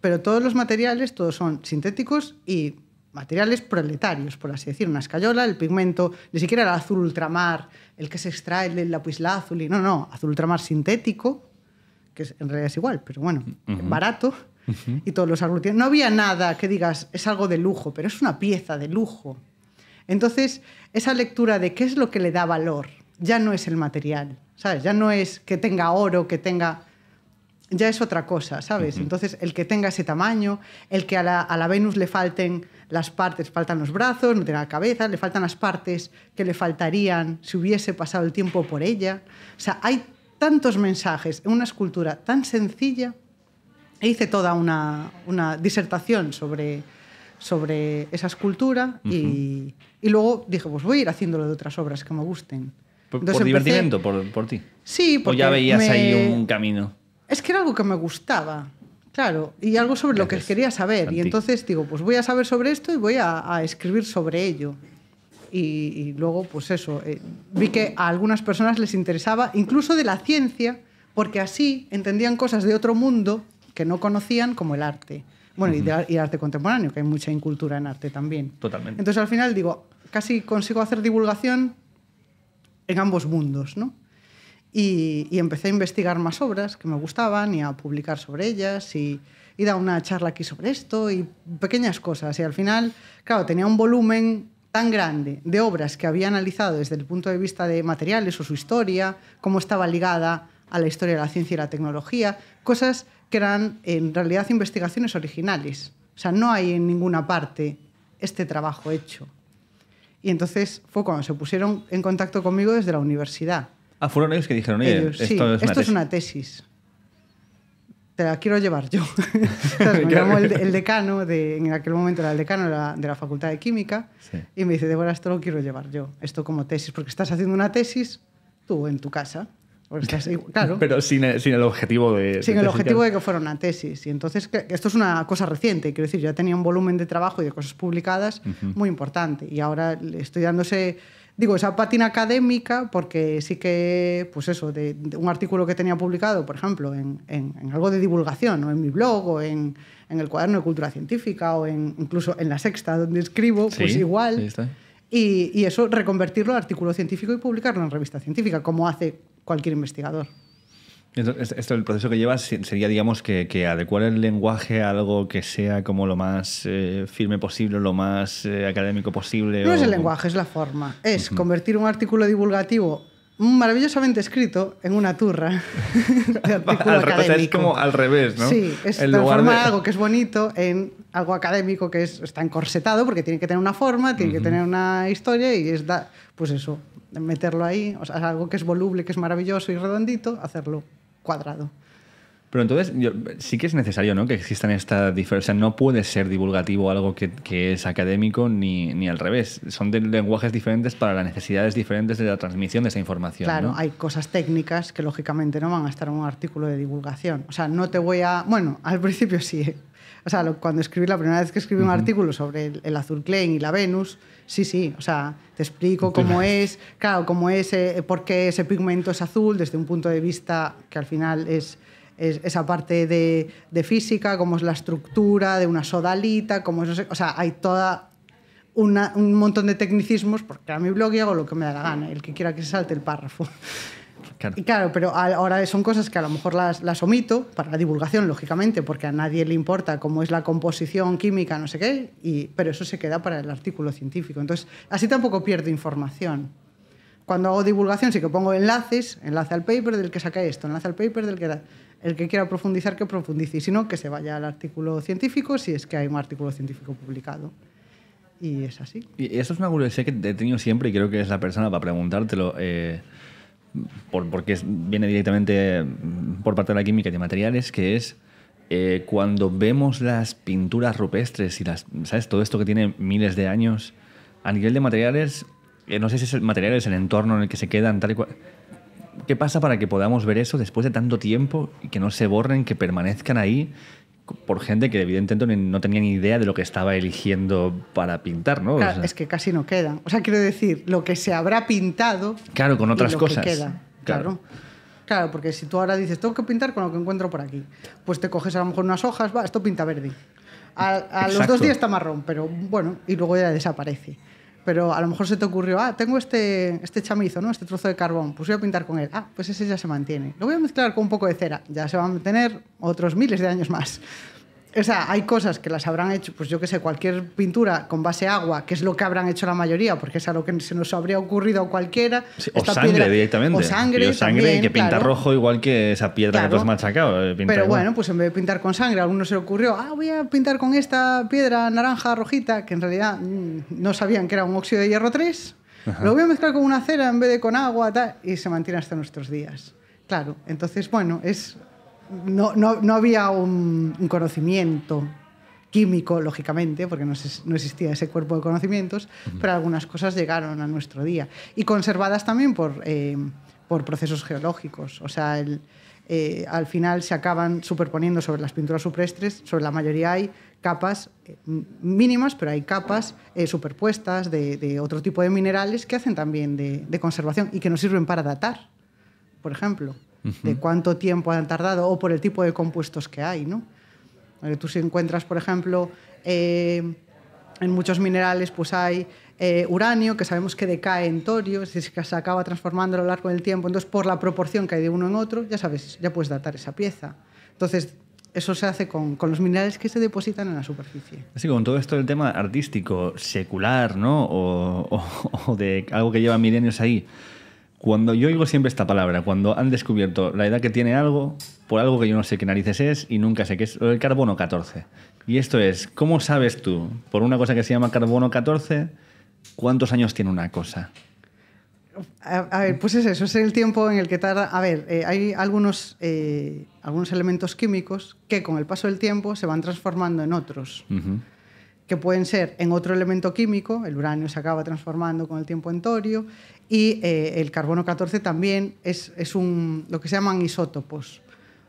pero todos los materiales, todos son sintéticos y materiales proletarios, por así decir, una escayola, el pigmento, ni siquiera el azul ultramar, el que se extrae del lapislazuli, lapislázuli, no, no, azul ultramar sintético, que en realidad es igual, pero bueno, barato, y todos los aglutinantes. No había nada que digas, es algo de lujo, pero es una pieza de lujo. Entonces, esa lectura de qué es lo que le da valor ya no es el material, ¿sabes? Ya no es que tenga oro, que tenga... Ya es otra cosa, ¿sabes? Entonces, el que tenga ese tamaño, el que a la, Venus le falten las partes, faltan los brazos, no tiene la cabeza, le faltan las partes que le faltarían si hubiese pasado el tiempo por ella. O sea, hay tantos mensajes en una escultura tan sencilla. E hice toda una disertación sobre, sobre esa escultura y, luego dije, pues voy a ir haciéndolo de otras obras que me gusten. ¿Por, por por, ti? Sí, porque... ya veías ahí un camino? Es que era algo que me gustaba. Claro, y algo sobre lo que quería saber. Y entonces digo, pues voy a saber sobre esto y voy a, escribir sobre ello. Y, luego, pues eso, eh, vi que a algunas personas les interesaba, incluso de la ciencia, porque así entendían cosas de otro mundo que no conocían, como el arte. Bueno, y, arte contemporáneo, que hay mucha incultura en arte también. Totalmente. Entonces al final digo, casi consigo hacer divulgación en ambos mundos, ¿no? Y, empecé a investigar más obras que me gustaban y a publicar sobre ellas y, y dar una charla aquí sobre esto y pequeñas cosas. Y al final, claro, tenía un volumen tan grande de obras que había analizado desde el punto de vista de materiales o su historia, cómo estaba ligada a la historia de la ciencia y la tecnología, cosas que eran en realidad investigaciones originales. O sea, no hay en ninguna parte este trabajo hecho. Y entonces fue cuando se pusieron en contacto conmigo desde la universidad. Ah, fueron ellos que dijeron, esto, sí, es, una esto es, una tesis. Te la quiero llevar yo. [LAUGHS] me llamó el, decano, en aquel momento era el decano de la, Facultad de Química, y me dice, Débora, esto lo quiero llevar yo, esto como tesis, porque estás haciendo una tesis tú en tu casa. Pero sin, el objetivo de. Sin el objetivo de que fuera una tesis. Y entonces, esto es una cosa reciente, quiero decir, ya tenía un volumen de trabajo y de cosas publicadas muy importante. Y ahora estoy dándose digo, esa patina académica, porque sí que, pues eso, de, un artículo que tenía publicado, por ejemplo, en, en, algo de divulgación, o en mi blog, o en, en, el cuaderno de cultura científica, o incluso en la sexta, donde escribo, pues igual. Y, y, eso, reconvertirlo a artículo científico y publicarlo en revista científica, como hace cualquier investigador. esto, el proceso que llevas sería, digamos, que, adecuar el lenguaje a algo que sea como lo más eh, firme posible, lo más eh, académico posible. No es el lenguaje, es la forma. Es convertir un artículo divulgativo maravillosamente escrito en una turra [LAUGHS] al, es como al revés, ¿no? Sí, es transformar algo que es bonito en algo académico que es, está encorsetado porque tiene que tener una forma, tiene que tener una historia y es da, pues eso, meterlo ahí, o sea, algo que es voluble, que es maravilloso y redondito, hacerlo cuadrado. Pero entonces sí que es necesario ¿no? que existan esta diferencia. no puede ser divulgativo algo que, es académico ni, ni, al revés. Son de lenguajes diferentes para las necesidades diferentes de la transmisión de esa información. Claro, hay cosas técnicas que lógicamente no van a estar en un artículo de divulgación. O sea, no te voy a... Bueno, al principio sí, ¿eh? O sea, cuando escribí, la primera vez que escribí un artículo sobre el, azul Klein y la Venus, sí, sí, o sea, te explico cómo es, claro, cómo es, eh, por qué ese pigmento es azul desde un punto de vista que al final es esa parte de, física, cómo es la estructura de una sodalita, cómo es, o sea, hay toda un montón de tecnicismos, porque a mi blog hago lo que me da la gana, el que quiera que se salte el párrafo. Claro. Y claro, pero ahora son cosas que a lo mejor las, las, omito para la divulgación, lógicamente, porque a nadie le importa cómo es la composición química, no sé qué, y, pero eso se queda para el artículo científico. Entonces, así tampoco pierdo información. Cuando hago divulgación sí que pongo enlaces, enlace al paper del que saca esto, enlace al paper del que... el que quiera profundizar, que profundice, y si no, que se vaya al artículo científico, si es que hay un artículo científico publicado. Y es así. Y eso es una curiosidad que he tenido siempre y creo que es la persona para preguntártelo. Eh, porque viene directamente por parte de la química de materiales, que es eh, cuando vemos las pinturas rupestres y las, ¿sabes? todo esto que tiene miles de años, a nivel de materiales, eh, no sé si es el material, es el entorno en el que se quedan, tal y cual. ¿Qué pasa para que podamos ver eso después de tanto tiempo y que no se borren, que permanezcan ahí por gente que evidentemente no tenía ni idea de lo que estaba eligiendo para pintar, ¿no? es que casi no queda. O sea, quiero decir, lo que se habrá pintado. Claro, con otras cosas. claro. claro. porque si tú ahora dices, tengo que pintar con lo que encuentro por aquí, pues te coges a lo mejor unas hojas, va, esto pinta verde. a los dos días está marrón, pero bueno, y luego ya desaparece pero a lo mejor se te ocurrió, ah, tengo este, este chamizo, ¿no? este trozo de carbón, pues voy a pintar con él. Ah, pues ese ya se mantiene. Lo voy a mezclar con un poco de cera, ya se va a mantener otros miles de años más. O sea, hay cosas que las habrán hecho, pues yo qué sé, cualquier pintura con base agua, que es lo que habrán hecho la mayoría, porque es a lo que se nos habría ocurrido a cualquiera. o sangre directamente. O sangre. O sangre que pinta rojo igual que esa piedra que tú has eh, Pero bueno, pues en vez de pintar con sangre, a alguno se le ocurrió, ah, voy a pintar con esta piedra naranja, rojita, que en realidad mm, no sabían que era un óxido de hierro 3. Lo voy a mezclar con una cera en vez de con agua, tal, y se mantiene hasta nuestros días. Claro, entonces, bueno, es no, había un, conocimiento químico, lógicamente, porque no, existía ese cuerpo de conocimientos, pero algunas cosas llegaron a nuestro día. Y conservadas también por, eh, procesos geológicos. O sea, eh, al final se acaban superponiendo sobre las pinturas suprestres, sobre la mayoría hay capas eh, mínimas, pero hay capas superpuestas de, otro tipo de minerales que hacen también de, conservación y que nos sirven para datar, por ejemplo de cuánto tiempo han tardado o por el tipo de compuestos que hay. ¿no? Tú si encuentras, por ejemplo, eh, en muchos minerales pues hay eh, uranio, que sabemos que decae en torio, es decir, que se acaba transformando a lo largo del tiempo. Entonces, por la proporción que hay de uno en otro, ya sabes, ya puedes datar esa pieza. Entonces, eso se hace con, los minerales que se depositan en la superficie. Así con todo esto del tema artístico, secular, ¿no? o de algo que lleva milenios ahí. Cuando yo oigo siempre esta palabra, cuando han descubierto la edad que tiene algo, por algo que yo no sé qué narices es y nunca sé qué es, el carbono 14. Y esto es, ¿cómo sabes tú, por una cosa que se llama carbono 14, cuántos años tiene una cosa? A, ver, pues es eso, es el tiempo en el que tarda. A ver, eh, hay algunos, eh, algunos elementos químicos que con el paso del tiempo se van transformando en otros. que pueden ser en otro elemento químico, el uranio se acaba transformando con el tiempo en torio, y eh, el carbono 14 también es, un, lo que se llaman isótopos.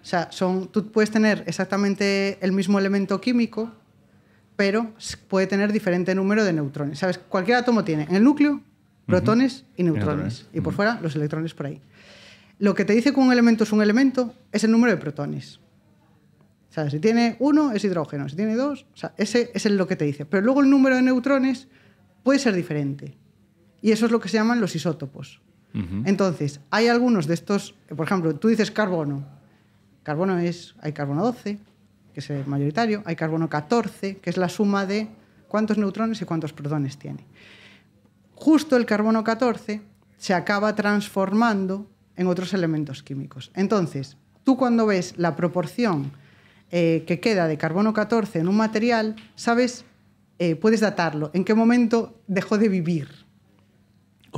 O sea, son, tú puedes tener exactamente el mismo elemento químico, pero puede tener diferente número de neutrones. ¿Sabes? Cualquier átomo tiene en el núcleo protones y neutrones. Y por fuera los electrones por ahí. Lo que te dice que un elemento es un elemento es el número de protones. O sea, si tiene uno es hidrógeno, si tiene dos, ese, ese es lo que te dice. Pero luego el número de neutrones puede ser diferente. Y eso es lo que se llaman los isótopos. Entonces, hay algunos de estos, por ejemplo, tú dices carbono. Carbono es, hay carbono 12, que es el mayoritario, hay carbono 14, que es la suma de cuántos neutrones y cuántos protones tiene. Justo el carbono 14 se acaba transformando en otros elementos químicos. Entonces, tú cuando ves la proporción eh, que queda de carbono 14 en un material, sabes, eh, puedes datarlo, en qué momento dejó de vivir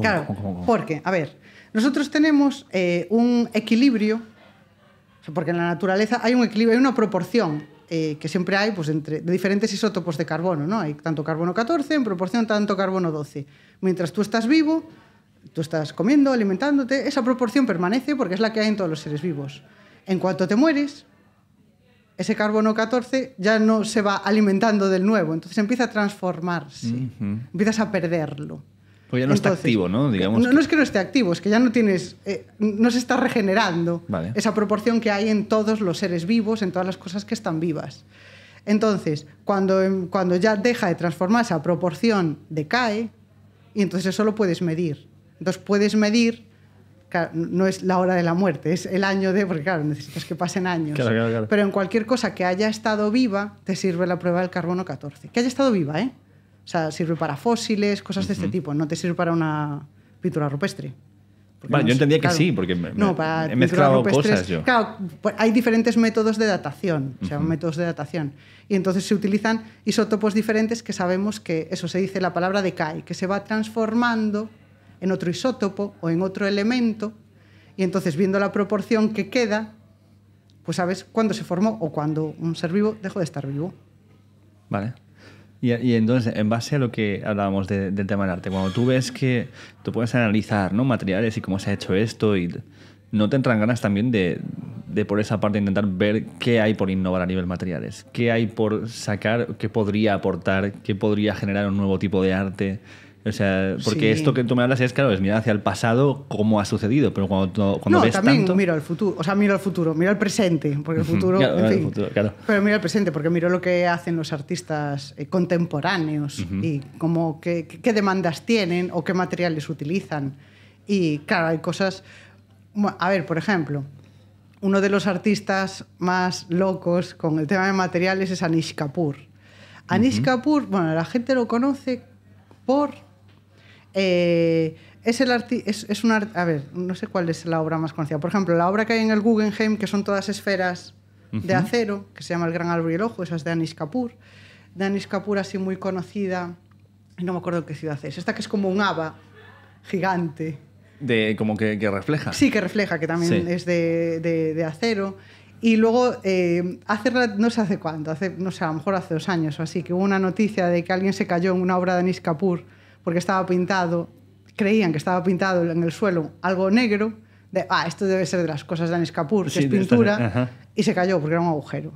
claro, porque, a ver, nosotros tenemos eh, un equilibrio, porque en la naturaleza hay un equilibrio, hay una proporción eh, que siempre hay pues, entre de diferentes isótopos de carbono, ¿no? Hay tanto carbono 14 en proporción tanto carbono 12. Mientras tú estás vivo, tú estás comiendo, alimentándote, esa proporción permanece porque es la que hay en todos los seres vivos. En cuanto te mueres, ese carbono 14 ya no se va alimentando del nuevo, entonces empieza a transformarse, empiezas a perderlo. Pues ya no está activo, ¿no? no, es que no esté activo, es que ya no tienes. Eh, no se está regenerando esa proporción que hay en todos los seres vivos, en todas las cosas que están vivas. Entonces, cuando, em, cuando ya deja de transformarse esa proporción, decae, y entonces eso lo puedes medir. Entonces puedes medir, no es la hora de la muerte, es el año de, porque claro, necesitas que pasen años. Pero en cualquier cosa que haya estado viva, te sirve la prueba del carbono 14. Que haya estado viva, ¿eh? O sea, sirve para fósiles, cosas de este tipo. No te sirve para una pintura rupestre. Vale, yo entendía que sí, porque para he mezclado cosas yo. Claro, pues hay diferentes métodos de datación, o sea, métodos de datación. Y entonces se utilizan isótopos diferentes que sabemos que, eso se dice la palabra de decae, que se va transformando en otro isótopo o en otro elemento, y entonces viendo la proporción que queda, pues sabes cuándo se formó o cuándo un ser vivo dejó de estar vivo. Vale. Y, entonces, en base a lo que hablábamos del tema del arte, cuando tú ves que tú puedes analizar ¿no? materiales y cómo se ha hecho esto, y ¿no te entran ganas también de, de, por esa parte intentar ver qué hay por innovar a nivel materiales? ¿Qué hay por sacar? ¿Qué podría aportar? ¿Qué podría generar un nuevo tipo de arte? O sea, porque esto que tú me hablas es, claro, es mirar hacia el pasado cómo ha sucedido, pero cuando, cuando no, también miro al futuro, o sea, miro al futuro, miro al presente, porque el futuro, claro, en el claro. pero miro al presente porque miro lo que hacen los artistas eh, contemporáneos y cómo, qué, demandas tienen o qué materiales utilizan. Y claro, hay cosas... A ver, por ejemplo, uno de los artistas más locos con el tema de materiales es Anish Kapoor. Anish Kapoor, bueno, la gente lo conoce por eh, es, el arte es, es a ver, no sé cuál es la obra más conocida. Por ejemplo, la obra que hay en el Guggenheim, que son todas esferas de acero, que se llama El Gran Árbol y el Ojo, esas es de Anish Kapoor. De Anish Kapoor, así muy conocida, no me acuerdo qué ciudad es, esta que es como un haba gigante. De, como que, refleja. Sí, que refleja, que también es de, acero. Y luego, eh, no sé hace cuánto, hace, no sé, a lo mejor hace dos años o así, que hubo una noticia de que alguien se cayó en una obra de Anish Kapoor porque estaba pintado, creían que estaba pintado en el suelo algo negro, de, ah, esto debe ser de las cosas de Anis Kapoor, que es pintura, y se cayó porque era un agujero.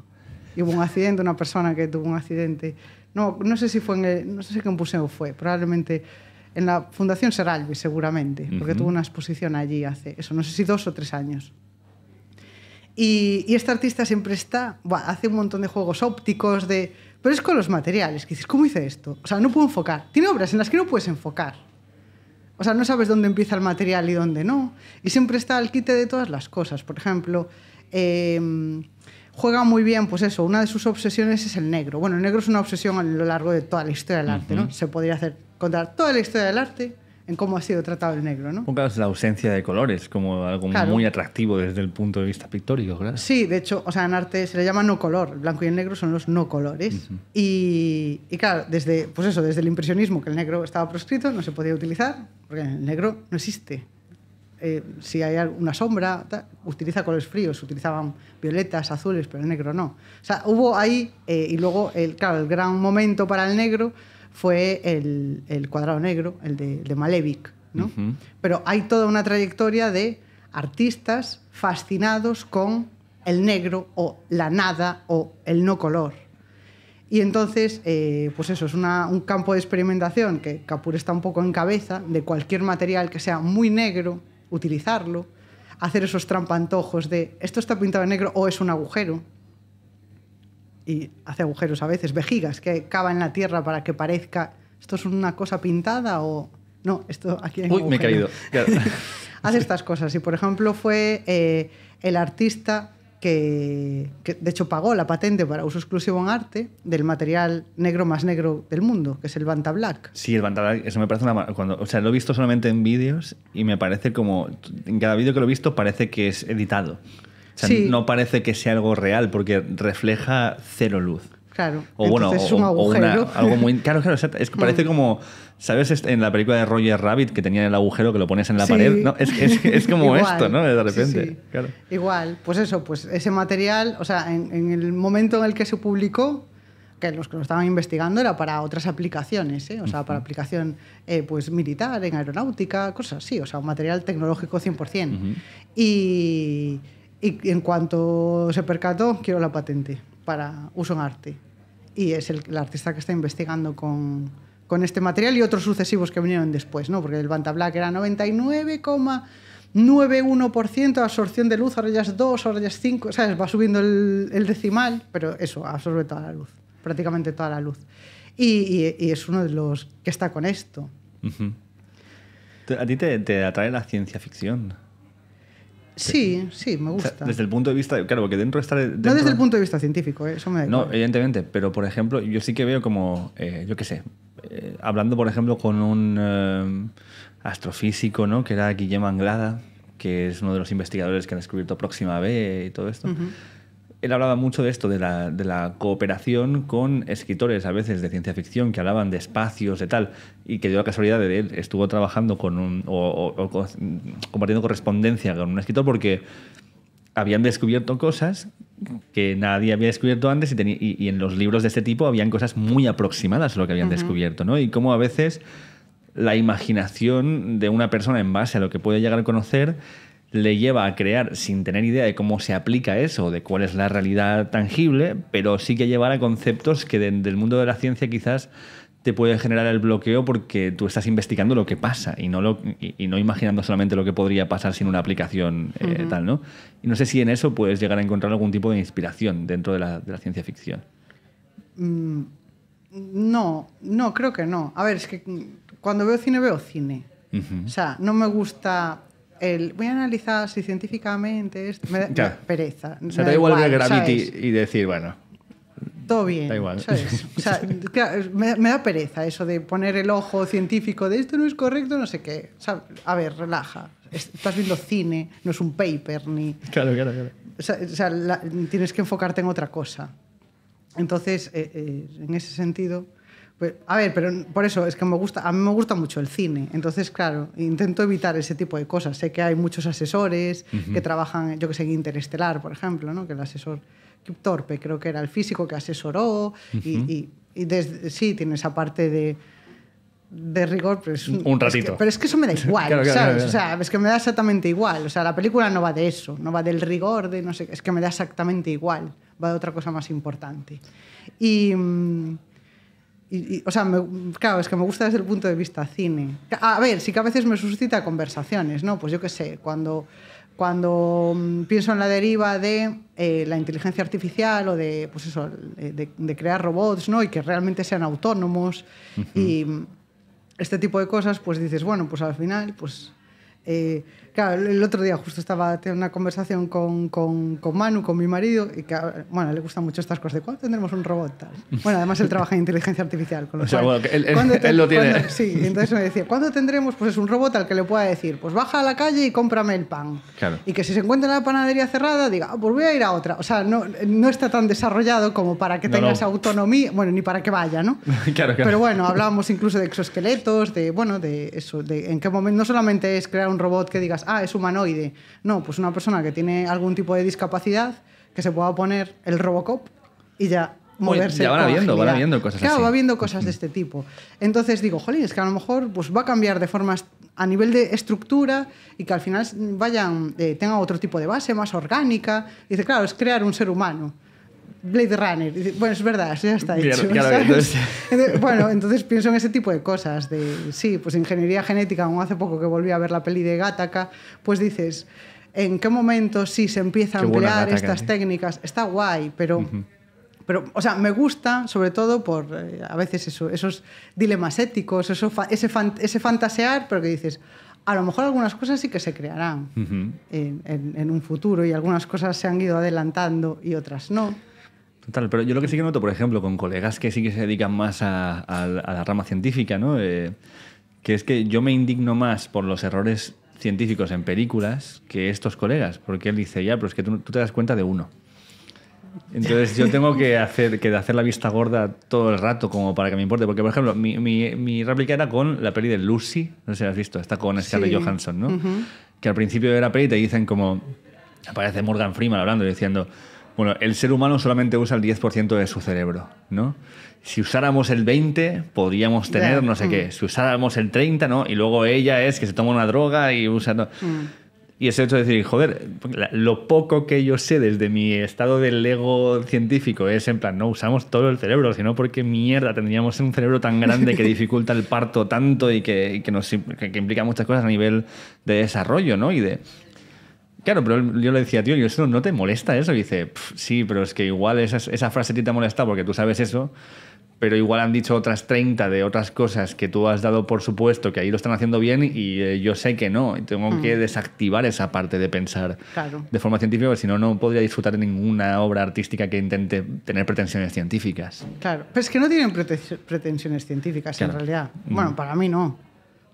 Y hubo un accidente, una persona que tuvo un accidente. No, no sé si fue en el, no sé qué museo fue, probablemente en la Fundación Seralvi, seguramente, porque tuvo una exposición allí hace, eso, no sé si dos o tres años. Y, y este artista siempre está, hace un montón de juegos ópticos, de pero es con los materiales, que dices, ¿cómo hice esto? O sea, no puedo enfocar. Tiene obras en las que no puedes enfocar. O sea, no sabes dónde empieza el material y dónde no. Y siempre está al quite de todas las cosas. Por ejemplo, em, juega muy bien, pues eso, una de sus obsesiones es el negro. Bueno, el negro es una obsesión a lo largo de toda la historia del arte, ¿no? Se podría hacer contar toda la historia del arte en cómo ha sido tratado el negro. ¿no? la ausencia de colores como algo muy atractivo desde el punto de vista pictórico, Sí, de hecho, o sea, en arte se le llama no color. El blanco y el negro son los no colores. y, claro, desde, pues eso, desde el impresionismo, que el negro estaba proscrito, no se podía utilizar, porque el negro no existe. Eh, si hay una sombra, utiliza colores fríos, utilizaban violetas, azules, pero el negro no. O sea, hubo ahí, eh, y luego, el, claro, el gran momento para el negro fue el, el cuadrado negro, el de, Malevich. Pero hay toda una trayectoria de artistas fascinados con el negro o la nada o el no color. Y entonces, eh, pues eso, es un campo de experimentación que Capur está un poco en cabeza de cualquier material que sea muy negro, utilizarlo, hacer esos trampantojos de esto está pintado en negro o es un agujero, y hace agujeros a veces, vejigas que cava en la tierra para que parezca esto es una cosa pintada o no, esto aquí hay Uy, me he caído. [LAUGHS] hace estas cosas y por ejemplo fue eh, el artista que, de hecho pagó la patente para uso exclusivo en arte del material negro más negro del mundo, que es el Banta Black. Sí, el Banta Black, eso me parece una. Cuando, o sea, lo he visto solamente en vídeos y me parece como. En cada vídeo que lo he visto parece que es editado no parece que sea algo real porque refleja cero luz. Claro. O bueno, es un agujero. algo muy. Claro, claro, es que parece mm. como. ¿Sabes en la película de Roger Rabbit que tenía el agujero que lo ponías en la pared? Es, es, como [LAUGHS] esto, ¿no? De repente. claro. Igual, pues eso, pues ese material, o sea, en, el momento en el que se publicó, que los que lo estaban investigando era para otras aplicaciones, ¿eh? o sea, para aplicación eh, pues, militar, en aeronáutica, cosas así, o sea, un material tecnológico 100%. Y y en cuanto se percató, quiero la patente para uso en arte. Y es el, artista que está investigando con, con, este material y otros sucesivos que vinieron después, ¿no? Porque el Banta Black era 99,91% absorción de luz, ahora ya es 2, ahora ya es 5, ¿sabes? Va subiendo el, decimal, pero eso, absorbe toda la luz, prácticamente toda la luz. Y, es uno de los que está con esto. ¿A ti te, te atrae la ciencia ficción? Sí, sí, me gusta. desde el punto de vista, claro, porque dentro está... Dentro... no desde el punto de vista científico, ¿eh? eso me da No, evidentemente, pero por ejemplo, yo sí que veo como, eh, yo qué sé, eh, hablando por ejemplo con un astrofísico, ¿no? Que era Guillermo Anglada, que es uno de los investigadores que han descubierto Próxima B y todo esto él hablaba mucho de esto, de la, cooperación con escritores a veces de ciencia ficción que hablaban de espacios, de tal, y que dio la casualidad de él estuvo trabajando con o, compartiendo correspondencia con un escritor porque habían descubierto cosas que nadie había descubierto antes y, en los libros de este tipo habían cosas muy aproximadas a lo que habían descubierto, ¿no? Y cómo a veces la imaginación de una persona en base a lo que puede llegar a conocer le lleva a crear sin tener idea de cómo se aplica eso, de cuál es la realidad tangible, pero sí que llevar a conceptos que desde del mundo de la ciencia quizás te puede generar el bloqueo porque tú estás investigando lo que pasa y no, lo, y, no imaginando solamente lo que podría pasar sin una aplicación eh, tal, ¿no? Y no sé si en eso puedes llegar a encontrar algún tipo de inspiración dentro de la, ciencia ficción. Mm, no, no, creo que no. A ver, es que mm, cuando veo cine veo cine. O sea, no me gusta voy a analizar si científicamente esto me, da, ya. me pereza. O da, igual, ver Gravity y decir, bueno. Todo bien. me, da pereza eso de poner el ojo científico de esto no es correcto, no sé qué. a ver, relaja. Estás viendo cine, no es un paper ni. Claro, claro, claro. O sea, tienes que enfocarte en otra cosa. Entonces, eh, eh, en ese sentido pues, a ver, pero por eso es que me gusta, a mí me gusta mucho el cine. Entonces, claro, intento evitar ese tipo de cosas. Sé que hay muchos asesores que trabajan, yo que sé, en Interestelar, por ejemplo, ¿no? que el asesor Torpe creo que era el físico que asesoró. Y, desde, sí, tiene esa parte de, rigor, pero es un, ratito. pero es que eso me da [LAUGHS] igual, claro, ¿sabes? o sea, es que me da exactamente igual. O sea, la película no va de eso, no va del rigor, de no sé, es que me da exactamente igual. Va de otra cosa más importante. Y. Mm, y, o sea, claro, es que me gusta desde el punto de vista cine. A ver, sí que a veces me suscita conversaciones, ¿no? Pues yo qué sé, cuando, cuando mm, pienso en la deriva de eh, la inteligencia artificial o de, pues eso, de, crear robots, ¿no? Y que realmente sean autónomos y mm, este tipo de cosas, pues dices, bueno, pues al final, pues... Eh, Claro, el otro día justo estaba teniendo una conversación con, Manu, con mi marido, y que, bueno, le gustan mucho estas cosas de cuándo tendremos un robot tal. Bueno, además él trabaja en inteligencia artificial, con lo [LAUGHS] o sea, él, lo tiene. sí, entonces me decía, ¿cuándo tendremos pues, es un robot al que le pueda decir, pues baja a la calle y cómprame el pan? Y que si se encuentra la panadería cerrada, diga, ah, pues voy a ir a otra. O sea, no, no está tan desarrollado como para que tengas autonomía, bueno, ni para que vaya, ¿no? [LAUGHS] claro, claro. Pero bueno, hablábamos incluso de exoesqueletos, de, bueno, de eso, de en qué momento no solamente es crear un robot que diga ah, es humanoide. No, pues una persona que tiene algún tipo de discapacidad que se pueda poner el Robocop y ya moverse. Ya van viendo, van viendo cosas Claro, va viendo cosas de este tipo. Entonces digo, jolín, es que a lo mejor pues, va a cambiar de formas a nivel de estructura y que al final vayan, eh, tengan otro tipo de base más orgánica. Y dice, claro, es crear un ser humano. Blade Runner. Bueno, es verdad, ya está hecho. [LAUGHS] bueno, entonces pienso en ese tipo de cosas. De, sí, pues ingeniería genética, como hace poco que volví a ver la peli de Gataca, pues dices, ¿en qué momento sí se empiezan a crear estas técnicas? Está guay, pero... Pero, o sea, me gusta, sobre todo por eh, a veces esos dilemas éticos, eso, ese, ese fantasear, pero que dices, a lo mejor algunas cosas sí que se crearán en, un futuro y algunas cosas se han ido adelantando y otras no pero yo lo que sí que noto, por ejemplo, con colegas que sí que se dedican más a, la rama científica, ¿no? Eh, que es que yo me indigno más por los errores científicos en películas que estos colegas, porque él dice, ya, pero es que tú, te das cuenta de uno. Entonces yo tengo que hacer, que hacer la vista gorda todo el rato como para que me importe. Porque, por ejemplo, mi, réplica era con la peli de Lucy, no sé si has visto, está con Scarlett Johansson, ¿no? Que al principio de la peli te dicen como, aparece Morgan Freeman hablando y diciendo, bueno, el ser humano solamente usa el 10% de su cerebro, ¿no? Si usáramos el 20, podríamos tener no sé mm. qué. Si usáramos el 30, ¿no? Y luego ella es que se toma una droga y usa... Mm. Y ese hecho de decir, joder, lo poco que yo sé desde mi estado del ego científico es en plan, no usamos todo el cerebro, sino porque mierda tendríamos un cerebro tan grande que [LAUGHS] dificulta el parto tanto y que, nos, que implica muchas cosas a nivel de desarrollo, ¿no? Y de, Claro, pero yo le decía, tío, yo eso no te molesta eso. Y dice, sí, pero es que igual esa, esa frase ti te molesta porque tú sabes eso, pero igual han dicho otras 30 de otras cosas que tú has dado por supuesto que ahí lo están haciendo bien y eh, yo sé que no. Y tengo que mm. desactivar esa parte de pensar de forma científica, porque si no, no podría disfrutar de ninguna obra artística que intente tener pretensiones científicas. Claro, pero es que no tienen pretensiones científicas en realidad. Mm. Bueno, para mí no.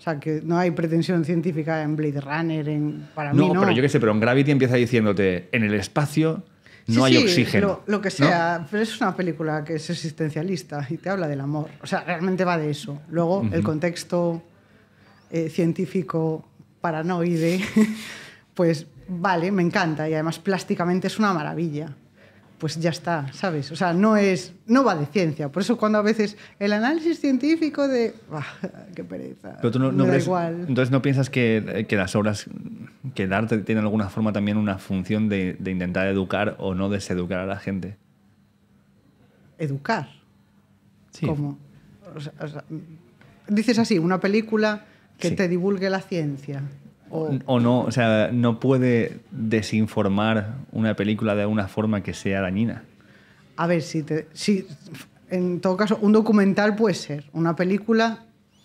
O sea, que no hay pretensión científica en Blade Runner, en, para no, mí no. pero yo qué sé, pero en Gravity empieza diciéndote, en el espacio no hay sí, oxígeno. Lo, que sea, pero es una película que es existencialista y te habla del amor. O sea, realmente va de eso. Luego, el contexto eh, científico paranoide, [LAUGHS] pues vale, me encanta y además plásticamente es una maravilla pues ya está, ¿sabes? O sea, no, es, no va de ciencia. Por eso cuando a veces el análisis científico de... ¡Qué pereza! Pero tú no, igual. Entonces no piensas que, las obras, que el arte tiene alguna forma también una función de, intentar educar o no deseducar a la gente. ¿Educar? Sí. ¿Cómo? dices así, una película que te divulgue la ciencia o, no, o sea, no puede desinformar una película de una forma que sea dañina. A ver, si, te, si en todo caso, un documental puede ser, una película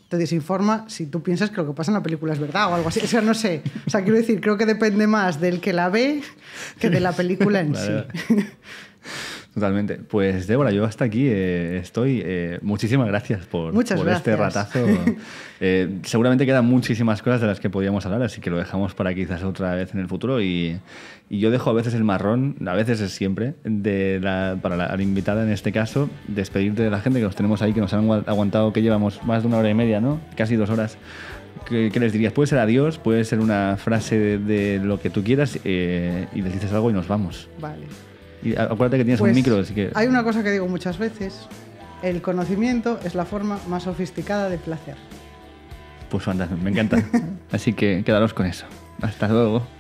te desinforma si tú piensas que lo que pasa en la película es verdad o algo así. [LAUGHS] O sea, no sé. O sea, quiero decir, creo que depende más del que la ve que de la película en [LAUGHS] sí. Totalmente. Pues Débora, yo hasta aquí eh, estoy. Eh, muchísimas gracias por, por este ratazo [LAUGHS] Eh, seguramente quedan muchísimas cosas de las que podíamos hablar, así que lo dejamos para quizás otra vez en el futuro. Y, yo dejo a veces el marrón, a veces es siempre, para la, invitada en este caso, despedirte de la gente que nos tenemos ahí, que nos han aguantado, que llevamos más de una hora y media, Casi dos horas. ¿Qué, les dirías? Puede ser adiós, puede ser una frase de, lo que tú quieras eh, y les dices algo y nos vamos. Vale. Y acuérdate que tienes un pues, micro, así que... Hay una cosa que digo muchas veces. El conocimiento es la forma más sofisticada de placer pues fantástico, me encanta. [LAUGHS] Así que quedaros con eso. Hasta luego.